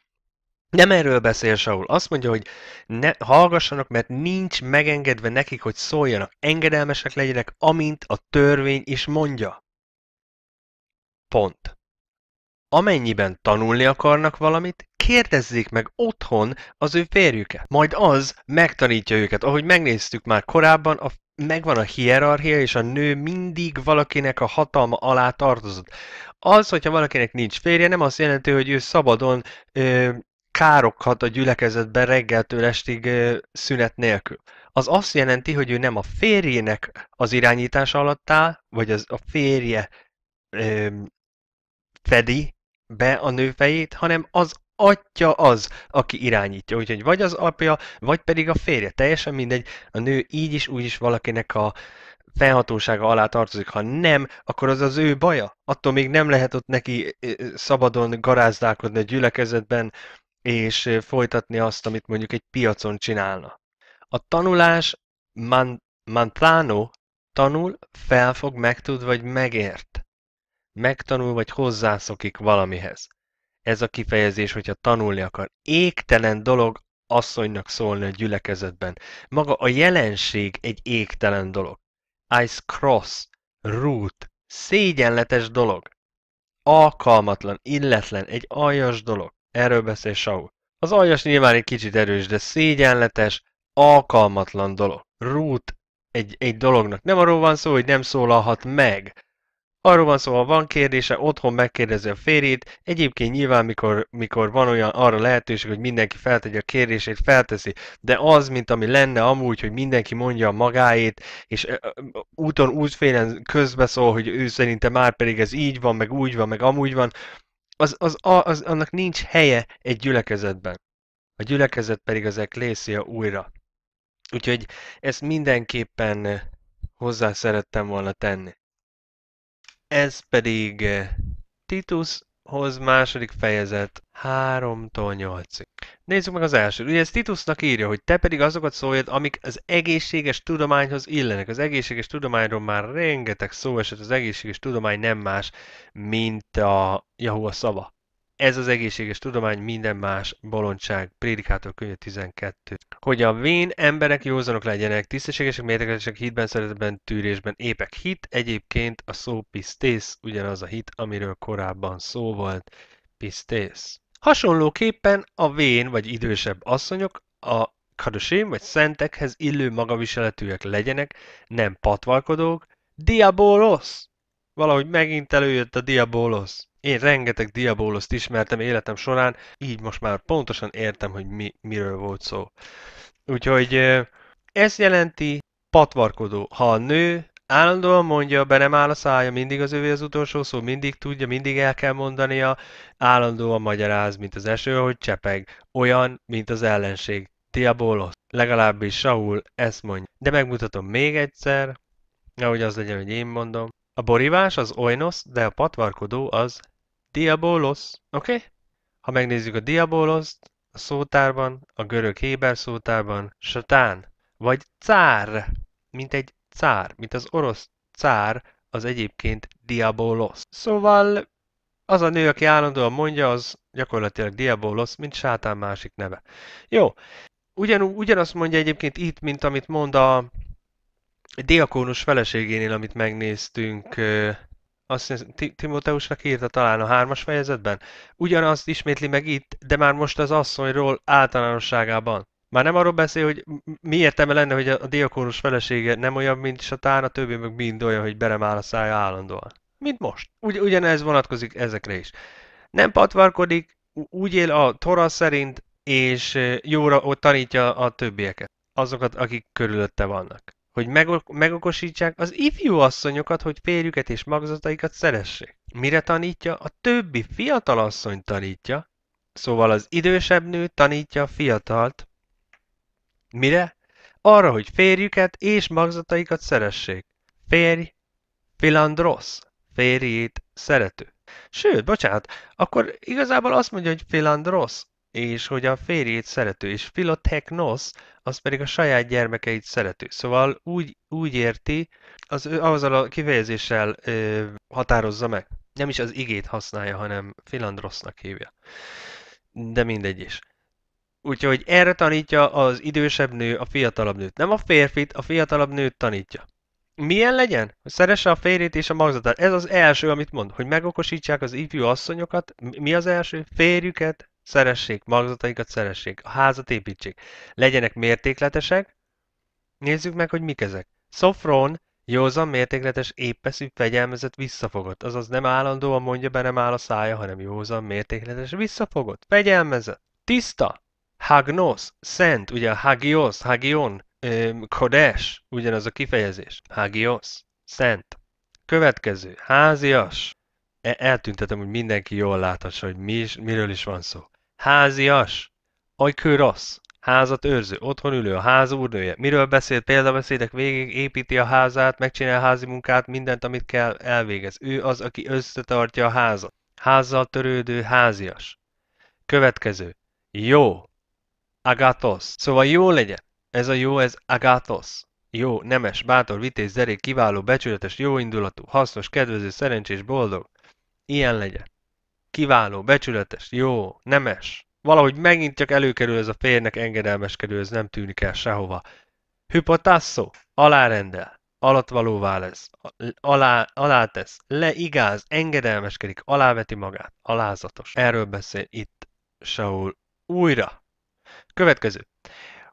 Nem erről beszél Saul. Azt mondja, hogy ne, hallgassanak, mert nincs megengedve nekik, hogy szóljanak. Engedelmesek legyenek, amint a törvény is mondja. Pont. Amennyiben tanulni akarnak valamit, kérdezzék meg otthon az ő férjüket. Majd az megtanítja őket. Ahogy megnéztük már korábban, a megvan a hierarchia, és a nő mindig valakinek a hatalma alá tartozott. Az, hogyha valakinek nincs férje, nem azt jelenti, hogy ő szabadon ö, károkhat a gyülekezetben reggeltől estig ö, szünet nélkül. Az azt jelenti, hogy ő nem a férjének az irányítása alatt áll, vagy az a férje ö, fedi be a nő fejét, hanem az atya az, aki irányítja. Úgyhogy vagy az apja, vagy pedig a férje. Teljesen mindegy, a nő így is, úgy is valakinek a felhatósága alá tartozik. Ha nem, akkor az az ő baja. Attól még nem lehet ott neki szabadon garázdálkodni a gyülekezetben, és folytatni azt, amit mondjuk egy piacon csinálna. A tanulás man, Manplano tanul, felfog, megtud vagy megért megtanul vagy hozzászokik valamihez. Ez a kifejezés, hogyha tanulni akar. Égtelen dolog asszonynak szólni a gyülekezetben. Maga a jelenség egy égtelen dolog. Ice cross, root, szégyenletes dolog. Alkalmatlan, illetlen, egy aljas dolog. Erről beszél Saul. Az aljas nyilván egy kicsit erős, de szégyenletes, alkalmatlan dolog. Root egy, egy dolognak. Nem arról van szó, hogy nem szólalhat meg, Arról van szó, ha van kérdése, otthon megkérdezi a férjét, egyébként nyilván mikor, mikor van olyan arra lehetőség, hogy mindenki feltegye a kérdését, felteszi, de az, mint ami lenne amúgy, hogy mindenki mondja a magáét, és úton útfélen közbeszól, hogy ő szerinte már pedig ez így van, meg úgy van, meg amúgy van, az, az, az, annak nincs helye egy gyülekezetben. A gyülekezet pedig az eklészia újra. Úgyhogy ezt mindenképpen hozzá szerettem volna tenni. Ez pedig eh, Titushoz második fejezet 3-tól 8 -ig. Nézzük meg az első. Ugye ez Titusnak írja, hogy te pedig azokat szóljad, amik az egészséges tudományhoz illenek. Az egészséges tudományról már rengeteg szó esett, az egészséges tudomány nem más, mint a Jahua szava. Ez az egészséges tudomány minden más bolondság. Prédikátor könyve 12. Hogy a vén emberek józanok legyenek, tisztességesek, mértékesek, hitben, szeretetben, tűrésben, épek. Hit egyébként a szó pisztész, ugyanaz a hit, amiről korábban szó volt, pisztész. Hasonlóképpen a vén vagy idősebb asszonyok a kadosém vagy szentekhez illő magaviseletűek legyenek, nem patvalkodók. Diabolos! Valahogy megint előjött a diabolos. Én rengeteg diabóloszt ismertem életem során, így most már pontosan értem, hogy mi, miről volt szó. Úgyhogy ez jelenti patvarkodó. Ha a nő állandóan mondja, be nem áll a szája, mindig az övé az utolsó szó, mindig tudja, mindig el kell mondania, állandóan magyaráz, mint az eső, hogy csepeg. Olyan, mint az ellenség. Diabolos. Legalábbis Saul ezt mondja. De megmutatom még egyszer, ahogy az legyen, hogy én mondom. A borivás az oinos, de a patvarkodó az diabolos, oké? Okay? Ha megnézzük a diabolost, a szótárban, a görög héber szótárban, satán, vagy cár, mint egy cár, mint az orosz cár, az egyébként diabolos. Szóval az a nő, aki állandóan mondja, az gyakorlatilag diabolos, mint sátán másik neve. Jó, Ugyan, ugyanazt mondja egyébként itt, mint amit mond a diakónus feleségénél, amit megnéztünk, azt hiszem, Timoteusnak írta talán a hármas fejezetben, ugyanazt ismétli meg itt, de már most az asszonyról általánosságában. Már nem arról beszél, hogy mi értelme lenne, hogy a diakónus felesége nem olyan, mint Satán, a többi meg mind olyan, hogy beremál a szája állandóan. Mint most. Ugy, ugyanez vonatkozik ezekre is. Nem patvarkodik, úgy él a Tora szerint, és jóra ott tanítja a többieket, azokat, akik körülötte vannak hogy megokosítsák az ifjú asszonyokat, hogy férjüket és magzataikat szeressék. Mire tanítja? A többi fiatal asszony tanítja, szóval az idősebb nő tanítja a fiatalt. Mire? Arra, hogy férjüket és magzataikat szeressék. Férj, filandrosz, férjét szerető. Sőt, bocsánat, akkor igazából azt mondja, hogy filandrosz, és hogy a férjét szerető, és Philotechnos, az pedig a saját gyermekeit szerető. Szóval úgy, úgy érti, az ő azzal a kifejezéssel ö, határozza meg. Nem is az igét használja, hanem filandrosznak hívja. De mindegy is. Úgyhogy erre tanítja az idősebb nő a fiatalabb nőt. Nem a férfit, a fiatalabb nőt tanítja. Milyen legyen? Hogy szeresse a férjét és a magzatát. Ez az első, amit mond, hogy megokosítsák az ifjú asszonyokat. Mi az első? Férjüket, Szeressék magzataikat, szeressék. A házat építsék. Legyenek mértékletesek. Nézzük meg, hogy mik ezek. Szofron, józan, mértékletes, éppeszű, fegyelmezett, visszafogott. Azaz nem állandóan mondja be, nem áll a szája, hanem józan, mértékletes, visszafogott, fegyelmezett. Tiszta, hagnos, szent, ugye a hagios, hagion, kodes, ugyanaz a kifejezés. Hagios, szent. Következő, házias. E- eltüntetem, hogy mindenki jól láthassa, hogy mi is, miről is van szó. Házias! Ajkő rossz! Házat őrző, otthon ülő, a ház úrnője. Miről beszél? Példabeszédek végig építi a házát, megcsinál házi munkát, mindent, amit kell, elvégez. Ő az, aki összetartja a házat. Házzal törődő házias. Következő. Jó. Agatos. Szóval jó legyen. Ez a jó, ez Agatos. Jó, nemes, bátor, vitéz, derék, kiváló, becsületes, jóindulatú, hasznos, kedvező, szerencsés, boldog. Ilyen legyen kiváló, becsületes, jó, nemes. Valahogy megint csak előkerül ez a férnek engedelmeskedő, ez nem tűnik el sehova. Hypotasso, alárendel, alatvalóvá lesz, alá, alátesz, leigáz, engedelmeskedik, aláveti magát, alázatos. Erről beszél itt Saul újra. Következő.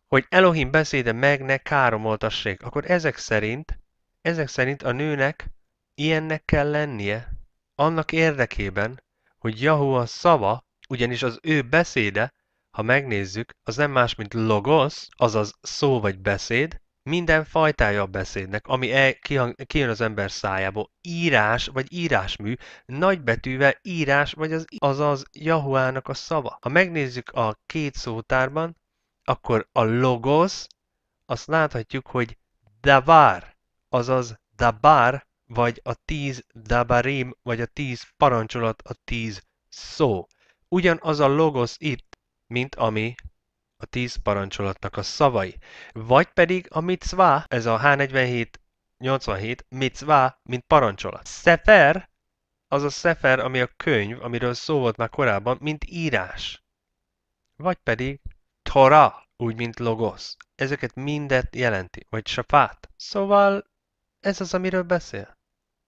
Hogy Elohim beszéde meg ne káromoltassék, akkor ezek szerint, ezek szerint a nőnek ilyennek kell lennie, annak érdekében, hogy Jahua szava, ugyanis az ő beszéde, ha megnézzük, az nem más, mint logos, azaz szó vagy beszéd, minden fajtája a beszédnek, ami el, kihang, kijön az ember szájából, írás vagy írásmű, nagybetűvel írás vagy az, azaz Jahuának a szava. Ha megnézzük a két szótárban, akkor a logos, azt láthatjuk, hogy davar, azaz dabar vagy a tíz dabarim, vagy a tíz parancsolat, a tíz szó. Ugyanaz a logos itt, mint ami a tíz parancsolatnak a szavai. Vagy pedig a mitzvá, ez a H47 87, mitzvá, mint parancsolat. Szefer, az a szefer, ami a könyv, amiről szó volt már korábban, mint írás. Vagy pedig tora, úgy mint logosz. Ezeket mindet jelenti, vagy sapát. Szóval ez az, amiről beszél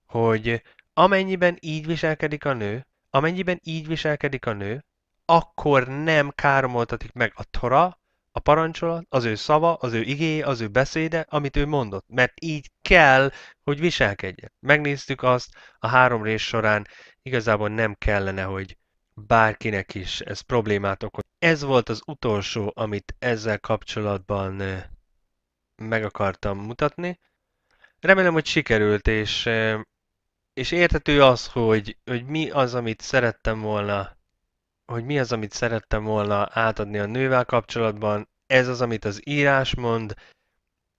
hogy amennyiben így viselkedik a nő, amennyiben így viselkedik a nő, akkor nem káromoltatik meg a tora, a parancsolat, az ő szava, az ő igéje, az ő beszéde, amit ő mondott. Mert így kell, hogy viselkedjen. Megnéztük azt a három rész során, igazából nem kellene, hogy bárkinek is ez problémát okoz. Ez volt az utolsó, amit ezzel kapcsolatban meg akartam mutatni. Remélem, hogy sikerült, és és értető az, hogy, hogy mi az, amit szerettem volna, hogy mi az, amit szerettem volna átadni a nővel kapcsolatban, ez az, amit az írás mond,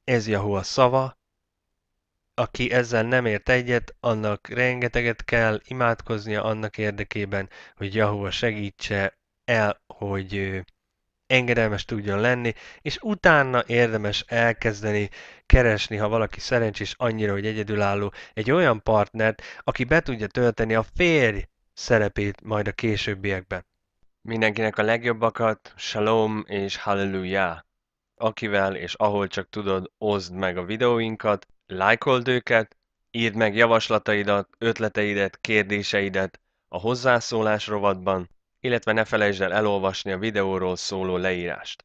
ez a szava, aki ezzel nem ért egyet, annak rengeteget kell imádkoznia annak érdekében, hogy Jahova segítse el, hogy engedelmes tudjon lenni, és utána érdemes elkezdeni keresni, ha valaki szerencsés annyira, hogy egyedülálló, egy olyan partnert, aki be tudja tölteni a férj szerepét majd a későbbiekben. Mindenkinek a legjobbakat, shalom és hallelujah! Akivel és ahol csak tudod, oszd meg a videóinkat, lájkold őket, írd meg javaslataidat, ötleteidet, kérdéseidet a hozzászólás rovatban, illetve ne felejtsd el elolvasni a videóról szóló leírást.